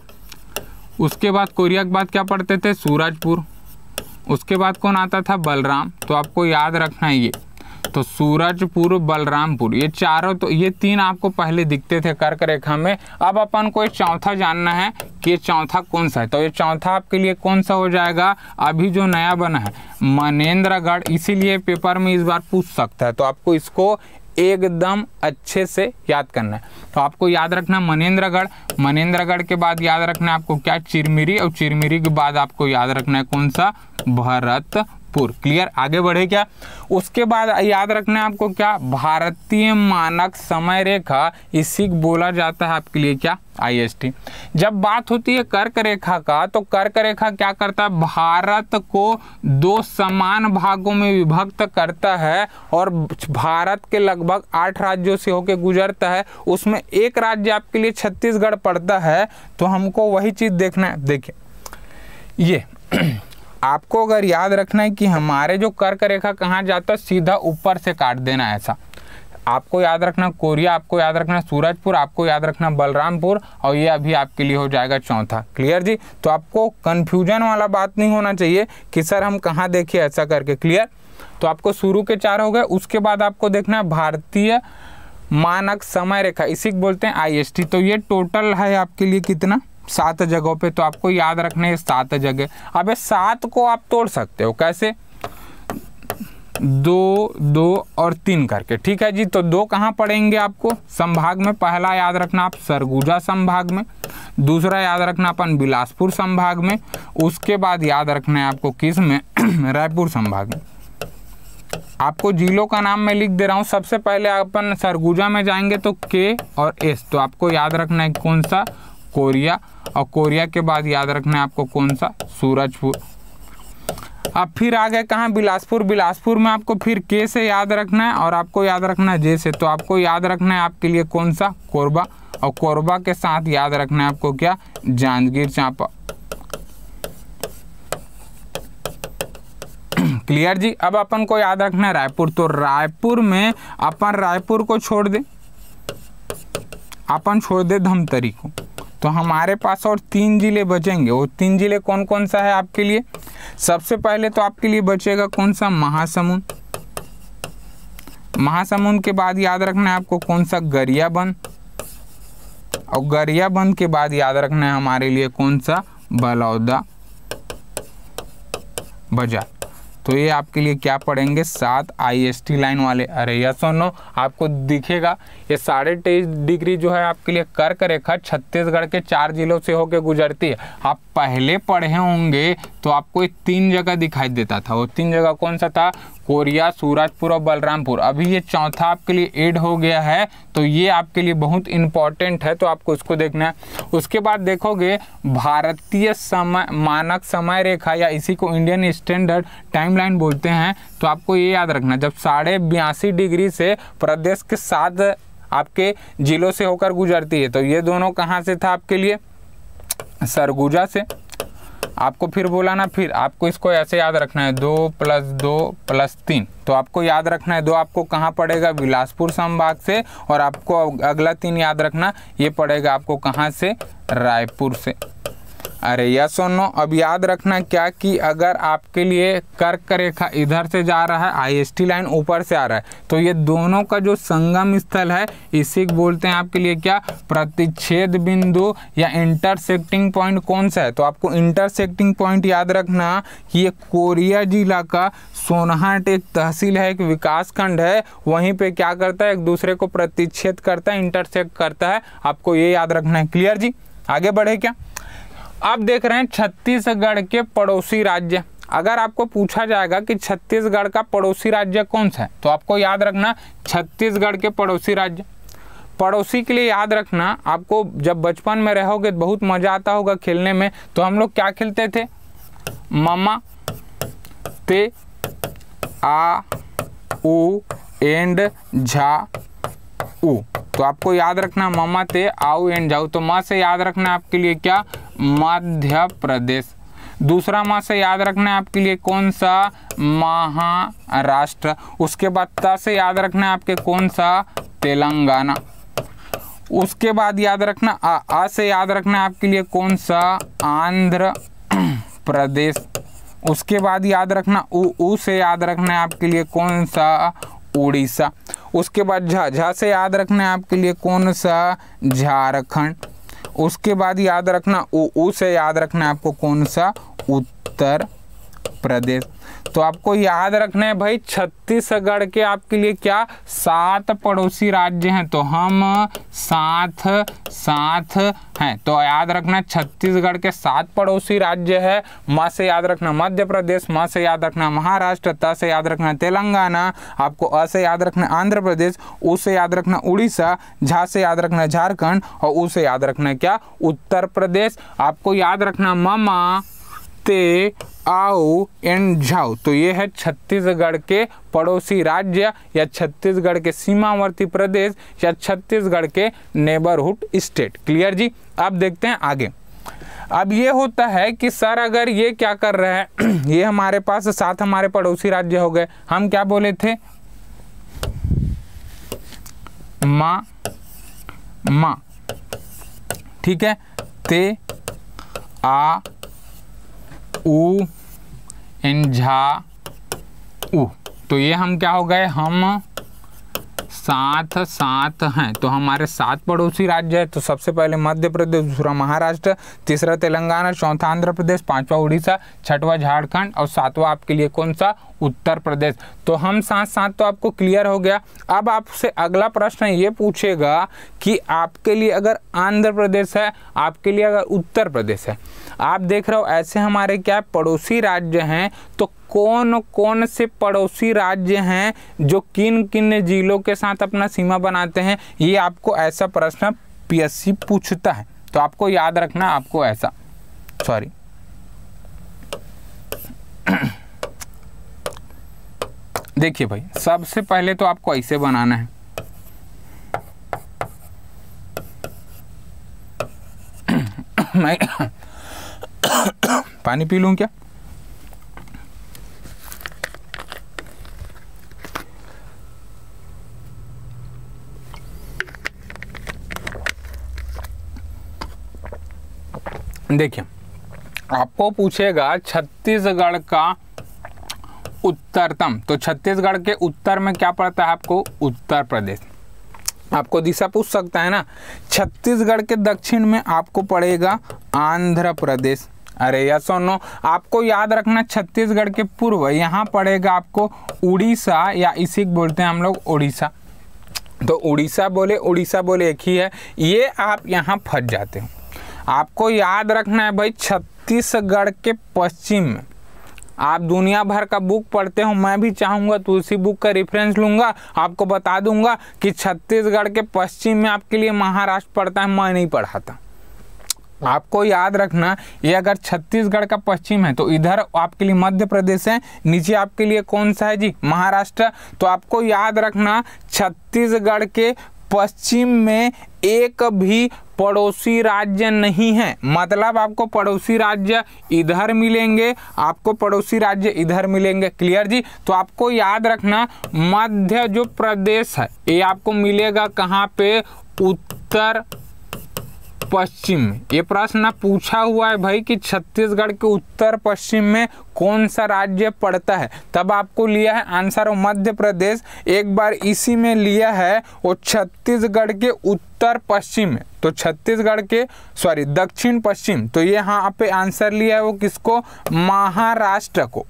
उसके बाद कोरिया के बाद क्या पढ़ते थे सूरजपुर उसके बाद कौन आता था बलराम तो आपको याद रखना ये तो सूरजपुर बलरामपुर ये चारों तो ये तीन आपको पहले दिखते थे कर्क रेखा में अब अपन को ये चौथा जानना है कि ये चौथा कौन सा है तो ये चौथा आपके लिए कौन सा हो जाएगा अभी जो नया बना है मनेन्द्रगढ़ इसीलिए पेपर में इस बार पूछ सकता है तो आपको इसको एकदम अच्छे से याद करना है तो आपको याद रखना मनेन्द्रगढ़ मनेन्द्रगढ़ के बाद याद रखना है आपको क्या चिरमिरी और चिरमिरी के बाद आपको याद रखना है कौन सा भरत गोरखपुर क्लियर आगे बढ़े क्या उसके बाद याद रखना है आपको क्या भारतीय मानक समय रेखा इसी बोला जाता है आपके लिए क्या आईएसटी जब बात होती है कर्क रेखा का तो कर्क रेखा क्या करता है भारत को दो समान भागों में विभक्त करता है और भारत के लगभग आठ राज्यों से होकर गुजरता है उसमें एक राज्य आपके लिए छत्तीसगढ़ पड़ता है तो हमको वही चीज़ देखना है देखिए ये आपको अगर याद रखना है कि हमारे जो कर्क रेखा कहाँ जाता है सीधा ऊपर से काट देना ऐसा आपको याद रखना कोरिया आपको याद रखना सूरजपुर आपको याद रखना बलरामपुर और ये अभी आपके लिए हो जाएगा चौथा क्लियर जी तो आपको कन्फ्यूजन वाला बात नहीं होना चाहिए कि सर हम कहाँ देखिए ऐसा करके क्लियर तो आपको शुरू के चार हो गए उसके बाद आपको देखना है भारतीय मानक समय रेखा इसी को बोलते हैं आईएसटी तो ये टोटल है आपके लिए कितना सात जगहों पे तो आपको याद रखना है सात जगह अब सात को आप तोड़ सकते हो कैसे दो दो और तीन करके ठीक है जी तो दो कहाँ पड़ेंगे आपको संभाग में पहला याद रखना आप सरगुजा संभाग में दूसरा याद रखना अपन बिलासपुर संभाग में उसके बाद याद रखना है आपको किस में रायपुर संभाग में आपको जिलों का नाम मैं लिख दे रहा हूँ सबसे पहले अपन सरगुजा में जाएंगे तो के और एस तो आपको याद रखना है कौन सा कोरिया और कोरिया के बाद याद रखना है आपको कौन सा सूरजपुर अब फिर आ गए कहाँ बिलासपुर बिलासपुर में आपको फिर के से याद रखना है और आपको याद रखना है जे से तो आपको याद रखना है आपके लिए कौन सा कोरबा और कोरबा के साथ याद रखना है आपको क्या जांजगीर चांपा क्लियर जी अब अपन को याद रखना है रायपुर तो रायपुर में अपन रायपुर को छोड़ दे अपन छोड़ दे धमतरी को तो हमारे पास और तीन ज़िले बचेंगे वो तीन ज़िले कौन कौन सा है आपके लिए सबसे पहले तो आपके लिए बचेगा कौन सा महासमुंद महासमुंद के बाद याद रखना है आपको कौन सा गरिया बंद और गरिया बंद के बाद याद रखना है हमारे लिए कौन सा बलौदा बाजार तो ये आपके लिए क्या पड़ेंगे सात आईएसटी लाइन वाले अरे यस और नो आपको दिखेगा ये साढ़े तेईस डिग्री जो है आपके लिए कर्क रेखा छत्तीसगढ़ के चार जिलों से होकर गुजरती है आप पहले पढ़े होंगे तो आपको ये तीन जगह दिखाई देता था वो तीन जगह कौन सा था कोरिया सूरजपुर और बलरामपुर अभी ये चौथा आपके लिए एड हो गया है तो ये आपके लिए बहुत इंपॉर्टेंट है तो आपको इसको देखना है उसके बाद देखोगे भारतीय समय मानक समय रेखा या इसी को इंडियन स्टैंडर्ड टाइमलाइन बोलते हैं तो आपको ये याद रखना जब साढ़े बयासी डिग्री से प्रदेश के सात आपके जिलों से होकर गुजरती है तो ये दोनों कहाँ से था आपके लिए सरगुजा से आपको फिर ना फिर आपको इसको ऐसे याद रखना है दो प्लस दो प्लस तीन तो आपको याद रखना है दो आपको कहाँ पड़ेगा बिलासपुर संभाग से और आपको अगला तीन याद रखना ये पड़ेगा आपको कहाँ से रायपुर से अरे यस सोनो अब याद रखना क्या कि अगर आपके लिए कर्क रेखा इधर से जा रहा है आईएसटी लाइन ऊपर से आ रहा है तो ये दोनों का जो संगम स्थल है इसी बोलते हैं आपके लिए क्या प्रतिच्छेद बिंदु या इंटरसेक्टिंग पॉइंट कौन सा है तो आपको इंटरसेक्टिंग पॉइंट याद रखना कि ये कोरिया जिला का सोनहाट एक तहसील है एक विकासखंड है वहीं पे क्या करता है एक दूसरे को प्रतिच्छेद करता है इंटरसेक्ट करता है आपको ये याद रखना है क्लियर जी आगे बढ़े क्या आप देख रहे हैं छत्तीसगढ़ के पड़ोसी राज्य अगर आपको पूछा जाएगा कि छत्तीसगढ़ का पड़ोसी राज्य कौन सा है तो आपको याद रखना छत्तीसगढ़ के पड़ोसी राज्य पड़ोसी के लिए याद रखना आपको जब बचपन में रहोगे बहुत मज़ा आता होगा खेलने में तो हम लोग क्या खेलते थे ममा ते आ ऊ एंड झा ऊ तो आपको याद रखना ममा ते आओ एंड जाऊ तो माँ से याद रखना आपके लिए क्या मध्य प्रदेश दूसरा माँ से याद रखना है आपके लिए कौन सा महाराष्ट्र उसके बाद त से याद रखना है आपके कौन सा तेलंगाना उसके बाद याद रखना आ, आ से याद रखना है आपके लिए कौन सा आंध्र प्रदेश उसके बाद याद रखना उ, उ से याद रखना है आपके लिए कौन सा उड़ीसा उसके बाद झा झा से याद रखना है आपके लिए कौन सा झारखंड उसके बाद याद रखना ऊ से याद रखना है आपको कौन सा उत्तर प्रदेश तो आपको याद रखना है भाई छत्तीसगढ़ के आपके लिए क्या सात पड़ोसी राज्य हैं तो हम साथ साथ हैं तो याद रखना छत्तीसगढ़ के सात पड़ोसी राज्य है माँ से याद रखना मध्य प्रदेश माँ से याद रखना महाराष्ट्र त से याद रखना तेलंगाना आपको अ से याद रखना आंध्र प्रदेश उ से याद रखना उड़ीसा झा से याद रखना झारखंड और उसे याद रखना क्या उत्तर प्रदेश आपको याद रखना ममा ते आओ एंड झाओ तो ये है छत्तीसगढ़ के पड़ोसी राज्य या छत्तीसगढ़ के सीमावर्ती प्रदेश या छत्तीसगढ़ के नेबरहुड स्टेट क्लियर जी अब देखते हैं आगे अब ये होता है कि सर अगर ये क्या कर रहे हैं ये हमारे पास सात हमारे पड़ोसी राज्य हो गए हम क्या बोले थे मा मा ठीक है ते आ उ एन झा उ तो ये हम क्या हो गए हम सात सात हैं तो हमारे सात पड़ोसी राज्य है तो सबसे पहले मध्य प्रदेश दूसरा महाराष्ट्र तीसरा तेलंगाना चौथा आंध्र प्रदेश पांचवा उड़ीसा छठवा झारखंड और सातवा आपके लिए कौन सा उत्तर प्रदेश तो हम साथ साथ तो आपको क्लियर हो गया अब आपसे अगला प्रश्न ये पूछेगा कि आपके लिए अगर आंध्र प्रदेश है आपके लिए अगर उत्तर प्रदेश है आप देख रहे हो ऐसे हमारे क्या पड़ोसी राज्य हैं तो कौन कौन से पड़ोसी राज्य हैं जो किन किन जिलों के साथ अपना सीमा बनाते हैं ये आपको ऐसा प्रश्न पीएससी पूछता है तो आपको याद रखना आपको ऐसा सॉरी देखिए भाई सबसे पहले तो आपको ऐसे बनाना है मैं पानी पी लूं क्या देखिए आपको पूछेगा छत्तीसगढ़ का उत्तरतम तो छत्तीसगढ़ के उत्तर में क्या पड़ता है आपको उत्तर प्रदेश आपको दिशा पूछ सकता है ना छत्तीसगढ़ के दक्षिण में आपको पड़ेगा आंध्र प्रदेश अरे या सोनो आपको याद रखना छत्तीसगढ़ के पूर्व यहाँ पड़ेगा आपको उड़ीसा या इसी बोलते हैं हम लोग उड़ीसा तो उड़ीसा बोले उड़ीसा बोले एक ही है ये आप यहाँ फंस जाते हो आपको याद रखना है भाई छत्तीसगढ़ के पश्चिम में आप दुनिया भर का बुक पढ़ते हो मैं भी चाहूँगा तो उसी बुक का रेफरेंस लूँगा आपको बता दूंगा कि छत्तीसगढ़ के पश्चिम में आपके लिए महाराष्ट्र पढ़ता है मैं नहीं पढ़ाता आपको याद रखना ये अगर छत्तीसगढ़ का पश्चिम है तो इधर आपके लिए मध्य प्रदेश है नीचे आपके लिए कौन सा है जी महाराष्ट्र तो आपको याद रखना छत्तीसगढ़ के पश्चिम में एक भी पड़ोसी राज्य नहीं है मतलब आपको पड़ोसी राज्य इधर मिलेंगे आपको पड़ोसी राज्य इधर मिलेंगे क्लियर जी तो आपको याद रखना मध्य जो प्रदेश है ये आपको मिलेगा कहाँ पे उत्तर पश्चिम ये प्रश्न पूछा हुआ है भाई कि छत्तीसगढ़ के उत्तर पश्चिम में कौन सा राज्य पड़ता है तब आपको लिया है आंसर मध्य प्रदेश एक बार इसी में लिया है और छत्तीसगढ़ के उत्तर पश्चिम में तो छत्तीसगढ़ के सॉरी दक्षिण पश्चिम तो ये यहाँ पे आंसर लिया है वो किसको महाराष्ट्र को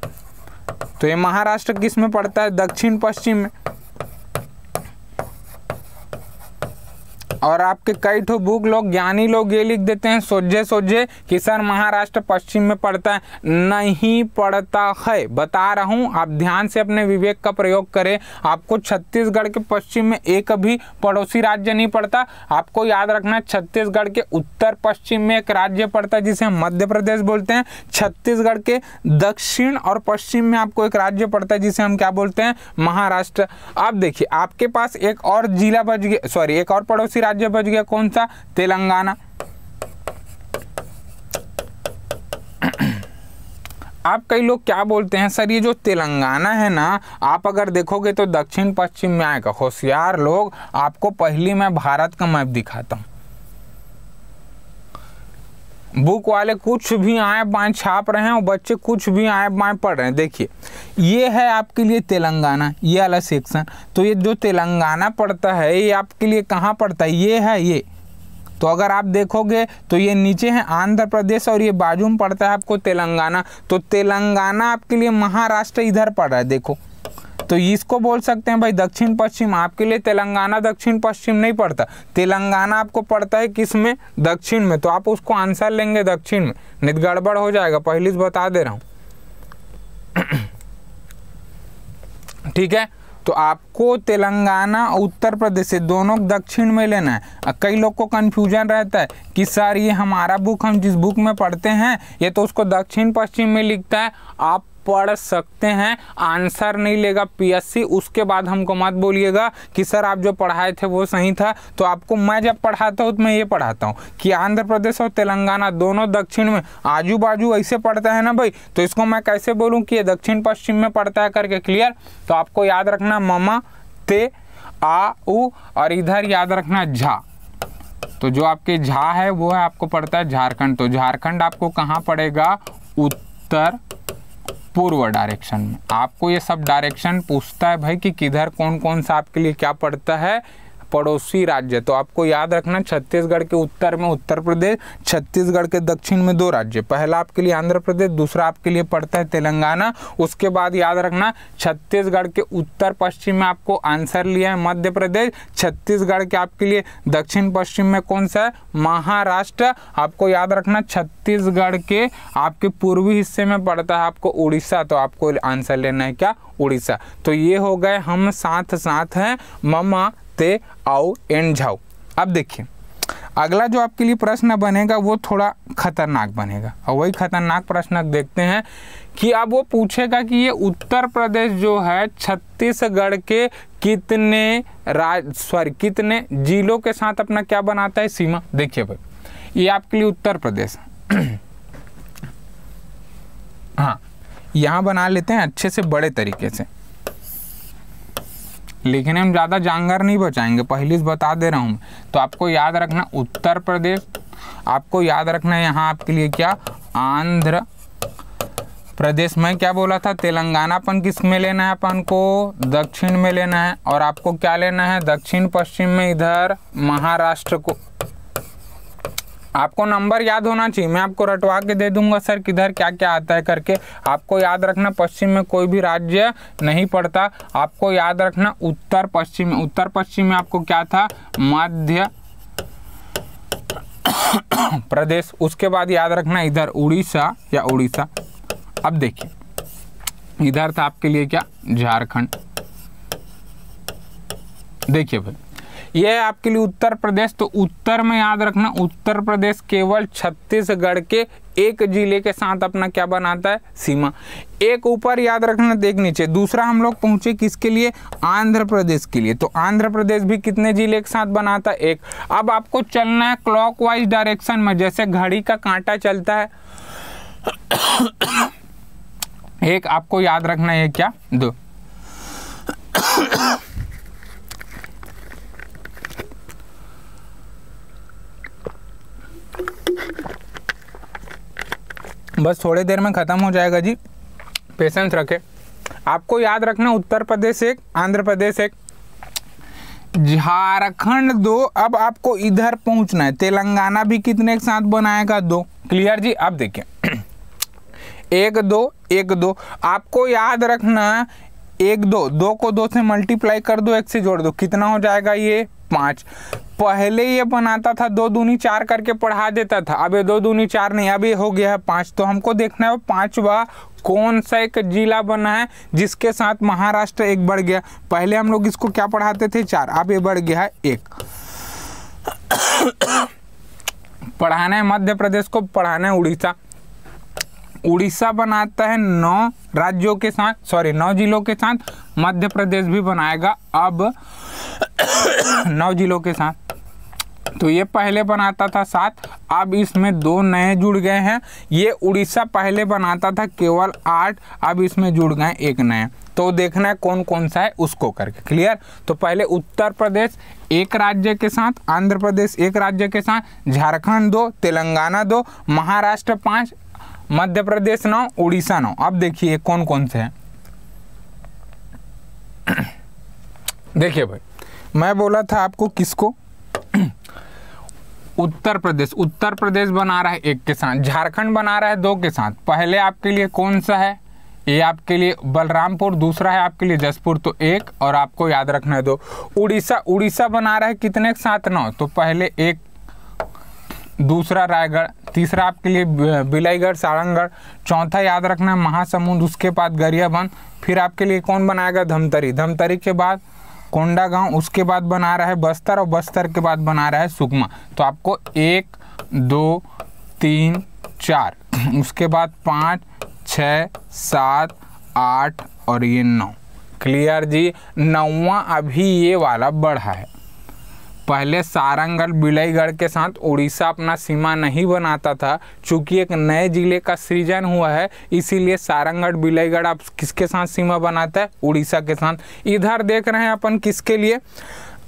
तो ये महाराष्ट्र किस में पड़ता है दक्षिण पश्चिम में और आपके कई ठो बुक लोग ज्ञानी लोग ये लिख देते हैं सोझे सोझे कि सर महाराष्ट्र पश्चिम में पड़ता है नहीं पड़ता है बता रहा हूँ आप ध्यान से अपने विवेक का प्रयोग करें आपको छत्तीसगढ़ के पश्चिम में एक भी पड़ोसी राज्य नहीं पड़ता आपको याद रखना छत्तीसगढ़ के उत्तर पश्चिम में एक राज्य पड़ता है जिसे मध्य प्रदेश बोलते हैं छत्तीसगढ़ के दक्षिण और पश्चिम में आपको एक राज्य पड़ता है जिसे हम क्या बोलते हैं महाराष्ट्र अब देखिए आपके पास एक और जिला बच गया सॉरी एक और पड़ोसी राज्य बच गया कौन सा तेलंगाना आप कई लोग क्या बोलते हैं सर ये जो तेलंगाना है ना आप अगर देखोगे तो दक्षिण पश्चिम में आएगा होशियार लोग आपको पहली मैं भारत का मैप दिखाता हूँ बुक वाले कुछ भी आए बाएँ छाप रहे हैं और बच्चे कुछ भी आए पाए पढ़ रहे हैं देखिए ये है आपके लिए तेलंगाना ये वाला सेक्शन तो ये जो तेलंगाना पड़ता है ये आपके लिए कहाँ पड़ता है ये है ये तो अगर आप देखोगे तो ये नीचे है आंध्र प्रदेश और ये बाजू में पड़ता है आपको तेलंगाना तो तेलंगाना आपके लिए महाराष्ट्र इधर पड़ रहा है देखो तो इसको बोल सकते हैं भाई दक्षिण पश्चिम आपके लिए तेलंगाना दक्षिण पश्चिम नहीं पड़ता तेलंगाना आपको पड़ता है किस में दक्षिण में तो आप उसको आंसर लेंगे दक्षिण में नहीं तो गड़बड़ हो जाएगा पहले से बता दे रहा हूँ ठीक है तो आपको तेलंगाना और उत्तर प्रदेश से दोनों दक्षिण में लेना है कई लोग को कन्फ्यूजन रहता है कि सर ये हमारा बुक हम जिस बुक में पढ़ते हैं ये तो उसको दक्षिण पश्चिम में लिखता है आप पढ़ सकते हैं आंसर नहीं लेगा पीएससी उसके बाद हमको मत बोलिएगा कि सर आप जो पढ़ाए थे वो सही था तो आपको मैं जब पढ़ाता हूँ तो मैं ये पढ़ाता हूँ कि आंध्र प्रदेश और तेलंगाना दोनों दक्षिण में आजू बाजू ऐसे पढ़ता है ना भाई तो इसको मैं कैसे बोलूँ कि ये दक्षिण पश्चिम में पढ़ता है करके क्लियर तो आपको याद रखना ममा ते आ उ और इधर याद रखना झा तो जो आपके झा है वो है आपको पड़ता है झारखंड तो झारखंड आपको कहाँ पड़ेगा उत्तर पूर्व डायरेक्शन में आपको ये सब डायरेक्शन पूछता है भाई कि किधर कौन कौन सा आपके लिए क्या पड़ता है पड़ोसी राज्य तो आपको याद रखना छत्तीसगढ़ के उत्तर में उत्तर प्रदेश छत्तीसगढ़ के दक्षिण में दो राज्य पहला आपके लिए आंध्र प्रदेश दूसरा आपके लिए पड़ता है तेलंगाना उसके बाद याद रखना छत्तीसगढ़ के उत्तर पश्चिम में आपको आंसर लिया है मध्य प्रदेश छत्तीसगढ़ के आपके लिए दक्षिण पश्चिम में कौन सा है महाराष्ट्र आपको याद रखना छत्तीसगढ़ के आपके पूर्वी हिस्से में पड़ता है आपको उड़ीसा तो आपको आंसर लेना है क्या उड़ीसा तो ये हो गए हम साथ साथ हैं ममा ते आओ एंड जाओ अब देखिए अगला जो आपके लिए प्रश्न बनेगा वो थोड़ा खतरनाक बनेगा और वही खतरनाक प्रश्न देखते हैं कि अब वो पूछेगा कि ये उत्तर प्रदेश जो है छत्तीसगढ़ के कितने राज सॉरी कितने जिलों के साथ अपना क्या बनाता है सीमा देखिए भाई ये आपके लिए उत्तर प्रदेश हाँ यहाँ बना लेते हैं अच्छे से बड़े तरीके से लेकिन हम ज़्यादा जानगर नहीं बचाएंगे पहले से बता दे रहा हूँ तो आपको याद रखना उत्तर प्रदेश आपको याद रखना है यहाँ आपके लिए क्या आंध्र प्रदेश में क्या बोला था तेलंगाना अपन किस में लेना है अपन को दक्षिण में लेना है और आपको क्या लेना है दक्षिण पश्चिम में इधर महाराष्ट्र को आपको नंबर याद होना चाहिए मैं आपको रटवा के दे दूंगा सर किधर क्या क्या आता है करके आपको याद रखना पश्चिम में कोई भी राज्य नहीं पड़ता आपको याद रखना उत्तर पश्चिम में उत्तर पश्चिम में आपको क्या था मध्य प्रदेश उसके बाद याद रखना इधर उड़ीसा या उड़ीसा अब देखिए इधर था आपके लिए क्या झारखंड देखिए भाई ये आपके लिए उत्तर प्रदेश तो उत्तर में याद रखना उत्तर प्रदेश केवल छत्तीसगढ़ के एक जिले के साथ अपना क्या बनाता है सीमा एक ऊपर याद रखना देख नीचे दूसरा हम लोग पहुंचे किसके लिए आंध्र प्रदेश के लिए तो आंध्र प्रदेश भी कितने जिले के साथ बनाता है एक अब आपको चलना है क्लॉकवाइज डायरेक्शन में जैसे घड़ी का कांटा चलता है एक आपको याद रखना है क्या दो बस थोड़ी देर में ख़त्म हो जाएगा जी पेशेंस रखें आपको याद रखना उत्तर प्रदेश एक आंध्र प्रदेश एक झारखंड दो अब आपको इधर पहुंचना है तेलंगाना भी कितने के साथ बनाएगा दो क्लियर जी अब देखिए एक दो एक दो आपको याद रखना एक दो दो को दो से मल्टीप्लाई कर दो एक से जोड़ दो कितना हो जाएगा ये पाँच पहले ये बनाता था दो दूनी चार करके पढ़ा देता था अब ये दो दूनी चार नहीं अब ये हो गया है पाँच तो हमको देखना है पाँचवा कौन सा एक जिला बना है जिसके साथ महाराष्ट्र एक बढ़ गया पहले हम लोग इसको क्या पढ़ाते थे चार अब ये बढ़ गया है एक पढ़ाना है मध्य प्रदेश को पढ़ाना है उड़ीसा उड़ीसा बनाता है नौ राज्यों के साथ सॉरी नौ जिलों के साथ मध्य प्रदेश भी बनाएगा अब नौ जिलों के साथ तो ये पहले बनाता था सात अब इसमें दो नए जुड़ गए हैं ये उड़ीसा पहले बनाता था केवल आठ अब इसमें जुड़ गए एक नए तो देखना है कौन कौन सा है उसको करके क्लियर तो पहले उत्तर प्रदेश एक राज्य के साथ आंध्र प्रदेश एक राज्य के साथ झारखंड दो तेलंगाना दो महाराष्ट्र पांच मध्य प्रदेश नौ उड़ीसा नौ अब देखिए कौन कौन से हैं देखिए भाई मैं बोला था आपको किसको उत्तर प्रदेश उत्तर प्रदेश बना रहा है एक के साथ झारखंड बना रहा है दो के साथ पहले आपके लिए कौन सा है ये आपके लिए बलरामपुर दूसरा है आपके लिए जसपुर तो एक और आपको याद रखना है दो उड़ीसा उड़ीसा बना रहा है कितने के साथ नौ तो पहले एक दूसरा रायगढ़ तीसरा आपके लिए बिलाईगढ़ सारंगढ़ चौथा याद रखना महासमुंद उसके बाद गरियाबंद फिर आपके लिए कौन बनाएगा धमतरी धमतरी के बाद कोंडा गांव उसके बाद बना रहा है बस्तर और बस्तर के बाद बना रहा है सुकमा तो आपको एक दो तीन चार उसके बाद पाँच छ सात आठ और ये नौ क्लियर जी नौवा अभी ये वाला बढ़ा है पहले सारंगढ़ बिलईगढ़ के साथ उड़ीसा अपना सीमा नहीं बनाता था चूंकि एक नए जिले का सृजन हुआ है इसीलिए सारंगढ़ बिलईगढ़ आप किसके साथ सीमा बनाता है उड़ीसा के साथ इधर देख रहे हैं अपन किसके लिए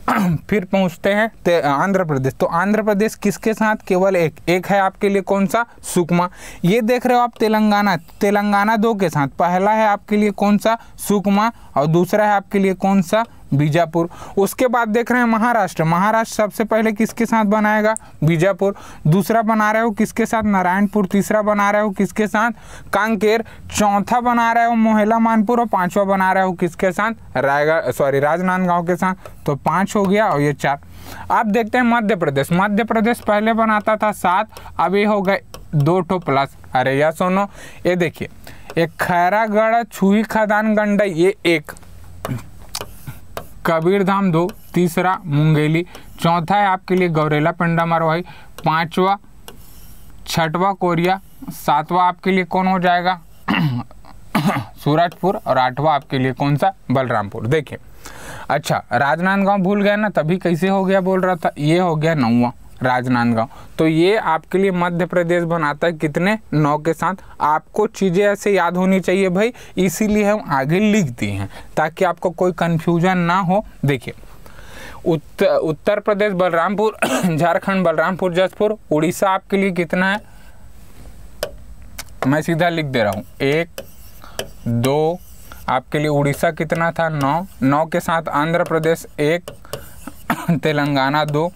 फिर पहुंचते हैं आंध्र प्रदेश तो आंध्र प्रदेश किसके साथ केवल एक एक है आपके लिए कौन सा सुकमा ये देख रहे हो आप तेलंगाना तेलंगाना दो के साथ पहला है आपके लिए कौन सा सुकमा और दूसरा है आपके लिए कौन सा बीजापुर उसके बाद देख रहे हैं महाराष्ट्र महाराष्ट्र सबसे पहले किसके साथ बनाएगा बीजापुर दूसरा बना रहे हो किसके साथ नारायणपुर तीसरा बना रहे हो किसके साथ कांकेर चौथा बना रहे हो मोहला मानपुर और पांचवा बना रहे हो किसके साथ रायगढ़ सॉरी राजनांदगांव के साथ तो पांच हो गया और ये चार अब देखते हैं मध्य प्रदेश मध्य प्रदेश पहले बनाता था सात अब ये हो गए दो टो प्लस अरे यह सोनो ये देखिए एक खैरागढ़ छुई खदान गंडई ये एक कबीरधाम दो तीसरा मुंगेली चौथा है आपके लिए गौरेला पिंडा मरवाही पांचवा छठवा कोरिया सातवा आपके लिए कौन हो जाएगा सूरजपुर और आठवा आपके लिए कौन सा बलरामपुर देखिए अच्छा राजनांदगांव भूल गया ना तभी कैसे हो गया बोल रहा था ये हो गया नौवा राजनांदगांव तो ये आपके लिए मध्य प्रदेश बनाता है कितने नौ के साथ आपको चीज़ें ऐसे याद होनी चाहिए भाई इसीलिए हम आगे लिख दिए हैं ताकि आपको कोई कन्फ्यूजन ना हो देखिए उत्तर उत्तर प्रदेश बलरामपुर झारखंड बलरामपुर जसपुर उड़ीसा आपके लिए कितना है मैं सीधा लिख दे रहा हूँ एक दो आपके लिए उड़ीसा कितना था नौ नौ के साथ आंध्र प्रदेश एक तेलंगाना दो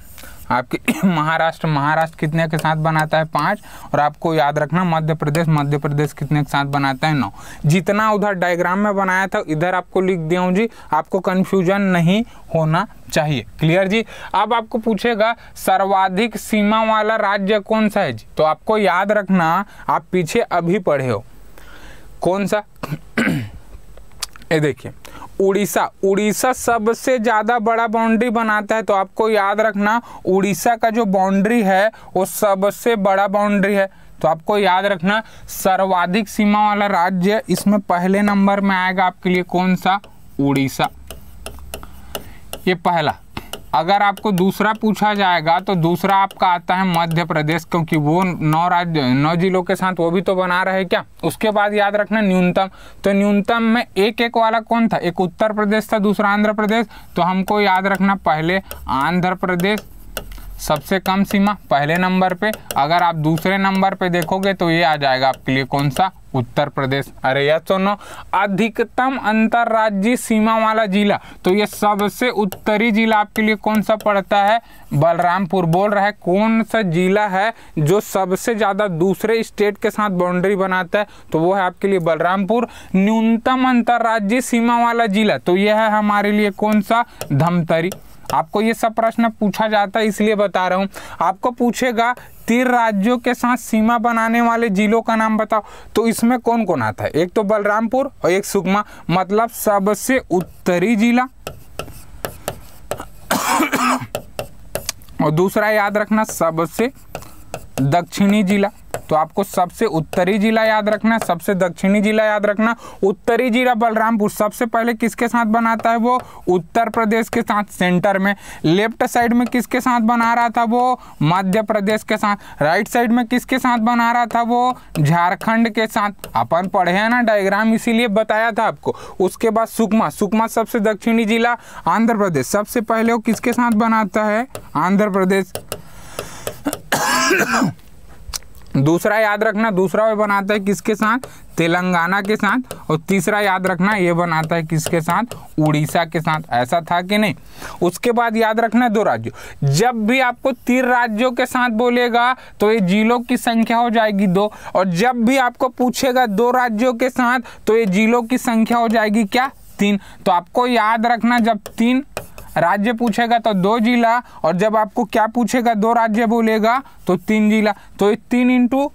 आपके महाराष्ट्र महाराष्ट्र कितने के साथ बनाता है पाँच और आपको याद रखना मध्य प्रदेश मध्य प्रदेश कितने के साथ बनाता है नौ जितना उधर डायग्राम में बनाया था इधर आपको लिख दिया हूँ जी आपको कन्फ्यूजन नहीं होना चाहिए क्लियर जी अब आपको पूछेगा सर्वाधिक सीमा वाला राज्य कौन सा है जी तो आपको याद रखना आप पीछे अभी पढ़े हो कौन सा ये देखिए उड़ीसा उड़ीसा सबसे ज़्यादा बड़ा बाउंड्री बनाता है तो आपको याद रखना उड़ीसा का जो बाउंड्री है वो सबसे बड़ा बाउंड्री है तो आपको याद रखना सर्वाधिक सीमा वाला राज्य इसमें पहले नंबर में आएगा आपके लिए कौन सा उड़ीसा ये पहला अगर आपको दूसरा पूछा जाएगा तो दूसरा आपका आता है मध्य प्रदेश क्योंकि वो नौ राज्य नौ जिलों के साथ वो भी तो बना रहे क्या उसके बाद याद रखना न्यूनतम तो न्यूनतम में एक एक वाला कौन था एक उत्तर प्रदेश था दूसरा आंध्र प्रदेश तो हमको याद रखना पहले आंध्र प्रदेश सबसे कम सीमा पहले नंबर पे अगर आप दूसरे नंबर पे देखोगे तो ये आ जाएगा आपके लिए कौन सा उत्तर प्रदेश अरे यह सुनो अधिकतम अंतरराज्यीय सीमा वाला जिला तो ये सबसे उत्तरी जिला आपके लिए कौन सा पड़ता है बलरामपुर बोल रहा है कौन सा जिला है जो सबसे ज़्यादा दूसरे स्टेट के साथ बाउंड्री बनाता है तो वो है आपके लिए बलरामपुर न्यूनतम अंतर्राज्यीय सीमा वाला जिला तो यह है हमारे लिए कौन सा धमतरी आपको ये सब प्रश्न पूछा जाता है इसलिए बता रहा हूँ आपको पूछेगा तीर राज्यों के साथ सीमा बनाने वाले जिलों का नाम बताओ तो इसमें कौन कौन आता है एक तो बलरामपुर और एक सुकमा मतलब सबसे उत्तरी जिला और दूसरा याद रखना सबसे दक्षिणी जिला तो आपको सबसे उत्तरी जिला याद रखना सबसे दक्षिणी जिला याद रखना उत्तरी जिला बलरामपुर सबसे पहले किसके साथ बनाता है वो उत्तर प्रदेश के साथ सेंटर में लेफ्ट साइड में किसके साथ बना रहा था वो मध्य प्रदेश के साथ राइट साइड में किसके साथ बना रहा था वो झारखंड के साथ अपन पढ़े हैं ना डायग्राम इसीलिए बताया था आपको उसके बाद सुकमा सुकमा सबसे दक्षिणी जिला आंध्र प्रदेश सबसे पहले वो किसके साथ बनाता है आंध्र प्रदेश दूसरा याद रखना दूसरा ये बनाता है किसके साथ तेलंगाना के साथ और तीसरा याद रखना ये बनाता है किसके साथ उड़ीसा के साथ ऐसा था कि नहीं उसके बाद याद रखना दो राज्यों जब भी आपको तीन राज्यों के साथ बोलेगा तो ये जिलों की संख्या हो जाएगी दो और जब भी आपको पूछेगा दो राज्यों के साथ तो ये जिलों की संख्या हो जाएगी क्या तीन तो आपको याद रखना जब तीन राज्य पूछेगा तो दो जिला और जब आपको क्या पूछेगा दो राज्य बोलेगा तो तीन जिला तो ये तीन इंटू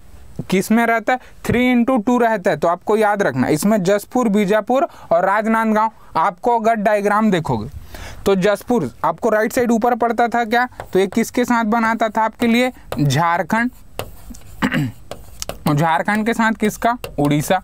किस में रहता है थ्री इंटू टू रहता है तो आपको याद रखना इसमें जसपुर बीजापुर और राजनांदगांव आपको अगर डायग्राम देखोगे तो जसपुर आपको राइट साइड ऊपर पड़ता था क्या तो ये किसके साथ बनाता था आपके लिए झारखंड झारखंड के साथ किसका उड़ीसा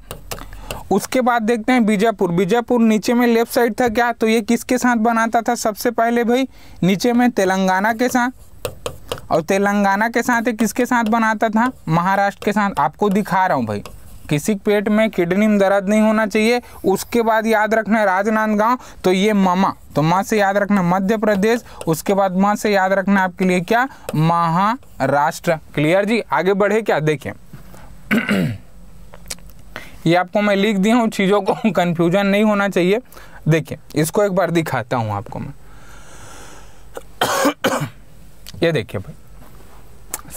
उसके बाद देखते हैं बीजापुर बीजापुर नीचे में लेफ्ट साइड था क्या तो ये किसके साथ बनाता था सबसे पहले भाई नीचे में तेलंगाना के साथ और तेलंगाना के साथ किसके साथ बनाता था महाराष्ट्र के साथ आपको दिखा रहा हूँ भाई किसी पेट में किडनी में दर्द नहीं होना चाहिए उसके बाद याद रखना राजनांदगांव तो ये ममा तो माँ से याद रखना मध्य प्रदेश उसके बाद माँ से याद रखना आपके लिए क्या महाराष्ट्र क्लियर जी आगे बढ़े क्या देखें ये आपको मैं लिख दिया हूँ चीज़ों को कन्फ्यूजन नहीं होना चाहिए देखिए इसको एक बार दिखाता हूँ आपको मैं ये देखिए भाई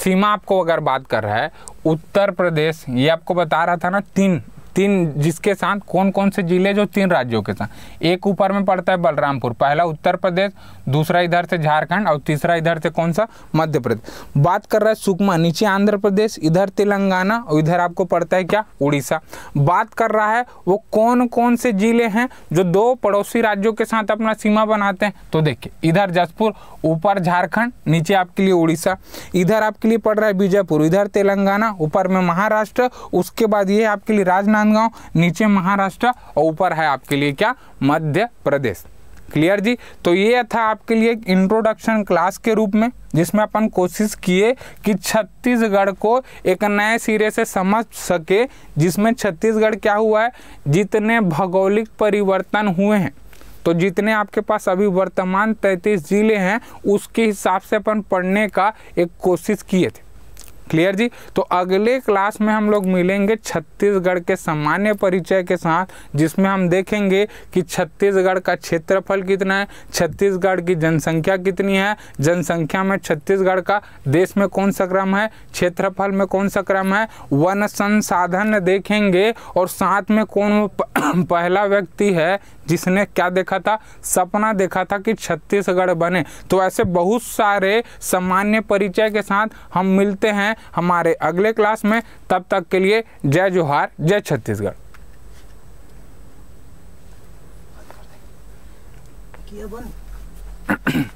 सीमा आपको अगर बात कर रहा है उत्तर प्रदेश ये आपको बता रहा था ना तीन तीन जिसके साथ कौन कौन से जिले जो तीन राज्यों के साथ एक ऊपर में पड़ता है बलरामपुर पहला उत्तर प्रदेश दूसरा इधर से झारखंड और तीसरा इधर से कौन सा मध्य प्रदेश बात कर रहा है सुकमा नीचे आंध्र प्रदेश इधर तेलंगाना और इधर आपको पड़ता है क्या उड़ीसा बात कर रहा है वो कौन कौन से जिले हैं जो दो पड़ोसी राज्यों के साथ अपना सीमा बनाते हैं तो देखिए इधर जसपुर ऊपर झारखंड नीचे आपके लिए उड़ीसा इधर आपके लिए पड़ रहा है बीजापुर इधर तेलंगाना ऊपर में महाराष्ट्र उसके बाद ये आपके लिए राजनाथ राजनांदगांव नीचे महाराष्ट्र और ऊपर है आपके लिए क्या मध्य प्रदेश क्लियर जी तो ये था आपके लिए एक इंट्रोडक्शन क्लास के रूप में जिसमें अपन कोशिश किए कि छत्तीसगढ़ को एक नए सिरे से समझ सके जिसमें छत्तीसगढ़ क्या हुआ है जितने भौगोलिक परिवर्तन हुए हैं तो जितने आपके पास अभी वर्तमान 33 जिले हैं उसके हिसाब से अपन पढ़ने का एक कोशिश किए थे क्लियर जी तो अगले क्लास में हम लोग मिलेंगे छत्तीसगढ़ के सामान्य परिचय के साथ जिसमें हम देखेंगे कि छत्तीसगढ़ का क्षेत्रफल कितना है छत्तीसगढ़ की जनसंख्या कितनी है जनसंख्या में छत्तीसगढ़ का देश में कौन सा क्रम है क्षेत्रफल में कौन सा क्रम है वन संसाधन देखेंगे और साथ में कौन पहला व्यक्ति है जिसने क्या देखा था सपना देखा था कि छत्तीसगढ़ बने तो ऐसे बहुत सारे सामान्य परिचय के साथ हम मिलते हैं हमारे अगले क्लास में तब तक के लिए जय जोहार जय छत्तीसगढ़ किया